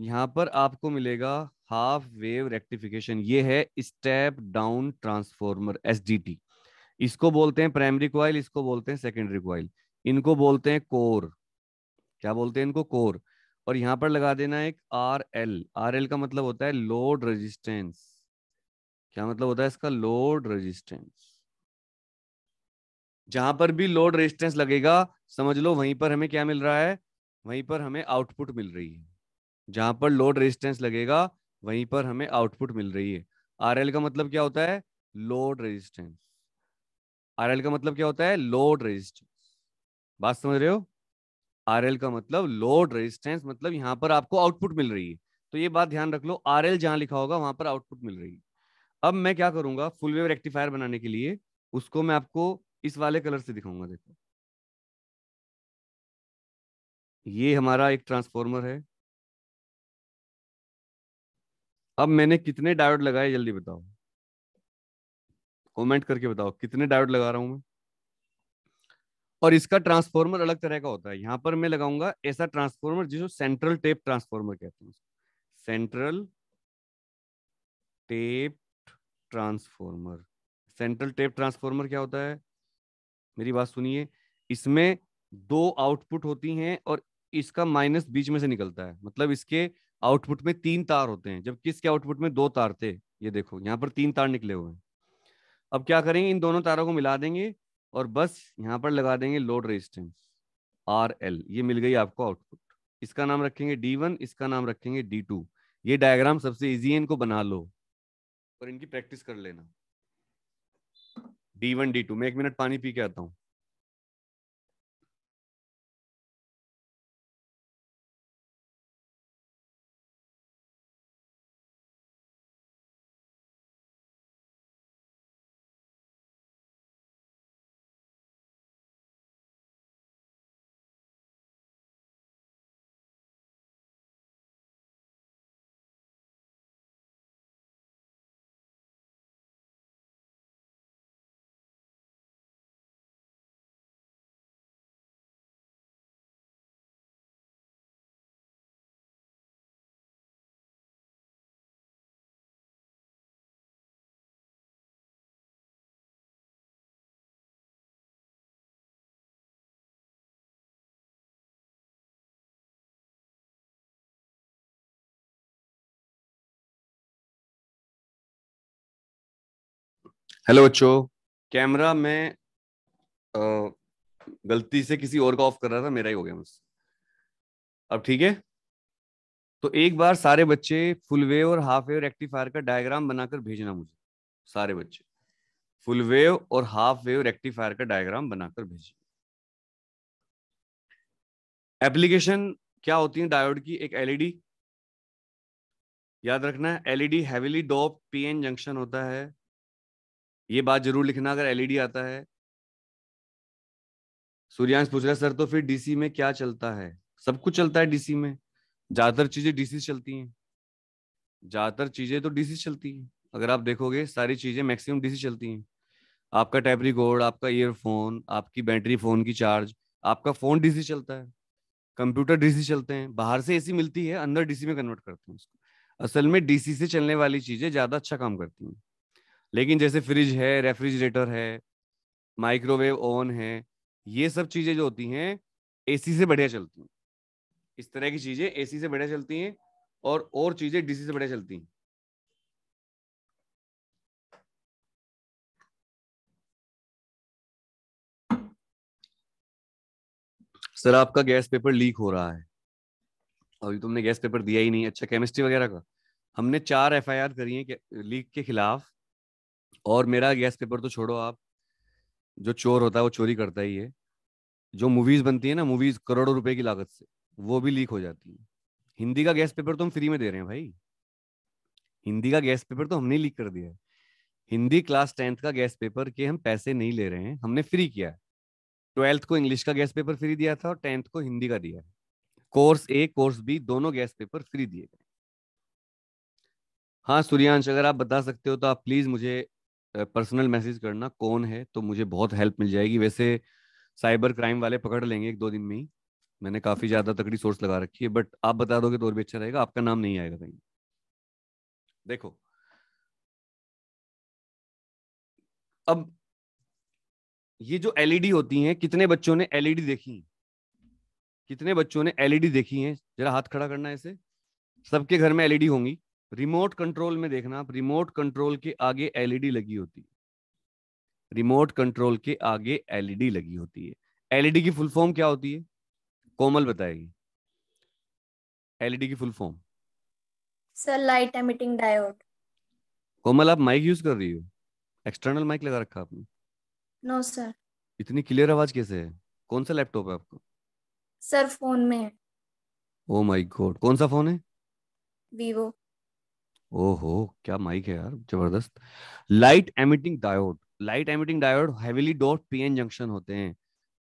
यहां पर आपको मिलेगा हाफ वेव रेक्टिफिकेशन ये है स्टेप डाउन ट्रांसफॉर्मर एस इसको बोलते हैं प्राइमरी क्वाइल इसको बोलते हैं सेकेंडरी क्वाइल इनको बोलते हैं कोर क्या बोलते हैं इनको कोर और यहां पर लगा देना एक आर एल आर एल का मतलब होता है लोड रेजिस्टेंस क्या मतलब होता है इसका लोड रेजिस्टेंस जहां पर भी लोड रेजिस्टेंस लगेगा समझ लो वहीं पर हमें क्या मिल रहा है वहीं पर हमें आउटपुट मिल रही है जहां पर लोड रेजिस्टेंस लगेगा वहीं पर हमें आउटपुट मिल रही है आर का मतलब क्या होता है लोड रेजिस्टेंस आर का मतलब क्या होता है लोड रेजिस्टेंस बात समझ रहे हो आर का मतलब लोड रेजिस्टेंस मतलब यहां पर आपको आउटपुट मिल रही है तो ये बात ध्यान रख लो आर एल जहां लिखा होगा वहां पर आउटपुट मिल रही है अब मैं क्या करूंगा फुल वेव रेक्टिफायर बनाने के लिए उसको मैं आपको इस वाले कलर से दिखाऊंगा देखो ये हमारा एक ट्रांसफॉर्मर है अब मैंने कितने डायोड लगाए जल्दी बताओ कमेंट करके बताओ कितने डायोड लगा रहा हूं मैं और इसका ट्रांसफॉर्मर अलग तरह का होता है यहां पर मैं लगाऊंगा ऐसा ट्रांसफॉर्मर जिसको सेंट्रल टेप ट्रांसफॉर्मर कहते हैं central tap transformer central tap transformer क्या होता है मेरी बात सुनिए इसमें दो आउटपुट होती हैं और इसका माइनस बीच में से निकलता है मतलब इसके आउटपुट में तीन तार होते हैं जब किसके आउटपुट में दो तार थे ये देखो यहाँ पर तीन तार निकले हुए हैं अब क्या करेंगे इन दोनों तारों को मिला देंगे और बस यहाँ पर लगा देंगे लोड रेजिस्टेंस आर एल ये मिल गई आपको आउटपुट इसका नाम रखेंगे डी वन इसका नाम रखेंगे डी टू ये डायग्राम सबसे इजी है इनको बना लो और इनकी प्रैक्टिस कर लेना डी वन डी टू मैं एक मिनट पानी पी के आता हूँ हेलो बच्चो कैमरा में गलती से किसी और का ऑफ कर रहा था मेरा ही हो गया बस अब ठीक है तो एक बार सारे बच्चे फुल वेव और हाफ वेव रेक्टिफायर का डायग्राम बनाकर भेजना मुझे सारे बच्चे फुल वेव और हाफ वेव रेक्टिफायर का डायग्राम बनाकर भेजिए एप्लीकेशन क्या होती है डायोड की एक एलईडी e याद रखना है LED heavily doped PN junction होता है ये बात जरूर लिखना अगर एलईडी e आता है सूर्यांश पूछ रहा है सर तो फिर डीसी में क्या चलता है सब कुछ चलता है डीसी में ज्यादातर चीजें डीसी चलती हैं ज्यादातर चीजें तो डीसी चलती हैं अगर आप देखोगे सारी चीजें मैक्सिमम डीसी चलती हैं आपका टैपरी रिकॉर्ड आपका ईयरफोन आपकी बैटरी फोन की चार्ज आपका फोन डीसी चलता है कंप्यूटर डीसी चलते हैं बाहर से एसी मिलती है अंदर डीसी में कन्वर्ट करते हैं उसको असल में डीसी से चलने वाली चीजें ज्यादा अच्छा काम करती हैं लेकिन जैसे फ्रिज है रेफ्रिजरेटर है माइक्रोवेव ओवन है ये सब चीजें जो होती हैं एसी से बढ़िया चलती हैं इस तरह की चीजें एसी से बढ़िया चलती हैं और और चीजें डीसी से बढ़िया चलती हैं सर आपका गैस पेपर लीक हो रहा है अभी तुमने तो गैस पेपर दिया ही नहीं अच्छा केमिस्ट्री वगैरह का हमने चार एफ आई आर करी है लीक के खिलाफ और मेरा गैस पेपर तो छोड़ो आप जो चोर होता है वो चोरी करता ही है जो मूवीज बनती है ना मूवीज करोड़ों रुपए की लागत से वो भी लीक हो जाती है हिंदी का गैस पेपर तो हम फ्री में दे रहे हैं भाई हिंदी का गैस पेपर तो हमने लीक कर दिया है हिंदी क्लास टेंथ का गैस पेपर के हम पैसे नहीं ले रहे हैं हमने फ्री किया है ट्वेल्थ को इंग्लिश का गैस पेपर फ्री दिया था और टेंथ को हिंदी का दिया है कोर्स ए कोर्स बी दोनों गैस पेपर फ्री दिए गए हाँ सूर्यांश अगर आप बता सकते हो तो आप प्लीज मुझे पर्सनल मैसेज करना कौन है तो मुझे बहुत हेल्प मिल जाएगी वैसे साइबर क्राइम वाले पकड़ लेंगे एक दो दिन में ही मैंने काफी ज्यादा तकड़ी सोर्स लगा रखी है बट आप बता दोगे तो और भी अच्छा रहेगा आपका नाम नहीं आएगा कहीं देखो अब ये जो एलईडी e होती हैं कितने बच्चों ने एलईडी e देखी है कितने बच्चों ने एलईडी e देखी है जरा हाथ खड़ा करना ऐसे सबके घर में एलईडी होंगी रिमोट कंट्रोल में देखना आप रिमोट कंट्रोल के आगे एलईडी लगी होती है रिमोट कंट्रोल के आगे एलईडी लगी होती है एलईडी की फुल फॉर्म क्या होती है कोमल बताएगी एलईडी की full form sir light emitting diode Komal आप माइक यूज कर रही हो एक्सटर्नल माइक लगा रखा आपने नो no, सर इतनी क्लियर आवाज कैसे है कौन सा लैपटॉप है आपको सर फोन में है ओ माय गॉड कौन सा फोन है वीवो ओहो क्या माइक है यार जबरदस्त light emitting diode light emitting diode heavily डॉट पीएन जंक्शन होते हैं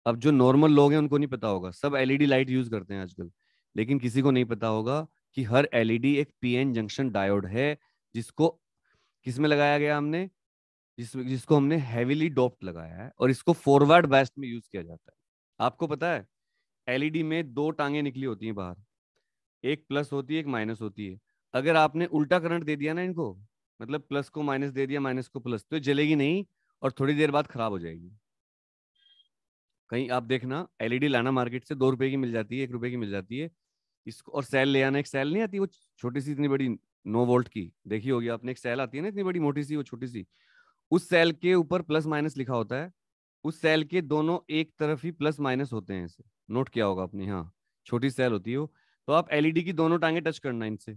अब जो नॉर्मल लोग हैं उनको नहीं पता होगा सब एलईडी लाइट यूज करते हैं आजकल लेकिन किसी को नहीं पता होगा कि हर एलईडी e एक पीएन जंक्शन डायोड है जिसको किस में लगाया गया हमने जिस जिसको हमने हैवीली डॉप्ट लगाया है और इसको फॉरवर्ड बेस्ट में यूज किया जाता है आपको पता है एलईडी e में दो टांगे निकली होती हैं बाहर एक प्लस होती है एक माइनस होती है अगर आपने उल्टा करंट दे दिया ना इनको मतलब प्लस को माइनस दे दिया माइनस को प्लस तो जलेगी नहीं और थोड़ी देर बाद खराब हो जाएगी कहीं आप देखना एलईडी लाना मार्केट से दो रुपए की मिल जाती है एक रुपए की मिल जाती है इसको और सेल ले आना एक सेल नहीं आती वो छोटी सी इतनी बड़ी नौ वोल्ट की देखी होगी आपने एक सेल आती है ना इतनी बड़ी मोटी सी वो छोटी सी उस सेल के ऊपर प्लस माइनस लिखा होता है उस सेल के दोनों एक तरफ ही प्लस माइनस होते हैं इसे नोट किया होगा आपने हाँ छोटी सेल होती है वो तो आप एलईडी की दोनों टांगे टच करना इनसे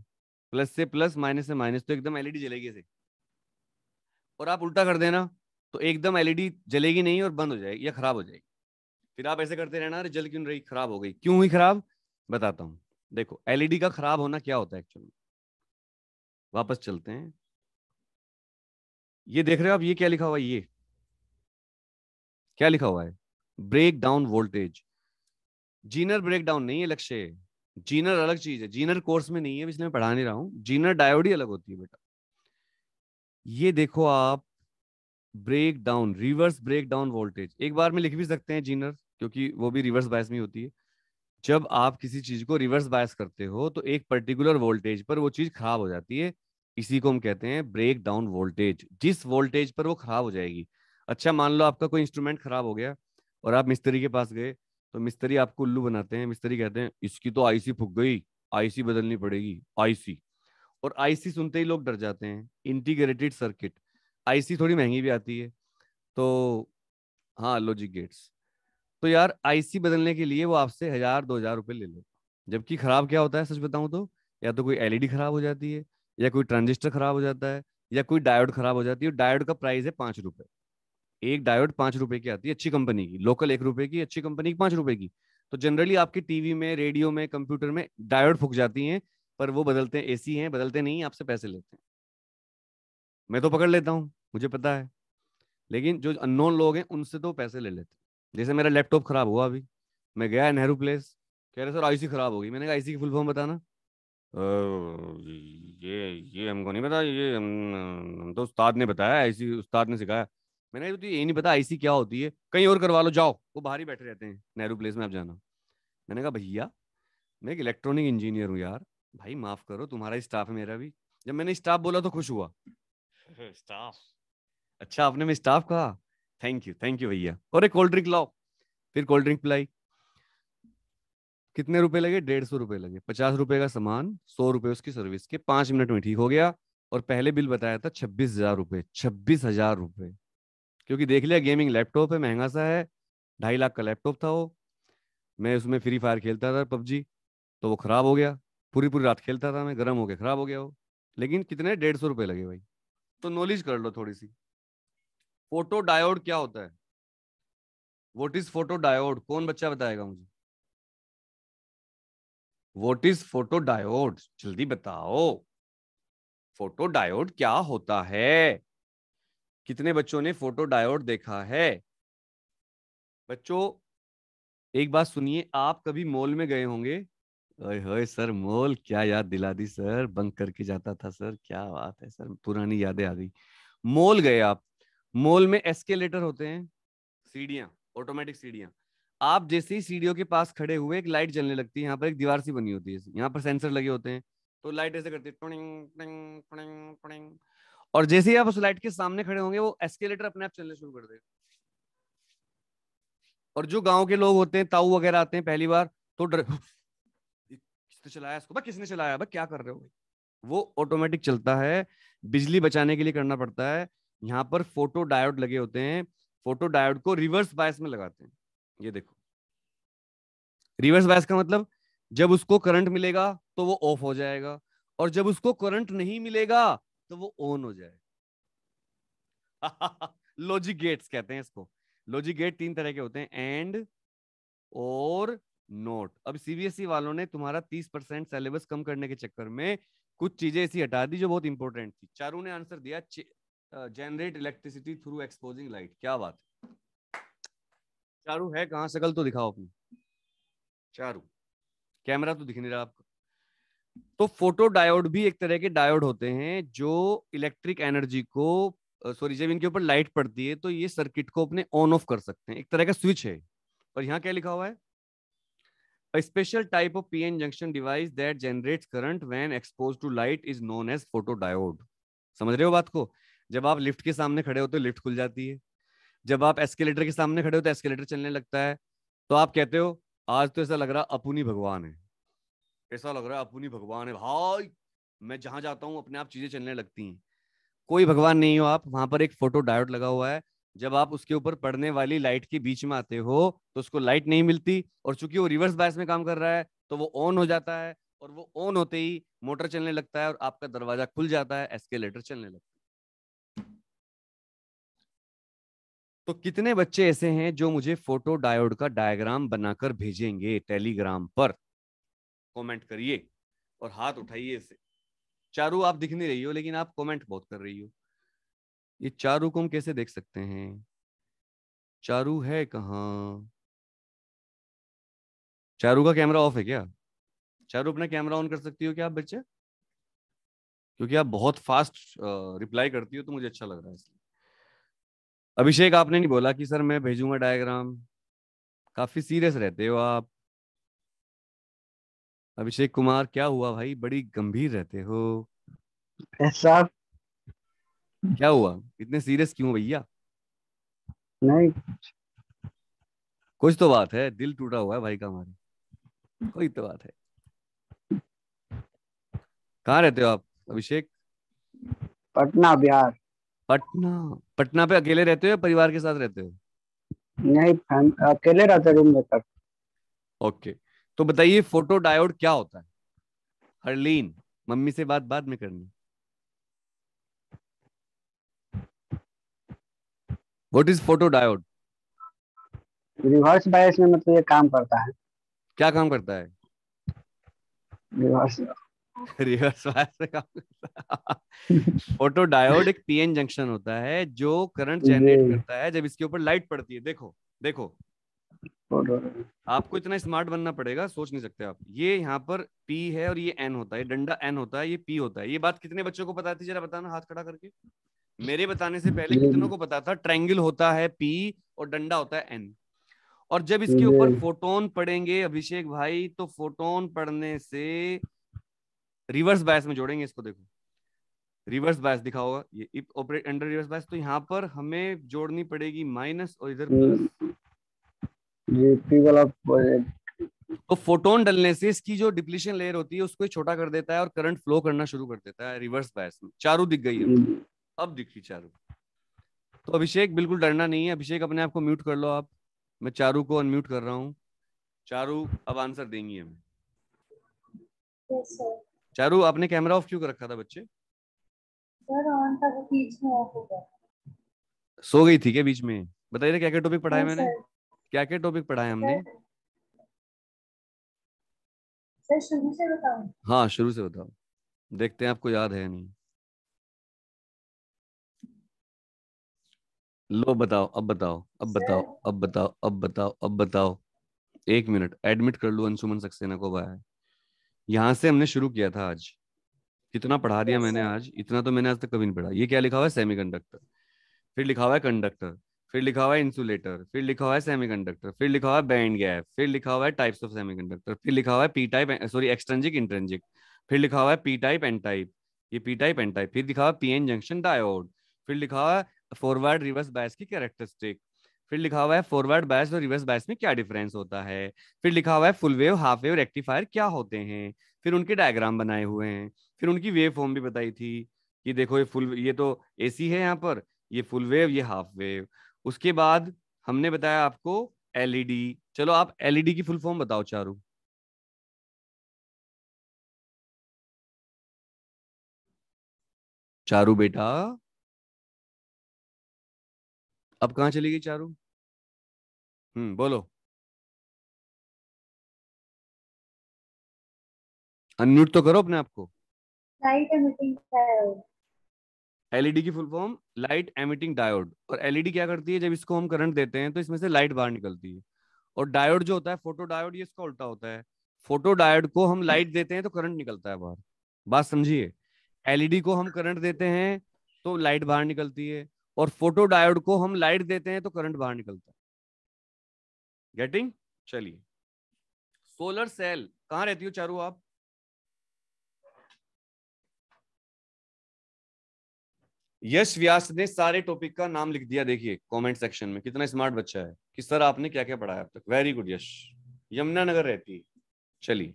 प्लस से प्लस माइनस से माइनस तो एकदम एलईडी जलेगी ऐसे और आप उल्टा कर देना तो एकदम एलईडी जलेगी नहीं और बंद हो जाएगी या खराब हो जाएगी फिर आप ऐसे करते रहना अरे जल क्यों रही खराब हो गई क्यों हुई खराब बताता हूँ देखो एलईडी का खराब होना क्या होता है एक्चुअली वापस चलते हैं ये देख रहे हो आप ये क्या लिखा हुआ है ये क्या लिखा हुआ है breakdown voltage zener breakdown नहीं है लक्ष्य जीनर अलग चीज है जीनर कोर्स में नहीं है इसलिए मैं पढ़ा नहीं रहा हूं जीनर डायोड ही अलग होती है बेटा ये देखो आप breakdown reverse breakdown voltage एक बार में लिख भी सकते हैं जीनर क्योंकि वो भी रिवर्स बायस में होती है जब आप किसी चीज को रिवर्स बायस करते हो तो एक पर्टिकुलर वोल्टेज पर वो चीज खराब हो जाती है इसी को हम कहते हैं ब्रेक डाउन वोल्टेज जिस वोल्टेज पर वो खराब हो जाएगी अच्छा मान लो आपका कोई इंस्ट्रूमेंट खराब हो गया और आप मिस्त्री के पास गए तो मिस्त्री आपको उल्लू बनाते हैं मिस्त्री कहते हैं इसकी तो आईसी फुक गई आईसी बदलनी पड़ेगी आईसी और आईसी सुनते ही लोग डर जाते हैं इंटीग्रेटेड सर्किट आईसी थोड़ी महंगी भी आती है तो हाँ लॉजिक गेट्स तो यार आईसी बदलने के लिए वो आपसे हजार दो हजार रुपये ले लो जबकि खराब क्या होता है सच बताऊं तो या तो कोई एलईडी खराब हो जाती है या कोई ट्रांजिस्टर खराब हो जाता है या कोई डायोड खराब हो जाती है डायोड का प्राइस है पाँच रुपये एक डायोड पांच रुपए की आती है अच्छी कंपनी की लोकल एक रुपए की अच्छी कंपनी की पांच रुपए की तो जनरली आपकी टीवी में रेडियो में कंप्यूटर में डायोड फूक जाती हैं पर वो बदलते हैं एसी हैं बदलते नहीं आपसे पैसे लेते हैं मैं तो पकड़ लेता हूं मुझे पता है लेकिन जो अननोन लोग हैं उनसे तो पैसे ले लेते हैं जैसे मेरा लैपटॉप खराब हुआ अभी मैं गया नेहरू प्लेस कह रहे सर आईसी खराब हो गई मैंने कहा आईसी की फुल फॉर्म बताना ये ये हमको नहीं पता ये हम, हम तो उस्ताद ने बताया आईसी उस्ताद ने सिखाया मैंने तो यही नहीं पता आईसी क्या होती है कहीं और करवा लो जाओ वो बाहर ही बैठे रहते हैं नेहरू प्लेस में आप जाना मैंने कहा भैया मैं एक इलेक्ट्रॉनिक इंजीनियर हूँ यार भाई माफ करो तुम्हारा स्टाफ है मेरा भी जब मैंने स्टाफ बोला तो खुश हुआ स्टाफ अच्छा आपने मैं स्टाफ कहा थैंक यू थैंक यू भैया और एक कोल्ड ड्रिंक लाओ फिर कोल्ड ड्रिंक पिलाई कितने रुपए लगे डेढ़ सौ रुपए लगे पचास रुपए का सामान सौ रुपए उसकी सर्विस के पांच मिनट में ठीक हो गया और पहले बिल बताया था छब्बीस हजार रुपए छब्बीस हजार रुपए क्योंकि देख लिया गेमिंग लैपटॉप है महंगा सा है ढाई लाख का लैपटॉप था वो मैं उसमें फ्री फायर खेलता था पबजी तो वो ख़राब हो गया पूरी पूरी रात खेलता था मैं गर्म हो गया ख़राब हो गया वो लेकिन कितने डेढ़ सौ रुपये लगे भाई तो नॉलेज कर लो थोड़ी सी फोटो डायोड क्या होता है वोट इज फोटो डायोड कौन बच्चा बताएगा मुझे वोट इज फोटो डायोड जल्दी बताओ फोटो डायोड क्या होता है कितने बच्चों ने फोटो डायोड देखा है बच्चों एक बात सुनिए आप कभी मॉल में गए होंगे अरे सर मॉल क्या याद दिला दी सर बंक करके जाता था सर क्या बात है सर पुरानी यादें आ गई मॉल गए आप मॉल में एस्केलेटर होते हैं सीढ़ियां ऑटोमेटिक सीढ़ियां आप जैसे ही सीढ़ियों के पास खड़े हुए एक लाइट जलने लगती है यहाँ पर एक दीवार सी बनी होती है यहाँ पर सेंसर लगे होते हैं तो लाइट ऐसे करती है और जैसे ही आप उस लाइट के सामने खड़े होंगे वो एस्केलेटर अपने आप चलने शुरू कर देगा और जो गांव के लोग होते हैं ताऊ वगैरह आते हैं पहली बार तो डर किसने चलाया इसको भाई किसने चलाया भाई क्या कर रहे हो वो ऑटोमेटिक चलता है बिजली बचाने के लिए करना पड़ता है यहाँ पर फोटो डायोड लगे होते हैं फोटो डायोड को रिवर्स बायस में लगाते हैं ये देखो रिवर्स बायस का मतलब जब उसको करंट मिलेगा तो वो ऑफ हो जाएगा और जब उसको करंट नहीं मिलेगा तो वो ओन हो जाए लॉजिक गेट्स कहते हैं इसको लॉजिक गेट तीन तरह के होते हैं एंड और नोट अब सीबीएसई e वालों ने तुम्हारा तीस परसेंट सिलेबस कम करने के चक्कर में कुछ चीजें ऐसी हटा दी जो बहुत इंपॉर्टेंट थी चारू ने आंसर दिया generate electricity through exposing light क्या बात चारू है कहाँ सकल तो दिखाओ अपनी चारू कैमरा तो दिख नहीं रहा आपको तो फोटो डायोड भी एक तरह के डायोड होते हैं जो इलेक्ट्रिक एनर्जी को सॉरी जब इनके ऊपर लाइट पड़ती है तो ये सर्किट को अपने ऑन ऑफ कर सकते हैं एक तरह का स्विच है और यहाँ क्या लिखा हुआ है special type of PN junction device that generate current when expose to light is known as photo diode समझ रहे हो बात को जब आप लिफ्ट के सामने खड़े हो तो लिफ्ट खुल जाती है जब आप एस्केलेटर के सामने खड़े हो तो एस्केलेटर चलने लगता है तो आप कहते हो आज तो ऐसा लग रहा अपुनी भगवान है ऐसा लग रहा है अपनी भगवान है भाई मैं जहां जाता हूँ अपने आप चीजें चलने लगती हैं कोई भगवान नहीं हो आप वहां पर एक फोटो डायोड लगा हुआ है जब आप उसके ऊपर पड़ने वाली लाइट के बीच में आते हो तो उसको लाइट नहीं मिलती और चूंकि वो रिवर्स बायस में काम कर रहा है तो वो ऑन हो जाता है और वो ऑन होते ही मोटर चलने लगता है और आपका दरवाजा खुल जाता है एस्केलेटर चलने लगता है तो कितने बच्चे ऐसे हैं जो मुझे फोटो डायोड का डायग्राम बनाकर भेजेंगे टेलीग्राम पर कमेंट करिए और हाथ उठाइए इसे चारू आप दिख नहीं रही हो लेकिन आप कमेंट बहुत कर रही हो ये चारू को हम कैसे देख सकते हैं चारू है कहा चारू का कैमरा ऑफ है क्या चारू अपना कैमरा ऑन कर सकती हो क्या आप बच्चे क्योंकि आप बहुत फास्ट रिप्लाई करती हो तो मुझे अच्छा लग रहा है इसलिए अभिषेक आपने नहीं बोला कि सर मैं भेजूंगा डायग्राम काफी सीरियस रहते हो आप अभिषेक कुमार क्या हुआ भाई बड़ी गंभीर रहते हो साहब क्या हुआ इतने सीरियस क्यों भैया नहीं कुछ तो बात है दिल टूटा हुआ है भाई का हमारे कोई तो बात है कहाँ रहते हो आप अभिषेक पटना बिहार पटना पटना पे अकेले रहते हो या परिवार के साथ रहते हो नहीं अकेले रहते रूम में ओके तो बताइए फोटो डायोड क्या होता है हरलीन मम्मी से बात बाद में करनी what is photo diode reverse bias में मतलब ये काम करता है क्या काम करता है रिवर्स बायस में काम करता है फोटो डायोड एक पीएन जंक्शन होता है जो करंट जनरेट करता है जब इसके ऊपर लाइट पड़ती है देखो देखो आपको इतना स्मार्ट बनना पड़ेगा सोच नहीं सकते आप ये यहाँ पर पी है और ये एन होता है डंडा एन होता है ये पी होता है ये बात कितने बच्चों को पता थी जरा बताना हाथ खड़ा करके मेरे बताने से पहले कितनों को पता था ट्रैंगल होता है पी और डंडा होता है एन और जब इसके ऊपर फोटोन पड़ेंगे अभिषेक भाई तो फोटोन पड़ने से रिवर्स बायस में जोड़ेंगे इसको देखो रिवर्स बायस दिखा होगा ये ऑपरेट अंडर रिवर्स बायस तो यहाँ पर हमें जोड़नी पड़ेगी माइनस और इधर प्लस तो फोटोन डलने से इसकी जो डिप्लीशन लेयर होती है उसको छोटा कर देता है और करंट फ्लो करना शुरू कर देता है रिवर्स बायस में चारू दिख गई है हम्म। अब दिखी चारू तो अभिषेक बिल्कुल डरना नहीं है अभिषेक अपने आप को म्यूट कर लो आप मैं चारू को अनम्यूट कर रहा हूँ चारू अब आंसर देंगी हमें yes, चारू आपने कैमरा ऑफ क्यों कर रखा था बच्चे सर ऑन था तो बीच में ऑफ हो गया सो गई थी क्या बीच में बताइए क्या क्या टॉपिक पढ़ाया मैंने क्या क्या टॉपिक पढ़ा है हमने सर शुरू से बताओ हाँ शुरू से बताओ देखते हैं आपको याद है नहीं लो बताओ अब बताओ अब बताओ अब बताओ अब बताओ अब बताओ एक मिनट एडमिट कर लो अंशुमन सक्सेना को भाई यहाँ से हमने शुरू किया था आज कितना पढ़ा दिया मैंने आज इतना तो मैंने आज तक कभी नहीं पढ़ा ये क्या लिखा हुआ है सेमीकंडक्टर फिर लिखा हुआ है कंडक्टर फिर लिखा हुआ है इंसुलेटर फिर लिखा हुआ है सेमीकंडक्टर फिर लिखा हुआ है बैंड गैप फिर लिखा हुआ है टाइप्स ऑफ सेमीकंडक्टर फिर लिखा हुआ है P type sorry extrinsic intrinsic फिर लिखा हुआ है पी टाइप एन टाइप ये पी टाइप एन टाइप फिर लिखा हुआ पी एन जंक्शन डायोड फिर लिखा हुआ है फॉरवर्ड रिवर्स बैस की कैरेक्टरिस्टिक फिर लिखा हुआ है फॉरवर्ड बैस और रिवर्स बैस में क्या डिफरेंस होता है फिर लिखा हुआ है full wave half wave rectifier क्या होते हैं फिर उनके डायग्राम बनाए हुए हैं फिर उनकी वेव फॉर्म भी बताई थी कि देखो ये फुल ये तो एसी है यहाँ पर ये फुल वेव ये हाफ वेव उसके बाद हमने बताया आपको एलईडी e चलो आप एलईडी e की फुल फॉर्म बताओ चारू चारू बेटा अब कहाँ चली गई चारू हम्म बोलो अनम्यूट तो करो अपने आपको राइट है मीटिंग एलईडी e की full form light emitting diode और एलईडी e क्या करती है जब इसको हम करंट देते हैं तो इसमें से लाइट बाहर निकलती है और डायोड जो होता है फोटो डायोड ये इसका उल्टा होता है फोटो डायोड को हम लाइट देते हैं तो करंट निकलता है बाहर बात समझिए एलईडी e को हम करंट देते हैं तो लाइट बाहर निकलती है और फोटो डायोड को हम लाइट देते हैं तो करंट बाहर निकलता है गेटिंग चलिए सोलर सेल कहाँ रहती हो चारू आप यश व्यास ने सारे टॉपिक का नाम लिख दिया देखिए कमेंट सेक्शन में कितना स्मार्ट बच्चा है कि सर आपने क्या क्या पढ़ाया अब तक वेरी गुड यश नगर रहती है चलिए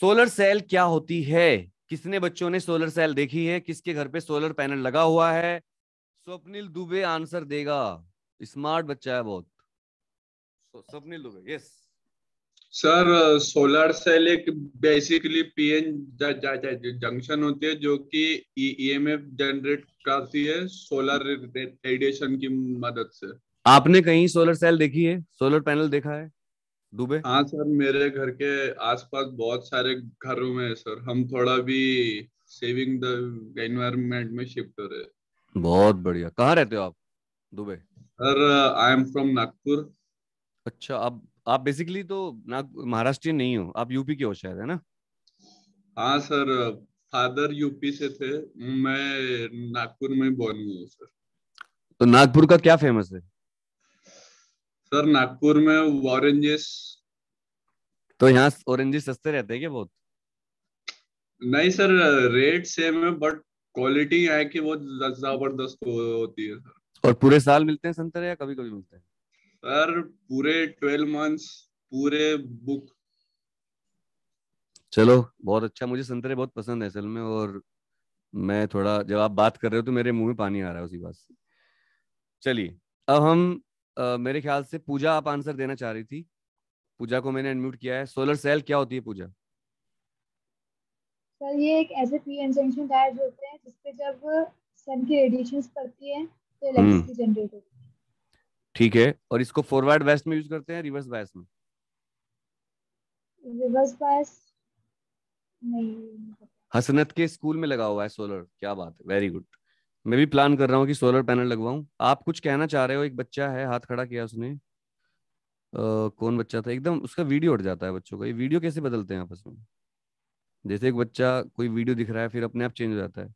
सोलर सेल क्या होती है किसने बच्चों ने सोलर सेल देखी है किसके घर पे सोलर पैनल लगा हुआ है स्वप्निल दुबे आंसर देगा स्मार्ट बच्चा है बहुत Swapnil Dubey yes sir solar cell एक बेसिकली पीएन जंक्शन होती है जो कि ईएमएफ e-, जनरेट e करती है सोलर रेडिएशन की मदद से आपने कहीं सोलर सेल देखी है सोलर पैनल देखा है दुबे हाँ सर मेरे घर के आसपास बहुत सारे घरों में सर हम थोड़ा भी सेविंग द एनवायरमेंट में शिफ्ट हो रहे बहुत बढ़िया कहाँ रहते हो आप Dubey sir I am from Nagpur अच्छा आप आप बेसिकली तो नाग महाराष्ट्रीय नहीं हो आप यूपी के हो शायद है ना हाँ सर फादर यूपी से थे मैं नागपुर में बॉर्न हुआ सर तो नागपुर का क्या फेमस है सर नागपुर में ऑरेंजेस तो यहाँ ऑरेंजेस सस्ते रहते हैं क्या बहुत नहीं सर रेट सेम है बट क्वालिटी है कि वो जबरदस्त होती है सर और पूरे साल मिलते हैं संतरे या कभी कभी मिलते हैं सर पूरे ट्वेल्व मंथ्स पूरे बुक चलो बहुत अच्छा मुझे संतरे बहुत पसंद है असल में और मैं थोड़ा जब आप बात कर रहे हो तो मेरे मुंह में पानी आ रहा है उसी बात से चलिए अब हम आ, मेरे ख्याल से पूजा आप आंसर देना चाह रही थी पूजा को मैंने अनम्यूट किया है सोलर सेल क्या होती है पूजा सर ये एक ऐसे फ्री एंसेंशन टायर्स होते हैं जिस पे जब सन की रेडिएशंस पड़ती है तो इलेक्ट्रिसिटी हम्म। जनरेट होती है ठीक है और इसको फॉरवर्ड बायस में यूज करते हैं रिवर्स बायस में रिवर्स बायस हसनत के स्कूल में लगा हुआ है सोलर क्या बात है वेरी गुड मैं भी प्लान कर रहा हूँ कि सोलर पैनल लगवाऊं आप कुछ कहना चाह रहे हो एक बच्चा है हाथ खड़ा किया उसने आ, कौन बच्चा था एकदम उसका वीडियो हट जाता है बच्चों का ये वीडियो कैसे बदलते हैं आपस में जैसे एक बच्चा कोई वीडियो दिख रहा है फिर अपने आप चेंज हो जाता है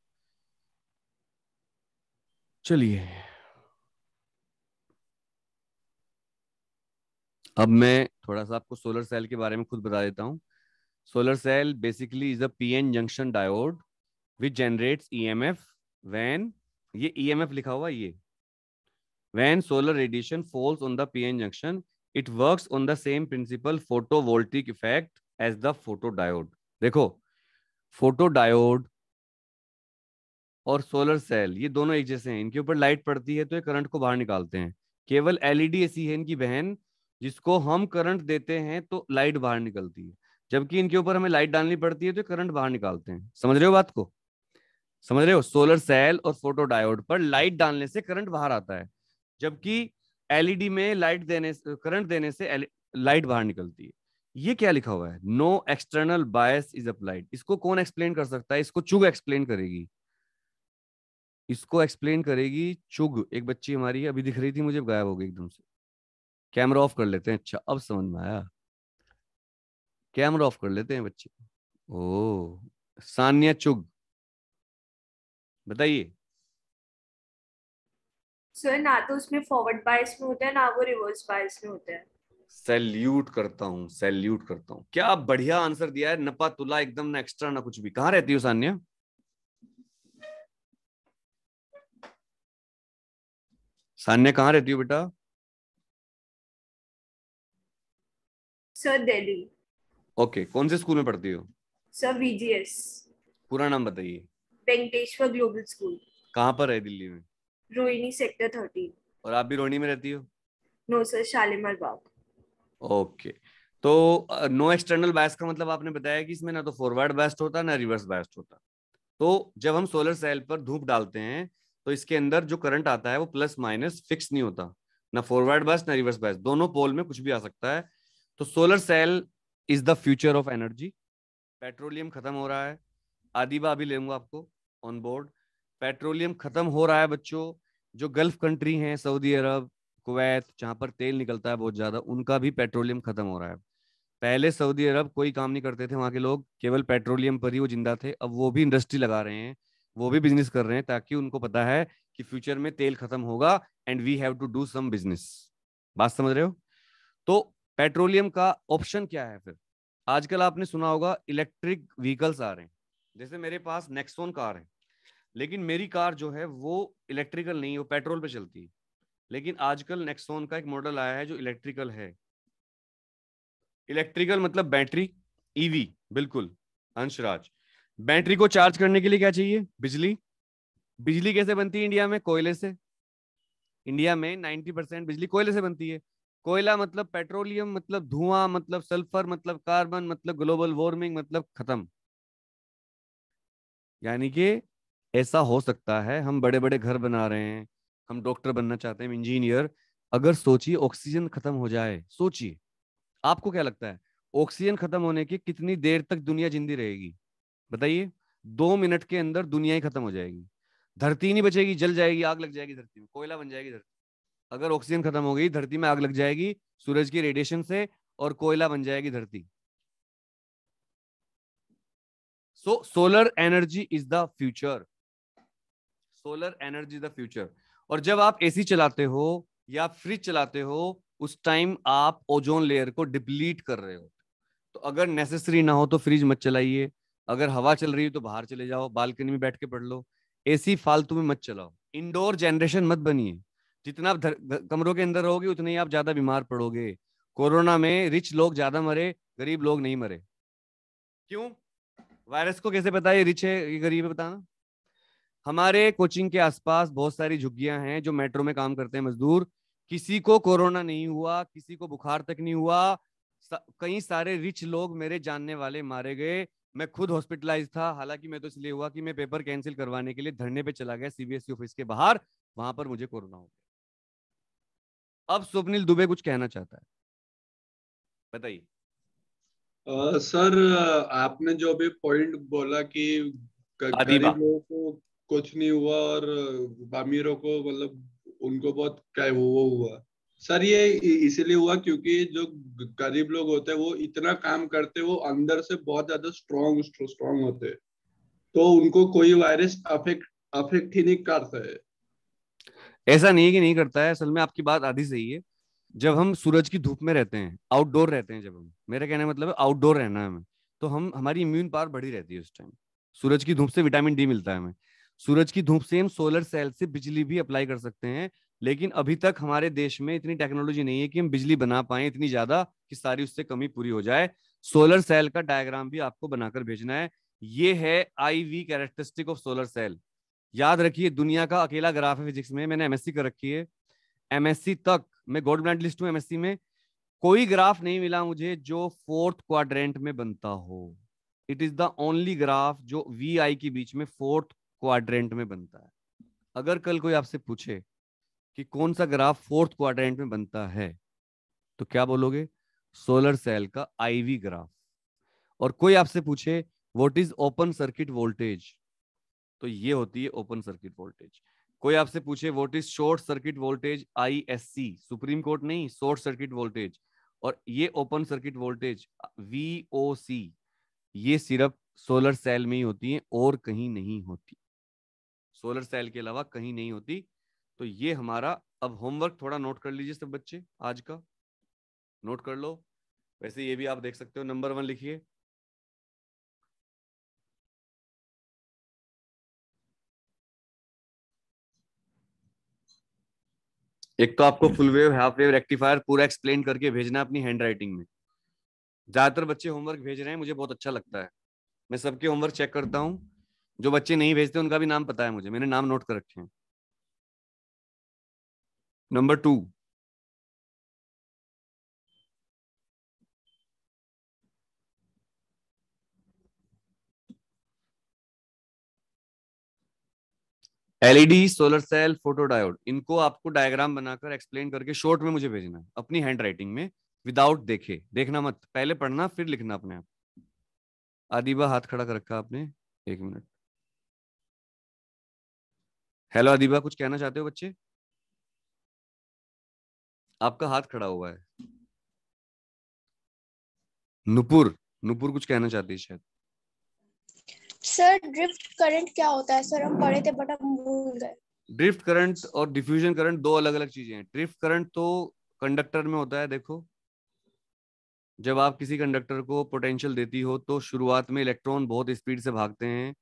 चलिए अब मैं थोड़ा सा आपको सोलर सेल के बारे में खुद बता देता हूँ solar cell basically is a pn junction diode which generates emf when ye emf लिखा हुआ ye when solar radiation falls on the pn junction it works on the same principle photovoltaic effect as the photodiode dekho photodiode और सोलर सेल ये दोनों एक जैसे हैं इनके ऊपर लाइट पड़ती है तो ये करंट को बाहर निकालते हैं केवल एलईडी ऐसी है इनकी बहन जिसको हम करंट देते हैं तो लाइट बाहर निकलती है जबकि इनके ऊपर हमें लाइट डालनी पड़ती है तो करंट बाहर निकालते हैं समझ रहे हो बात को समझ रहे हो सोलर सेल और फोटो डायोड पर लाइट डालने से करंट बाहर आता है जबकि एलईडी में लाइट देने करंट देने से लाइट बाहर निकलती है ये क्या लिखा हुआ है no external bias is applied इसको कौन एक्सप्लेन कर सकता है इसको चुग एक्सप्लेन करेगी इसको एक्सप्लेन करेगी चुग एक बच्ची हमारी अभी दिख रही थी मुझे गायब हो गई एकदम से कैमरा ऑफ कर लेते हैं अच्छा अब समझ में आया कैमरा ऑफ कर लेते हैं बच्चे ओ सानिया चुग बताइए सर ना तो उसमें फॉरवर्ड बायस में होता है ना वो रिवर्स बायस में होता है सैल्यूट करता हूँ सैल्यूट करता हूँ क्या बढ़िया आंसर दिया है नपा तुला एकदम ना एक्स्ट्रा ना कुछ भी कहाँ रहती हो सान्या सान्या कहाँ रहती हो बेटा सर दिल्ली ओके okay, कौन से स्कूल में पढ़ती हो सर वीजीएस पूरा नाम बताइए वेंकटेश्वर ग्लोबल स्कूल कहाँ पर है दिल्ली में रोहिणी सेक्टर थर्टीन और आप भी रोहिणी में रहती हो no sir Shalimar Bagh okay तो नो एक्सटर्नल बैस का मतलब आपने बताया कि इसमें ना तो फॉरवर्ड बेस्ट होता ना रिवर्स बेस्ट होता तो जब हम सोलर सेल पर धूप डालते हैं तो इसके अंदर जो करंट आता है वो प्लस माइनस फिक्स नहीं होता ना फॉरवर्ड बेस्ट ना रिवर्स बेस्ट दोनों पोल में कुछ भी आ सकता है तो solar cell is the future of energy petroleum खत्म हो रहा है आदिबा अभी लेंगे आपको ऑन बोर्ड पेट्रोलियम खत्म हो रहा है बच्चों जो गल्फ कंट्री हैं सऊदी अरब कुवैत जहां पर तेल निकलता है बहुत ज़्यादा उनका भी पेट्रोलियम खत्म हो रहा है पहले सऊदी अरब कोई काम नहीं करते थे वहां के लोग केवल पेट्रोलियम पर ही वो जिंदा थे अब वो भी इंडस्ट्री लगा रहे हैं वो भी बिजनेस कर रहे हैं ताकि उनको पता है कि फ्यूचर में तेल खत्म होगा and we have to do some business बात समझ रहे हो तो पेट्रोलियम का ऑप्शन क्या है फिर आजकल आपने सुना होगा इलेक्ट्रिक व्हीकल्स आ रहे हैं जैसे मेरे पास नेक्सोन कार है लेकिन मेरी कार जो है वो इलेक्ट्रिकल नहीं वो पेट्रोल पे चलती है लेकिन आजकल नेक्सोन का एक मॉडल आया है जो इलेक्ट्रिकल है इलेक्ट्रिकल मतलब बैटरी ईवी e बिल्कुल अंशराज बैटरी को चार्ज करने के लिए क्या चाहिए बिजली बिजली कैसे बनती है इंडिया में कोयले से इंडिया में 90 परसेंट बिजली कोयले से बनती है कोयला मतलब पेट्रोलियम मतलब धुआं मतलब सल्फर मतलब कार्बन मतलब ग्लोबल वार्मिंग मतलब खत्म यानी कि ऐसा हो सकता है हम बड़े बड़े घर बना रहे हैं हम डॉक्टर बनना चाहते हैं इंजीनियर अगर सोचिए ऑक्सीजन खत्म हो जाए सोचिए आपको क्या लगता है ऑक्सीजन खत्म होने की कितनी देर तक दुनिया जिंदी रहेगी बताइए दो मिनट के अंदर दुनिया ही खत्म हो जाएगी धरती नहीं बचेगी जल जाएगी आग लग जाएगी धरती में कोयला बन जाएगी धरती अगर ऑक्सीजन खत्म हो गई धरती में आग लग जाएगी सूरज की रेडिएशन से और कोयला बन जाएगी धरती so solar energy is the future solar energy is the future और जब आप एसी चलाते हो या फ्रिज चलाते हो उस टाइम आप ओजोन लेयर को डिप्लीट कर रहे हो तो अगर नेसेसरी ना हो तो फ्रिज मत चलाइए अगर हवा चल रही है तो बाहर चले जाओ बालकनी में बैठ के पढ़ लो एसी फालतू में मत चलाओ इंडोर जनरेशन मत बनिए जितना आप कमरों के अंदर रहोगे उतने ही आप ज्यादा बीमार पड़ोगे कोरोना में रिच लोग ज्यादा मरे गरीब लोग नहीं मरे क्यों वायरस को कैसे पता है रिच है ये गरीब है बताना हमारे कोचिंग के आसपास बहुत सारी झुग्गियां हैं जो मेट्रो में काम करते हैं मजदूर किसी को कोरोना नहीं हुआ किसी को बुखार तक नहीं हुआ सा, कई सारे रिच लोग मेरे जानने वाले मारे गए मैं खुद हॉस्पिटलाइज था हालांकि मैं तो इसलिए हुआ कि मैं पेपर कैंसिल करवाने के लिए धरने पे चला गया सीबीएसई ऑफिस e के बाहर वहां पर मुझे कोरोना हो गया अब स्वप्निल दुबे कुछ कहना चाहता है बताइए सर आपने जो भी पॉइंट बोला कि गरीबों को कुछ नहीं हुआ और अमीरों को मतलब उनको बहुत क्या वो हुआ सर ये इसीलिए हुआ क्योंकि जो गरीब लोग होते हैं वो इतना काम करते वो अंदर से बहुत ज्यादा स्ट्रॉन्ग स्ट्रॉन्ग होते तो उनको कोई वायरस अफेक्ट अफेक्ट ही नहीं करता है ऐसा नहीं है कि नहीं करता है असल में आपकी बात आधी सही है जब हम सूरज की धूप में रहते हैं आउटडोर रहते हैं जब हम मेरा कहना का मतलब आउटडोर रहना है हमें तो हम हमारी इम्यून पावर बढ़ी रहती है उस टाइम सूरज की धूप से विटामिन डी मिलता है हमें सूरज की धूप से हम सोलर सेल से बिजली भी अप्लाई कर सकते हैं लेकिन अभी तक हमारे देश में इतनी टेक्नोलॉजी नहीं है कि हम बिजली बना पाए इतनी ज्यादा कि सारी उससे कमी पूरी हो जाए सोलर सेल का डायग्राम भी आपको बनाकर भेजना है ये है I V characteristic of solar cell याद रखिए दुनिया का अकेला ग्राफ है फिजिक्स में मैंने एमएससी कर रखी है एमएससी तक मैं गोल्ड मेडलिस्ट हूँ एमएससी में कोई ग्राफ नहीं मिला मुझे जो फोर्थ क्वाड्रेंट में बनता हो it is the only graph जो वी आई के बीच में फोर्थ क्वाड्रेंट में बनता है अगर कल कोई आपसे पूछे कि कौन सा ग्राफ फोर्थ क्वाड्रेंट में बनता है तो क्या बोलोगे सोलर सेल का आईवी ग्राफ और कोई आपसे पूछे what is open circuit voltage तो ये होती है ओपन सर्किट वोल्टेज कोई आपसे पूछे what is short circuit voltage I S C supreme court नहीं शॉर्ट सर्किट वोल्टेज और ये open circuit voltage V O C ये सिर्फ सोलर सेल में ही होती है और कहीं नहीं होती सोलर सेल के अलावा कहीं नहीं होती तो ये हमारा अब होमवर्क थोड़ा नोट कर लीजिए सब बच्चे आज का नोट कर लो वैसे ये भी आप देख सकते हो नंबर वन लिखिए एक तो आपको full wave half wave rectifier पूरा एक्सप्लेन करके भेजना अपनी हैंड राइटिंग में ज्यादातर बच्चे होमवर्क भेज रहे हैं मुझे बहुत अच्छा लगता है मैं सबके होमवर्क चेक करता हूँ जो बच्चे नहीं भेजते उनका भी नाम पता है मुझे मैंने नाम नोट कर रखे हैं number two LED solar cell photodiode इनको आपको डायग्राम बनाकर एक्सप्लेन करके शॉर्ट में मुझे भेजना है अपनी हैंड राइटिंग में विदाउट देखे देखना मत पहले पढ़ना फिर लिखना अपने आप आदिबा हाथ खड़ा कर रखा आपने एक मिनट हेलो आदिबा कुछ कहना चाहते हो बच्चे आपका हाथ खड़ा हुआ है नुपुर नुपुर कुछ कहना चाहती है शायद सर ड्रिफ्ट करंट क्या होता है सर हम पढ़े थे बट हम भूल गए ड्रिफ्ट करंट और डिफ्यूजन करंट दो अलग अलग चीजें हैं ड्रिफ्ट करंट तो कंडक्टर में होता है देखो जब आप किसी कंडक्टर को पोटेंशियल देती हो तो शुरुआत में इलेक्ट्रॉन बहुत स्पीड से भागते हैं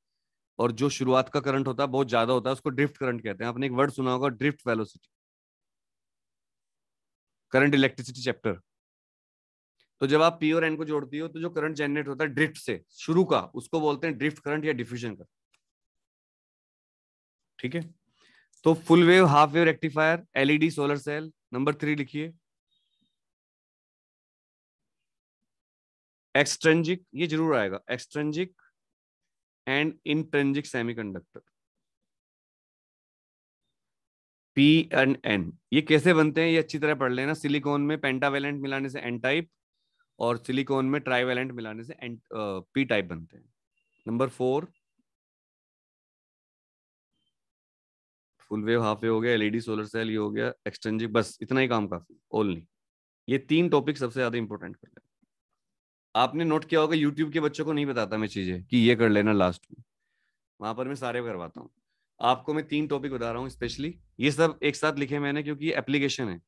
और जो शुरुआत का करंट होता है बहुत ज्यादा होता है उसको ड्रिफ्ट करंट कहते हैं आपने एक वर्ड सुना होगा drift velocity current electricity chapter तो जब आप पी और एन को जोड़ती हो तो जो करंट जनरेट होता है ड्रिफ्ट से शुरू का उसको बोलते हैं ड्रिफ्ट करंट या डिफ्यूजन करंट ठीक है तो full wave half wave rectifier LED solar cell number three लिखिए एक्सट्रेंजिक ये जरूर आएगा extrinsic and intrinsic semiconductor P and N ये कैसे बनते हैं ये अच्छी तरह पढ़ लेना सिलिकॉन में पेंटावेलेंट मिलाने से एन टाइप और सिलिकॉन में ट्राइवेलेंट मिलाने से एंड पी टाइप बनते हैं number four full wave half wave हो गया एलईडी सोलर सेल ये हो गया एक्सटेंजिंग बस इतना ही काम काफी ओनली ये तीन टॉपिक सबसे ज्यादा इंपॉर्टेंट कर लेना आपने नोट किया होगा यूट्यूब के बच्चों को नहीं बताता मैं चीजें कि ये कर लेना लास्ट में वहां पर मैं सारे करवाता हूँ आपको मैं तीन टॉपिक बता रहा हूँ स्पेशली ये सब एक साथ लिखे मैंने क्योंकि एप्लीकेशन है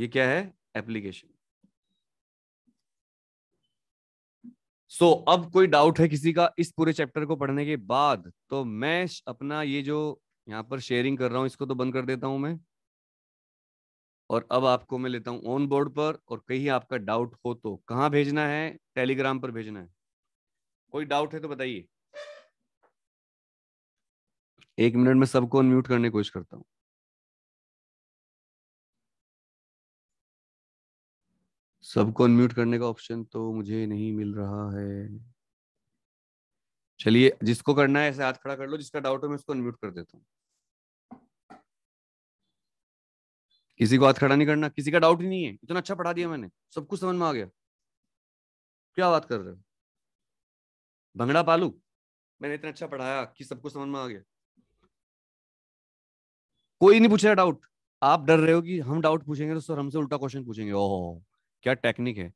ये क्या है एप्लीकेशन सो so, अब कोई डाउट है किसी का इस पूरे चैप्टर को पढ़ने के बाद तो मैं अपना ये जो यहाँ पर शेयरिंग कर रहा हूँ इसको तो बंद कर देता हूँ मैं और अब आपको मैं लेता हूँ ऑन बोर्ड पर और कहीं आपका डाउट हो तो कहाँ भेजना है टेलीग्राम पर भेजना है कोई डाउट है तो बताइए एक मिनट में सबको अनम्यूट करने की कोशिश करता हूँ सबको अनम्यूट करने का ऑप्शन तो मुझे नहीं मिल रहा है चलिए जिसको करना है ऐसे हाथ खड़ा कर लो जिसका डाउट हो मैं उसको अनम्यूट कर देता हूँ किसी को हाथ खड़ा नहीं करना किसी का डाउट ही नहीं है इतना अच्छा पढ़ा दिया मैंने सब कुछ समझ में आ गया क्या बात कर रहे हो भंगड़ा पालू मैंने इतना अच्छा पढ़ाया कि सब कुछ समझ में आ गया कोई नहीं पूछ रहा डाउट आप डर रहे हो कि हम डाउट पूछेंगे तो सर हमसे उल्टा क्वेश्चन पूछेंगे ओह क्या टेक्निक है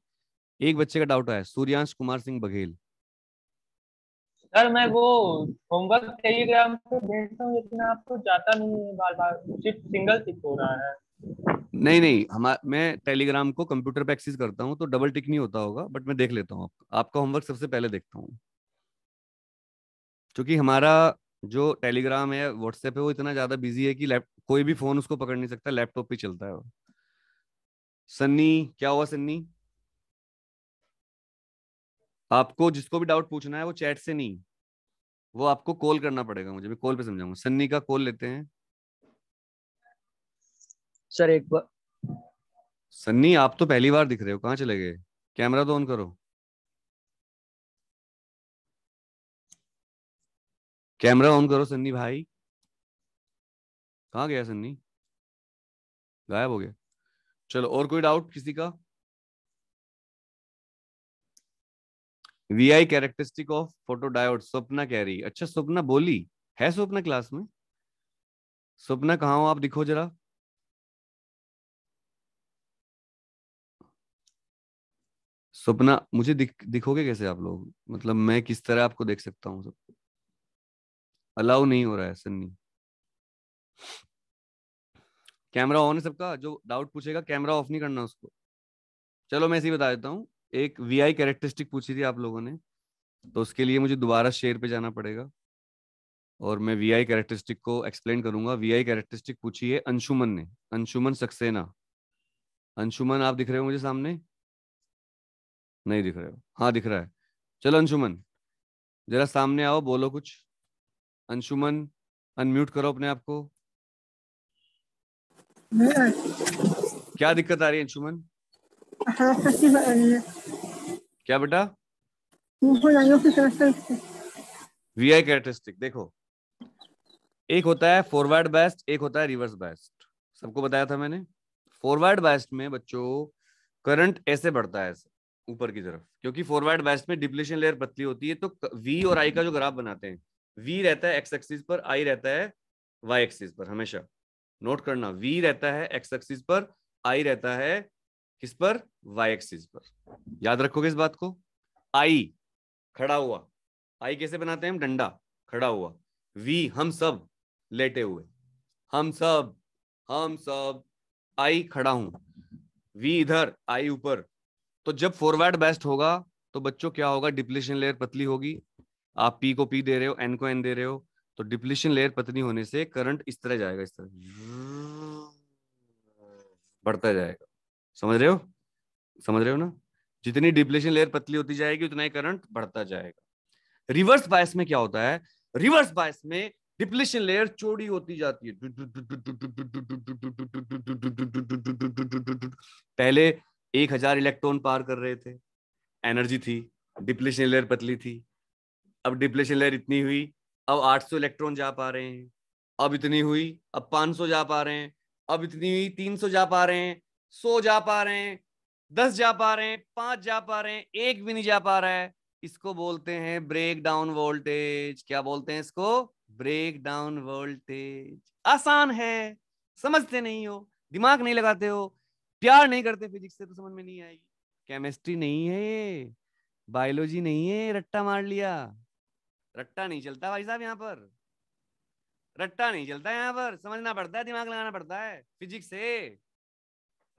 एक बच्चे का डाउट आया सूर्यांश कुमार सिंह बघेल सर मैं वो होमवर्क टेलीग्राम पे भेजता हूँ लेकिन आपको जाता नहीं है बार बार सिर्फ सिंगल टिक हो रहा है नहीं नहीं हमारा मैं टेलीग्राम को कंप्यूटर पे एक्सेस करता हूँ तो डबल टिक नहीं होता होगा बट मैं देख लेता हूँ आपका होमवर्क सबसे पहले देखता हूँ क्योंकि हमारा जो टेलीग्राम है व्हाट्सएप है वो इतना ज्यादा बिजी है कि कोई भी फोन उसको पकड़ नहीं सकता लैपटॉप पे चलता है वो सन्नी क्या हुआ सन्नी आपको जिसको भी डाउट पूछना है वो चैट से नहीं वो आपको कॉल करना पड़ेगा मुझे मैं कॉल पे समझाऊंगा सन्नी का कॉल लेते हैं सर एक बार सन्नी आप तो पहली बार दिख रहे हो कहाँ चले गए कैमरा तो ऑन करो कैमरा ऑन करो सन्नी भाई कहाँ गया सन्नी गायब हो गया चलो और कोई डाउट किसी का V I characteristic of photodiode Swapna कह रही अच्छा स्वप्ना बोली है स्वप्ना क्लास में स्वप्ना कहा हो आप दिखो जरा स्वप्ना मुझे दिख, दिखोगे कैसे आप लोग मतलब मैं किस तरह आपको देख सकता हूँ सबको अलाउ नहीं हो रहा है सन्नी कैमरा ऑन है सबका जो डाउट पूछेगा कैमरा ऑफ नहीं करना उसको चलो मैं इसी बता देता हूँ एक वी आई कैरेक्टरिस्टिक पूछी थी आप लोगों ने तो उसके लिए मुझे दोबारा शेयर पे जाना पड़ेगा और मैं वी आई कैरेक्टरिस्टिक को एक्सप्लेन करूंगा वी आई कैरेक्टरिस्टिक पूछी है अंशुमन ने अंशुमन सक्सेना अंशुमन आप दिख रहे हो मुझे सामने नहीं दिख रहे हो हाँ दिख रहा है चलो अंशुमन जरा सामने आओ बोलो कुछ अंशुमन अनम्यूट करो अपने आप को क्या दिक्कत आ रही है अंशुमन क्या बेटा वी आई कैरेक्टरिस्टिक देखो एक होता है फॉरवर्ड बेस्ट एक होता है रिवर्स बेस्ट सबको बताया था मैंने फॉरवर्ड बेस्ट में बच्चों करंट ऐसे बढ़ता है ऊपर की तरफ क्योंकि फॉरवर्ड बेस्ट में डिप्लेशन लेयर पतली होती है तो वी और आई का जो ग्राफ बनाते हैं वी रहता है एक्स एक्सिस पर आई रहता है वाई एक्सिस पर हमेशा नोट करना वी रहता है एक्स एक्सिस पर आई रहता है किस पर वाई एक्सिस पर याद रखोगे इस बात को आई खड़ा हुआ आई कैसे बनाते हैं हम डंडा खड़ा हुआ वी हम सब लेटे हुए हम सब हम सब आई खड़ा हूं वी इधर आई ऊपर तो जब फॉरवर्ड बेस्ट होगा तो बच्चों क्या होगा डिप्लीशन लेयर पतली होगी आप पी को पी दे रहे हो एन को एन दे रहे हो तो डिप्लीशन लेयर पतली होने से करंट इस तरह जाएगा इस तरह बढ़ता जाएगा समझ रहे हो समझ रहे हो ना जितनी डिप्लेशन लेयर पतली होती जाएगी उतना ही करंट बढ़ता जाएगा रिवर्स बायस में क्या होता है रिवर्स बायस में डिप्लेशन लेयर चौड़ी होती जाती है पहले एक हजार इलेक्ट्रॉन पार कर रहे थे एनर्जी थी डिप्लेशन लेयर पतली थी अब डिप्लेशन लेयर इतनी हुई अब 800 इलेक्ट्रॉन जा पा रहे हैं अब इतनी हुई अब 500 जा पा रहे हैं अब इतनी हुई 300 जा पा रहे हैं 100 जा पा रहे हैं 10 जा पा रहे हैं पांच जा पा रहे हैं एक भी नहीं जा पा रहा है इसको बोलते हैं ब्रेक डाउन वोल्टेज क्या बोलते हैं इसको ब्रेक डाउन वोल्टेज आसान है समझते नहीं हो दिमाग नहीं लगाते हो प्यार नहीं करते फिजिक्स से तो समझ में नहीं आएगी केमिस्ट्री नहीं है ये बायोलॉजी नहीं है रट्टा मार लिया रट्टा नहीं चलता भाई साहब यहाँ पर रट्टा नहीं चलता यहाँ पर समझना पड़ता है दिमाग लगाना पड़ता है फिजिक्स से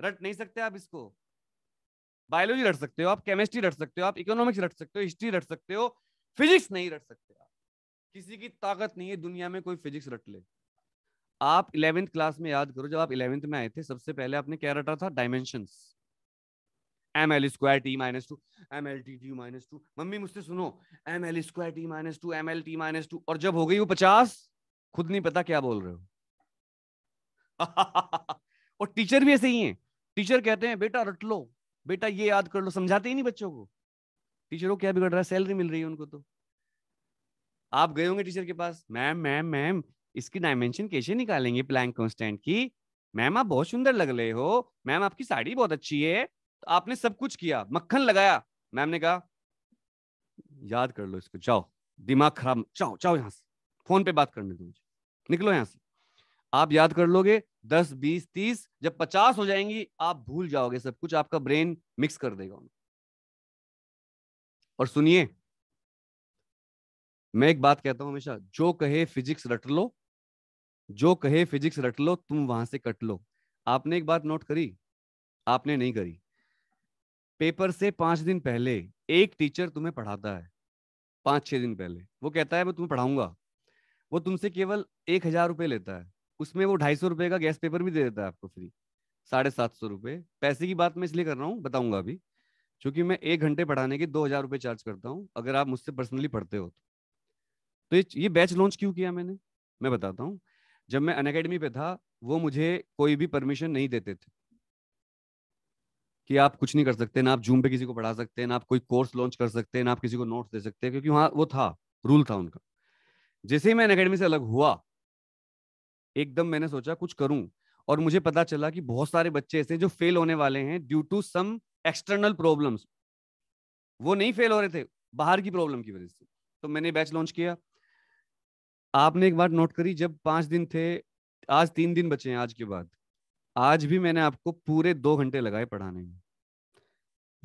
रट नहीं सकते आप इसको बायोलॉजी रट सकते हो आप केमिस्ट्री रट सकते हो आप इकोनॉमिक्स रट सकते हो हिस्ट्री रट सकते हो फिजिक्स नहीं रट सकते आप किसी की ताकत नहीं है दुनिया में कोई फिजिक्स रट ले आप इलेवेंथ क्लास में याद करो जब आप इलेवेंथ में आए थे सबसे पहले आपने क्या रटा था dimensions M L square T minus two M L T T minus two mummy मुझसे सुनो M L square T minus two M L T minus two और जब हो गई वो पचास खुद नहीं पता क्या बोल रहे हो और टीचर भी ऐसे ही हैं टीचर कहते हैं बेटा रट लो बेटा ये याद कर लो समझाते ही नहीं बच्चों को टीचरों क्या बिगड़ रहा है सैलरी मिल रही है उनको तो आप गए होंगे टीचर के पास मैम मैम मैम इसकी डायमेंशन कैसे निकालेंगे प्लैंक कॉन्स्टेंट की मैम आप बहुत सुंदर लग रहे हो मैम आपकी साड़ी बहुत अच्छी है तो आपने सब कुछ किया मक्खन लगाया मैम ने कहा याद कर लो इसको जाओ दिमाग खराब जाओ जाओ यहां से फोन पे बात करने दो मुझे निकलो यहां से आप याद कर लोगे दस बीस तीस जब पचास हो जाएंगी आप भूल जाओगे सब कुछ आपका ब्रेन मिक्स कर देगा उन्हें और सुनिए मैं एक बात कहता हूं हमेशा जो कहे फिजिक्स रट लो जो कहे फिजिक्स रट लो तुम वहां से कट लो आपने एक बात नोट करी आपने नहीं करी पेपर से पांच दिन पहले एक टीचर तुम्हें पढ़ाता है पांच छह दिन पहले वो कहता है मैं तुम्हें पढ़ाऊंगा वो तुमसे केवल एक हजार रुपये लेता है उसमें वो ढाई सौ रुपये का गैस पेपर भी दे देता है आपको फ्री साढ़े सात सौ रुपये पैसे की बात मैं इसलिए कर रहा हूँ बताऊंगा अभी क्योंकि मैं एक घंटे पढ़ाने के दो हजार रुपये चार्ज करता हूँ अगर आप मुझसे पर्सनली पढ़ते हो तो, तो ये बैच लॉन्च क्यों किया मैंने मैं बताता हूँ जब मैं अन पे था वो मुझे कोई भी परमिशन नहीं देते थे कि आप कुछ नहीं कर सकते ना आप जूम पे किसी को पढ़ा सकते हैं ना आप कोई कोर्स लॉन्च कर सकते हैं ना आप किसी को नोट्स दे सकते हैं क्योंकि वहां वो था रूल था उनका जैसे ही मैं अकेडमी से अलग हुआ एकदम मैंने सोचा कुछ करूं और मुझे पता चला कि बहुत सारे बच्चे ऐसे जो फेल होने वाले हैं due to some external problems वो नहीं फेल हो रहे थे बाहर की प्रॉब्लम की वजह से तो मैंने बैच लॉन्च किया आपने एक बार नोट करी जब पांच दिन थे आज तीन दिन बचे हैं आज के बाद आज भी मैंने आपको पूरे दो घंटे लगाए पढ़ाने में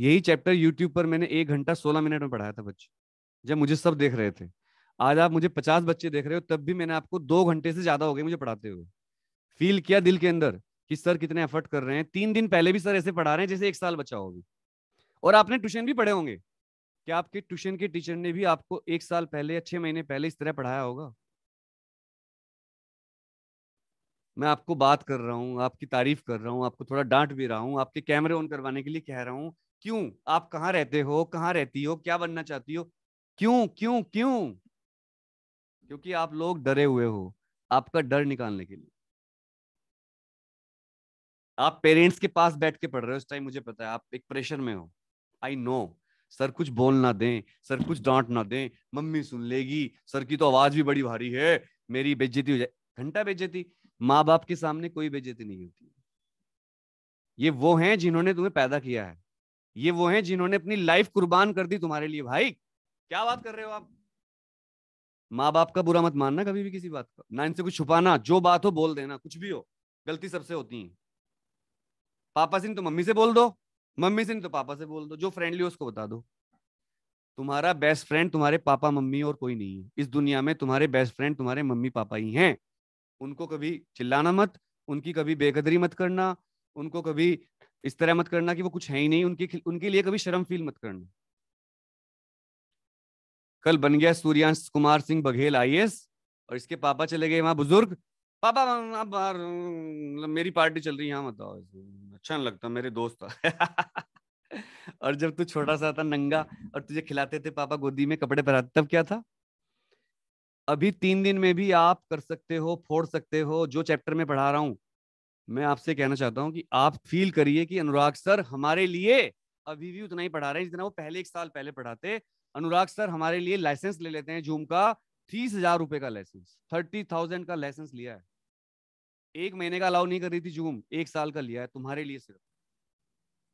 यही चैप्टर यूट्यूब पर मैंने एक घंटा सोलह मिनट में पढ़ाया था बच्चों जब मुझे सब देख रहे थे आज आप मुझे पचास बच्चे देख रहे हो तब भी मैंने आपको दो घंटे से ज्यादा हो गए मुझे पढ़ाते हुए फील किया दिल के अंदर कि सर कितने एफर्ट कर रहे हैं तीन दिन पहले भी सर ऐसे पढ़ा रहे हैं जैसे एक साल बच्चा होगी और आपने ट्यूशन भी पढ़े होंगे क्या आपके ट्यूशन के टीचर ने भी आपको एक साल पहले या छह महीने पहले इस तरह पढ़ाया होगा मैं आपको बात कर रहा हूँ आपकी तारीफ कर रहा हूँ आपको थोड़ा डांट भी रहा हूँ आपके कैमरे ऑन करवाने के लिए कह रहा हूँ क्यों आप कहाँ रहते हो कहाँ रहती हो क्या बनना चाहती हो क्यों क्यों क्यों क्योंकि आप लोग डरे हुए हो आपका डर निकालने के लिए आप पेरेंट्स के पास बैठ के पढ़ रहे हो उस टाइम मुझे पता है आप एक प्रेशर में हो आई नो सर कुछ बोल ना दें सर कुछ डांट ना दें मम्मी सुन लेगी सर की तो आवाज भी बड़ी भारी है मेरी बेज्जती हो जाए घंटा बेज्जती माँ बाप के सामने कोई बेजती नहीं होती ये वो हैं जिन्होंने तुम्हें पैदा किया है ये वो हैं जिन्होंने अपनी लाइफ कुर्बान कर दी तुम्हारे लिए भाई क्या बात कर रहे हो आप माँ बाप का बुरा मत मानना कभी भी किसी बात का ना इनसे कुछ छुपाना जो बात हो बोल देना कुछ भी हो गलती सबसे होती है पापा से नहीं तो मम्मी से बोल दो मम्मी से नहीं तो पापा से बोल दो जो फ्रेंडली हो उसको बता दो तुम्हारा बेस्ट फ्रेंड तुम्हारे पापा मम्मी और कोई नहीं है इस दुनिया में तुम्हारे बेस्ट फ्रेंड तुम्हारे मम्मी पापा ही हैं उनको कभी चिल्लाना मत उनकी कभी बेकदरी मत करना उनको कभी इस तरह मत करना कि वो कुछ है ही नहीं उनकी उनके लिए कभी शर्म फील मत करना कल बन गया सूर्यांश कुमार सिंह बघेल आई और इसके पापा चले गए वहां बुजुर्ग पापा अब मतलब मेरी पार्टी चल रही है यहाँ बताओ अच्छा नहीं लगता मेरे दोस्त और जब तू छोटा सा था नंगा और तुझे खिलाते थे पापा गोदी में कपड़े पहनाते तब क्या था अभी तीन दिन में भी आप कर सकते हो फोड़ सकते हो जो चैप्टर में पढ़ा रहा हूं मैं आपसे कहना चाहता हूं कि आप फील करिए कि अनुराग सर हमारे लिए अभी भी उतना ही पढ़ा रहे हैं जितना वो पहले एक साल पहले पढ़ाते अनुराग सर हमारे लिए लाइसेंस ले लेते हैं जूम का तीस हजार रुपए का लाइसेंस थर्टी थाउजेंड का लाइसेंस लिया है एक महीने का अलाउ नहीं कर रही थी जूम एक साल का लिया है तुम्हारे लिए सिर्फ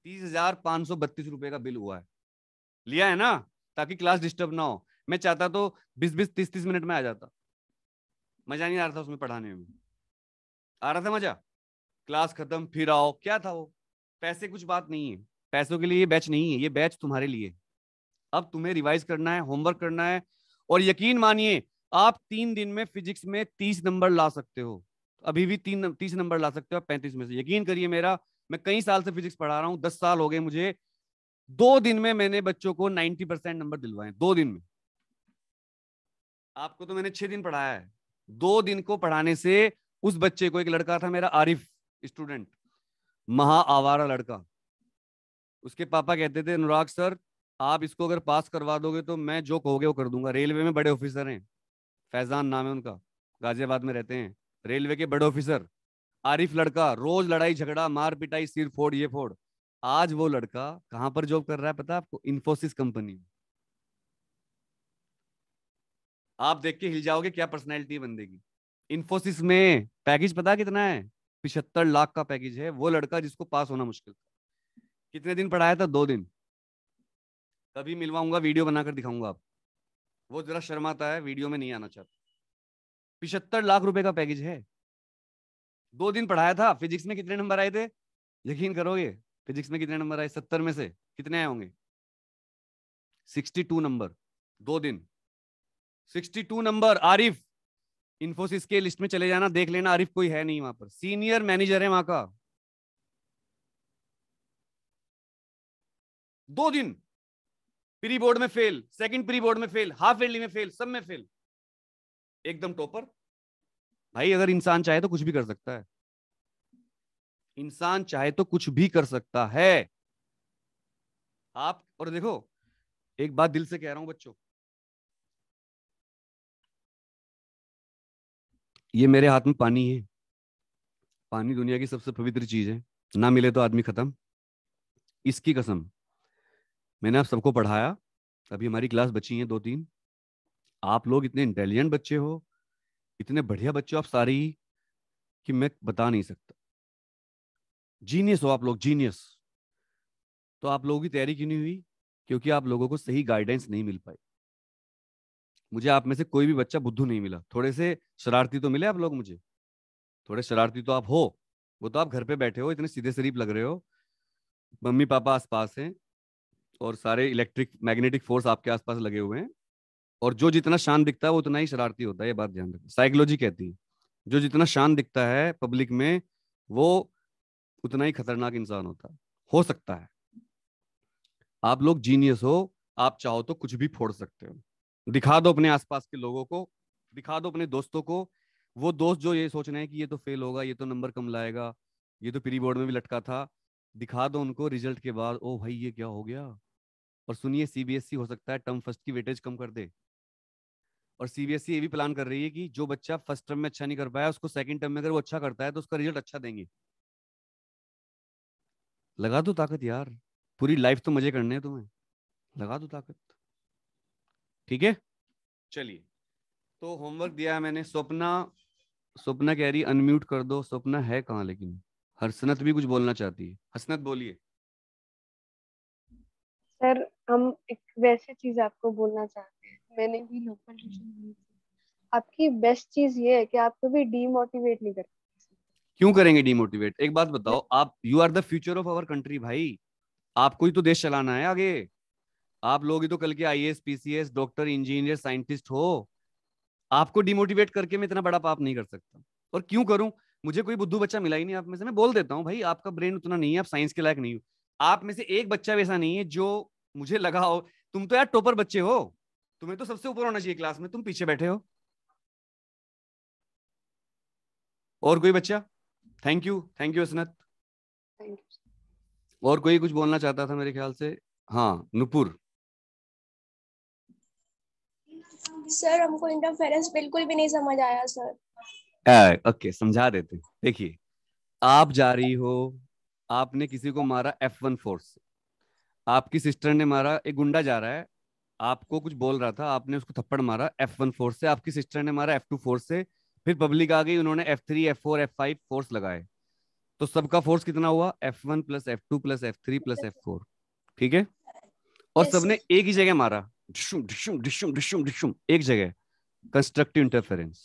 तीस हजार पांच सौ बत्तीस रुपए का बिल हुआ है लिया है ना ताकि क्लास डिस्टर्ब ना हो मैं चाहता तो बीस बीस तीस तीस मिनट में आ जाता मजा नहीं आ रहा था उसमें पढ़ाने में आ रहा था मजा क्लास खत्म फिर आओ क्या था वो पैसे कुछ बात नहीं है पैसों के लिए ये बैच नहीं है ये बैच तुम्हारे लिए अब तुम्हें रिवाइज करना है होमवर्क करना है और यकीन मानिए आप तीन दिन में फिजिक्स में तीस नंबर ला सकते हो अभी भी तीन तीस नंबर ला सकते हो आप पैंतीस में से यकीन करिए मेरा मैं कई साल से फिजिक्स पढ़ा रहा हूँ दस साल हो गए मुझे दो दिन में मैंने बच्चों को नाइन्टी परसेंट नंबर दिलवाए दो दिन में आपको तो मैंने छह दिन पढ़ाया है दो दिन को पढ़ाने से उस बच्चे को एक लड़का था मेरा आरिफ स्टूडेंट महा आवारा लड़का उसके पापा कहते थे अनुराग सर आप इसको अगर पास करवा दोगे तो मैं जो कहोगे वो कर दूंगा रेलवे में बड़े ऑफिसर हैं फैजान नाम है उनका गाजियाबाद में रहते हैं रेलवे के बड़े ऑफिसर आरिफ लड़का रोज लड़ाई झगड़ा मार पिटाई सिर फोड़ ये फोड़ आज वो लड़का कहाँ पर जॉब कर रहा है पता आपको इन्फोसिस कंपनी में आप देख के हिल जाओगे क्या पर्सनैलिटी है बंदे की इन्फोसिस में पैकेज पता कितना है पिछहत्तर लाख का पैकेज है वो लड़का जिसको पास होना मुश्किल था कितने दिन पढ़ाया था दो दिन कभी मिलवाऊंगा वीडियो बनाकर दिखाऊंगा आप वो जरा शर्माता है वीडियो में नहीं आना चाहता पिछहत्तर लाख रुपए का पैकेज है दो दिन पढ़ाया था फिजिक्स में कितने नंबर आए थे यकीन करोगे फिजिक्स में कितने नंबर आए सत्तर में से कितने आए होंगे सिक्सटी टू नंबर दो दिन 62 नंबर आरिफ इंफोसिस के लिस्ट में चले जाना देख लेना आरिफ कोई है नहीं वहां पर सीनियर मैनेजर है वहां का दो दिन प्री बोर्ड में फेल सेकंड प्री बोर्ड में फेल हाफ एयरली में फेल सब में फेल एकदम टॉपर भाई अगर इंसान चाहे तो कुछ भी कर सकता है इंसान चाहे तो कुछ भी कर सकता है आप और देखो एक बात दिल से कह रहा हूं बच्चों ये मेरे हाथ में पानी है पानी दुनिया की सबसे पवित्र चीज है ना मिले तो आदमी खत्म इसकी कसम मैंने आप सबको पढ़ाया अभी हमारी क्लास बची है दो तीन आप लोग इतने इंटेलिजेंट बच्चे हो इतने बढ़िया बच्चे हो आप सारी कि मैं बता नहीं सकता जीनियस हो आप लोग जीनियस तो आप लोगों की तैयारी क्यों नहीं हुई क्योंकि आप लोगों को सही गाइडेंस नहीं मिल पाई मुझे आप में से कोई भी बच्चा बुद्धू नहीं मिला थोड़े से शरारती तो मिले आप लोग मुझे थोड़े शरारती तो आप हो वो तो आप घर पे बैठे हो इतने सीधे शरीफ लग रहे हो मम्मी पापा आसपास हैं और सारे इलेक्ट्रिक मैग्नेटिक फोर्स आपके आसपास लगे हुए हैं और जो जितना शान दिखता है वो उतना ही शरारती होता है ये बात ध्यान रखना साइकोलॉजी कहती है जो जितना शान दिखता है पब्लिक में वो उतना ही खतरनाक इंसान होता है हो सकता है आप लोग जीनियस हो आप चाहो तो कुछ भी फोड़ सकते हो दिखा दो अपने आसपास के लोगों को दिखा दो अपने दोस्तों को वो दोस्त जो ये सोच रहे हैं कि ये तो फेल होगा ये तो नंबर कम लाएगा ये तो प्री बोर्ड में भी लटका था दिखा दो उनको रिजल्ट के बाद ओ भाई ये क्या हो गया और सुनिए सीबीएसई e हो सकता है टर्म फर्स्ट की वेटेज कम कर दे और सीबीएसई e ये भी प्लान कर रही है कि जो बच्चा फर्स्ट टर्म में अच्छा नहीं कर पाया उसको सेकंड टर्म में अगर वो अच्छा करता है तो उसका रिजल्ट अच्छा देंगे लगा दो ताकत यार पूरी लाइफ तो मजे करने हैं तुम्हें लगा दो ताकत ठीक है चलिए तो होमवर्क दिया है मैंने स्वप्ना स्वप्ना कह रही अनम्यूट कर दो स्वप्ना है कहाँ लेकिन हर्षनत भी कुछ बोलना चाहती है हसनत बोलिए सर हम एक वैसे चीज आपको बोलना चाहते हैं मैंने भी लोकल ट्यूशन आपकी बेस्ट चीज ये है कि आपको भी डीमोटिवेट नहीं करते क्यों करेंगे डीमोटिवेट एक बात बताओ आप you are the future of our country भाई आपको ही तो देश चलाना है आगे आप लोग ही तो कल के IAS PCS doctor engineer scientist हो आपको डिमोटिवेट करके मैं इतना बड़ा पाप नहीं कर सकता और क्यों करूं मुझे कोई बुद्धू बच्चा मिला ही नहीं आप में से मैं बोल देता हूं भाई आपका ब्रेन उतना नहीं है आप साइंस के लायक नहीं हो आप में से एक बच्चा वैसा नहीं है जो मुझे लगा हो तुम तो यार टोपर बच्चे हो तुम्हें तो सबसे ऊपर होना चाहिए क्लास में तुम पीछे बैठे हो और कोई बच्चा थैंक यू थैंक यू असनत और कोई कुछ बोलना चाहता था मेरे ख्याल से हाँ नुपुर सर हमको इंटरफेरेंस बिल्कुल भी नहीं समझ आया सर ओके समझा देते देखिए आप जा रही हो आपने किसी को मारा एफ वन फोर से आपकी सिस्टर ने मारा एक गुंडा जा रहा है आपको कुछ बोल रहा था आपने उसको थप्पड़ मारा एफ वन फोर से आपकी सिस्टर ने मारा एफ टू फोर से फिर पब्लिक आ गई उन्होंने F three F four F five force लगाए तो सबका फोर्स कितना हुआ F one plus F two plus F three plus F four ठीक है और सबने एक ही जगह मारा एक जगह कंस्ट्रक्टिव इंटरफेरेंस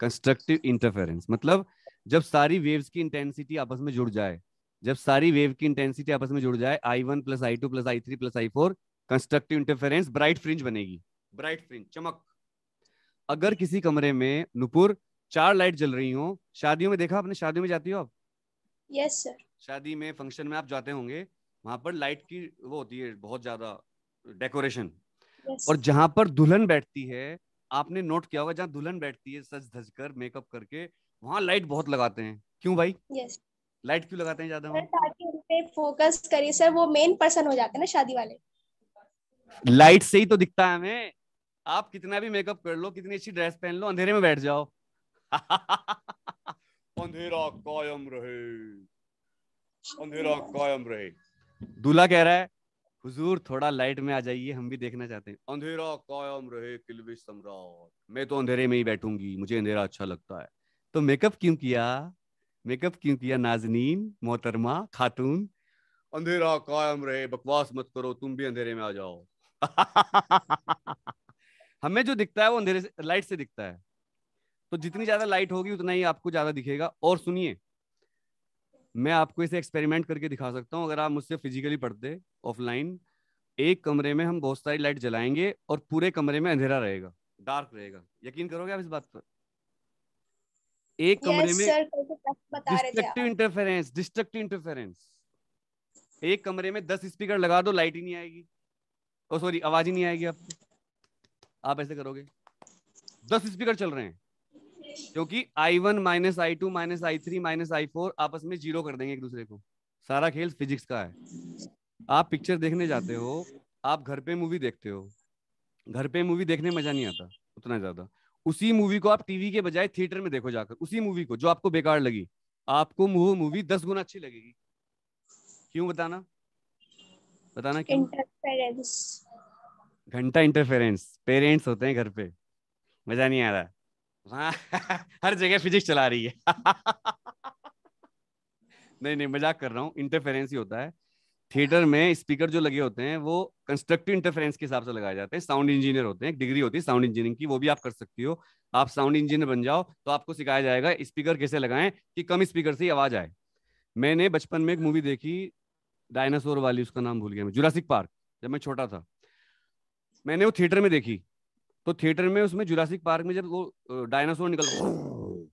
कंस्ट्रक्टिव इंटरफेरेंस मतलब जब सारी वेव्स की इंटेंसिटी आपस में जुड़ जाए जब सारी वेव की इंटेंसिटी आपस में जुड़ जाए I one plus I two plus I three plus I four constructive interference bright fringe बनेगी ब्राइट फ्रिंज चमक अगर किसी कमरे में नुपुर चार लाइट जल रही हो शादियों में देखा आपने शादियों में जाती हो आप यस yes, सर शादी में फंक्शन में आप जाते होंगे वहां पर लाइट की वो होती है बहुत ज्यादा डेकोरेशन और जहां पर दुल्हन बैठती है आपने नोट किया होगा जहाँ दुल्हन बैठती है सज धज कर मेकअप करके वहाँ लाइट बहुत लगाते हैं क्यों भाई लाइट क्यों लगाते हैं ज्यादा ताकि उन पे फोकस करिए सर वो मेन पर्सन हो जाते हैं ना शादी वाले लाइट से ही तो दिखता है हमें आप कितना भी मेकअप कर लो कितनी अच्छी ड्रेस पहन लो अंधेरे में बैठ जाओ अंधेरा कायम रहे अंधेरा कायम रहे दूल्हा कह रहा है हुजूर थोड़ा लाइट में आ जाइए हम भी देखना चाहते हैं अंधेरा कायम रहे किलविश सम्राट मैं तो अंधेरे में ही बैठूंगी मुझे अंधेरा अच्छा लगता है तो मेकअप क्यों किया मेकअप क्यों किया नाजनीन मोहतरमा खातून अंधेरा कायम रहे बकवास मत करो तुम भी अंधेरे में आ जाओ हमें जो दिखता है वो अंधेरे से लाइट से दिखता है तो जितनी ज्यादा लाइट होगी उतना ही आपको ज्यादा दिखेगा और सुनिए मैं आपको इसे एक्सपेरिमेंट करके दिखा सकता हूँ अगर आप मुझसे फिजिकली पढ़ते ऑफलाइन एक कमरे में हम बहुत सारी लाइट जलाएंगे और पूरे कमरे में अंधेरा रहेगा डार्क रहेगा यकीन करोगे आप इस बात पर एक yes, कमरे में डिस्ट्रक्टिव इंटरफेरेंस डिस्ट्रक्टिव इंटरफेरेंस एक कमरे में दस स्पीकर लगा दो लाइट ही नहीं आएगी सॉरी oh, आवाज ही नहीं आएगी आपको आप ऐसे करोगे दस स्पीकर चल रहे हैं जो कि I one minus I two minus I three minus I four आपस में जीरो कर देंगे एक दूसरे को सारा खेल फिजिक्स का है आप पिक्चर देखने जाते हो आप घर पे मूवी देखते हो घर पे मूवी देखने मजा नहीं आता उतना ज्यादा उसी मूवी को आप टीवी के बजाय थिएटर में देखो जाकर उसी मूवी को जो आपको बेकार लगी आपको वो मूवी दस गुना अच्छी लगेगी क्यों बताना बताना क्यों इंटरफेरेंस घंटा इंटरफेरेंस पेरेंट्स होते हैं घर पे मजा नहीं आ रहा हाँ, हर जगह फिजिक्स चला रही है नहीं नहीं मजाक कर रहा हूँ इंटरफेरेंस ही होता है थिएटर में स्पीकर जो लगे होते हैं वो कंस्ट्रक्टिव इंटरफेरेंस के हिसाब से लगाए जाते हैं साउंड इंजीनियर होते हैं डिग्री होती है साउंड इंजीनियरिंग की वो भी आप कर सकती हो आप साउंड इंजीनियर बन जाओ तो आपको सिखाया जाएगा स्पीकर कैसे लगाएं कि कम स्पीकर से आवाज आए मैंने बचपन में एक मूवी देखी डायनासोर वाली उसका नाम भूल गया मैं जुरासिक पार्क जब मैं छोटा था मैंने वो थिएटर में देखी तो थिएटर में उसमें जुरासिक पार्क में जब वो डायनासोर निकल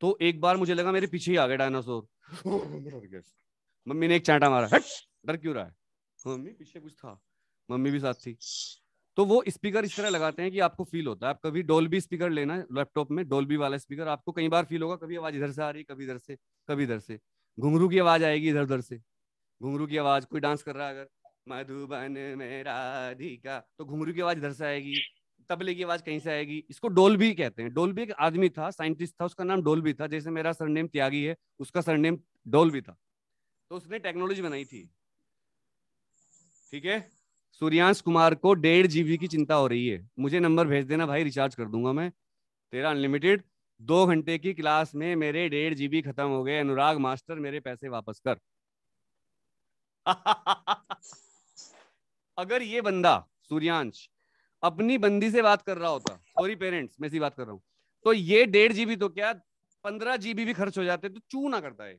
तो एक बार मुझे लगा मेरे पीछे ही आ गया डायनासोर मम्मी ने एक चांटा मारा डर क्यों रहा है मम्मी पीछे कुछ था मम्मी भी साथ थी तो वो स्पीकर इस तरह लगाते हैं कि आपको फील होता है आप कभी डोलबी स्पीकर लेना लैपटॉप में डोलबी वाला स्पीकर आपको कई बार फील होगा कभी आवाज इधर से आ रही कभी इधर से कभी इधर से घुंगरू की आवाज आएगी इधर उधर से घुंघरू की आवाज कोई डांस कर रहा है अगर मधुबन मेरा अधिका तो घुंगरू की आवाज इधर से आएगी तबले की आवाज कहीं से आएगी इसको डोलबी कहते हैं डोलबी एक आदमी था साइंटिस्ट था उसका नाम भी था जैसे मेरा सरनेम त्यागी है उसका सरनेम भी था तो उसने टेक्नोलॉजी बनाई थी ठीक है सूर्यांश कुमार को डेढ़ जीबी की चिंता हो रही है मुझे नंबर भेज देना भाई रिचार्ज कर दूंगा मैं तेरा अनलिमिटेड दो घंटे की क्लास में मेरे डेढ़ जीबी खत्म हो गए अनुराग मास्टर मेरे पैसे वापस कर अगर ये बंदा सूर्यांश अपनी बंदी से बात कर रहा होता सॉरी पेरेंट्स मैं सी बात कर रहा हूँ तो ये डेढ़ जीबी तो क्या पंद्रह जीबी भी खर्च हो जाते तो चू ना करता है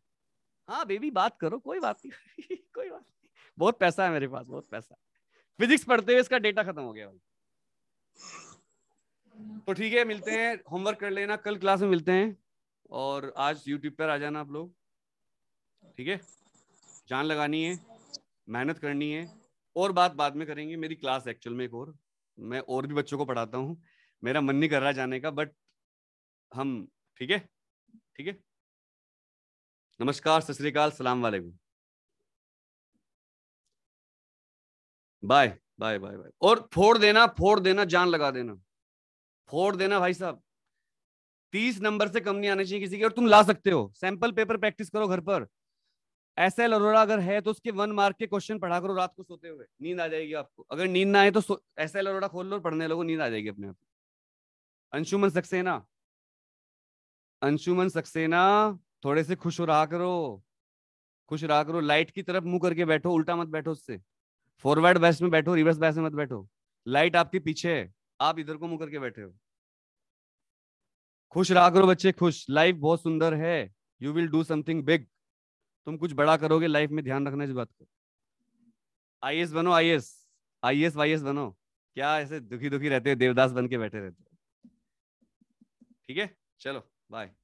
हाँ बेबी बात करो कोई बात नहीं कोई बात नहीं बहुत पैसा है मेरे पास बहुत पैसा फिजिक्स पढ़ते हुए इसका डेटा खत्म हो गया भाई तो ठीक है मिलते हैं होमवर्क कर लेना कल क्लास में मिलते हैं और आज यूट्यूब पर आ जाना आप लोग ठीक है जान लगानी है मेहनत करनी है और बात बाद में करेंगे मेरी क्लास एक्चुअल में एक और मैं और भी बच्चों को पढ़ाता हूँ मेरा मन नहीं कर रहा जाने का बट हम ठीक है ठीक है नमस्कार सत श्रीकाल सलाम वालेकुम बाय बाय बाय बाय और फोड़ देना फोड़ देना जान लगा देना फोड़ देना भाई साहब तीस नंबर से कम नहीं आने चाहिए किसी के और तुम ला सकते हो सैंपल पेपर प्रैक्टिस करो घर पर एस एल अरोरा अगर है तो उसके वन मार्क के क्वेश्चन पढ़ा करो रात को सोते हुए नींद आ जाएगी आपको अगर नींद ना आए तो एस एल अरोरा खोल लो पढ़ने लोगों नींद आ जाएगी अपने आप अंशुमन सक्सेना अंशुमन सक्सेना थोड़े से खुश रहा करो खुश रहा करो लाइट की तरफ मुंह करके बैठो उल्टा मत बैठो उससे फॉरवर्ड बैस में बैठो रिवर्स बैस में मत बैठो लाइट आपके पीछे है आप इधर को मुंह करके बैठे हो खुश रहा करो बच्चे खुश लाइफ बहुत सुंदर है you will do something big तुम कुछ बड़ा करोगे लाइफ में ध्यान रखना इस बात को आई बनो I S I S Y S बनो क्या ऐसे दुखी दुखी रहते हो देवदास बन के बैठे रहते हो ठीक है चलो बाय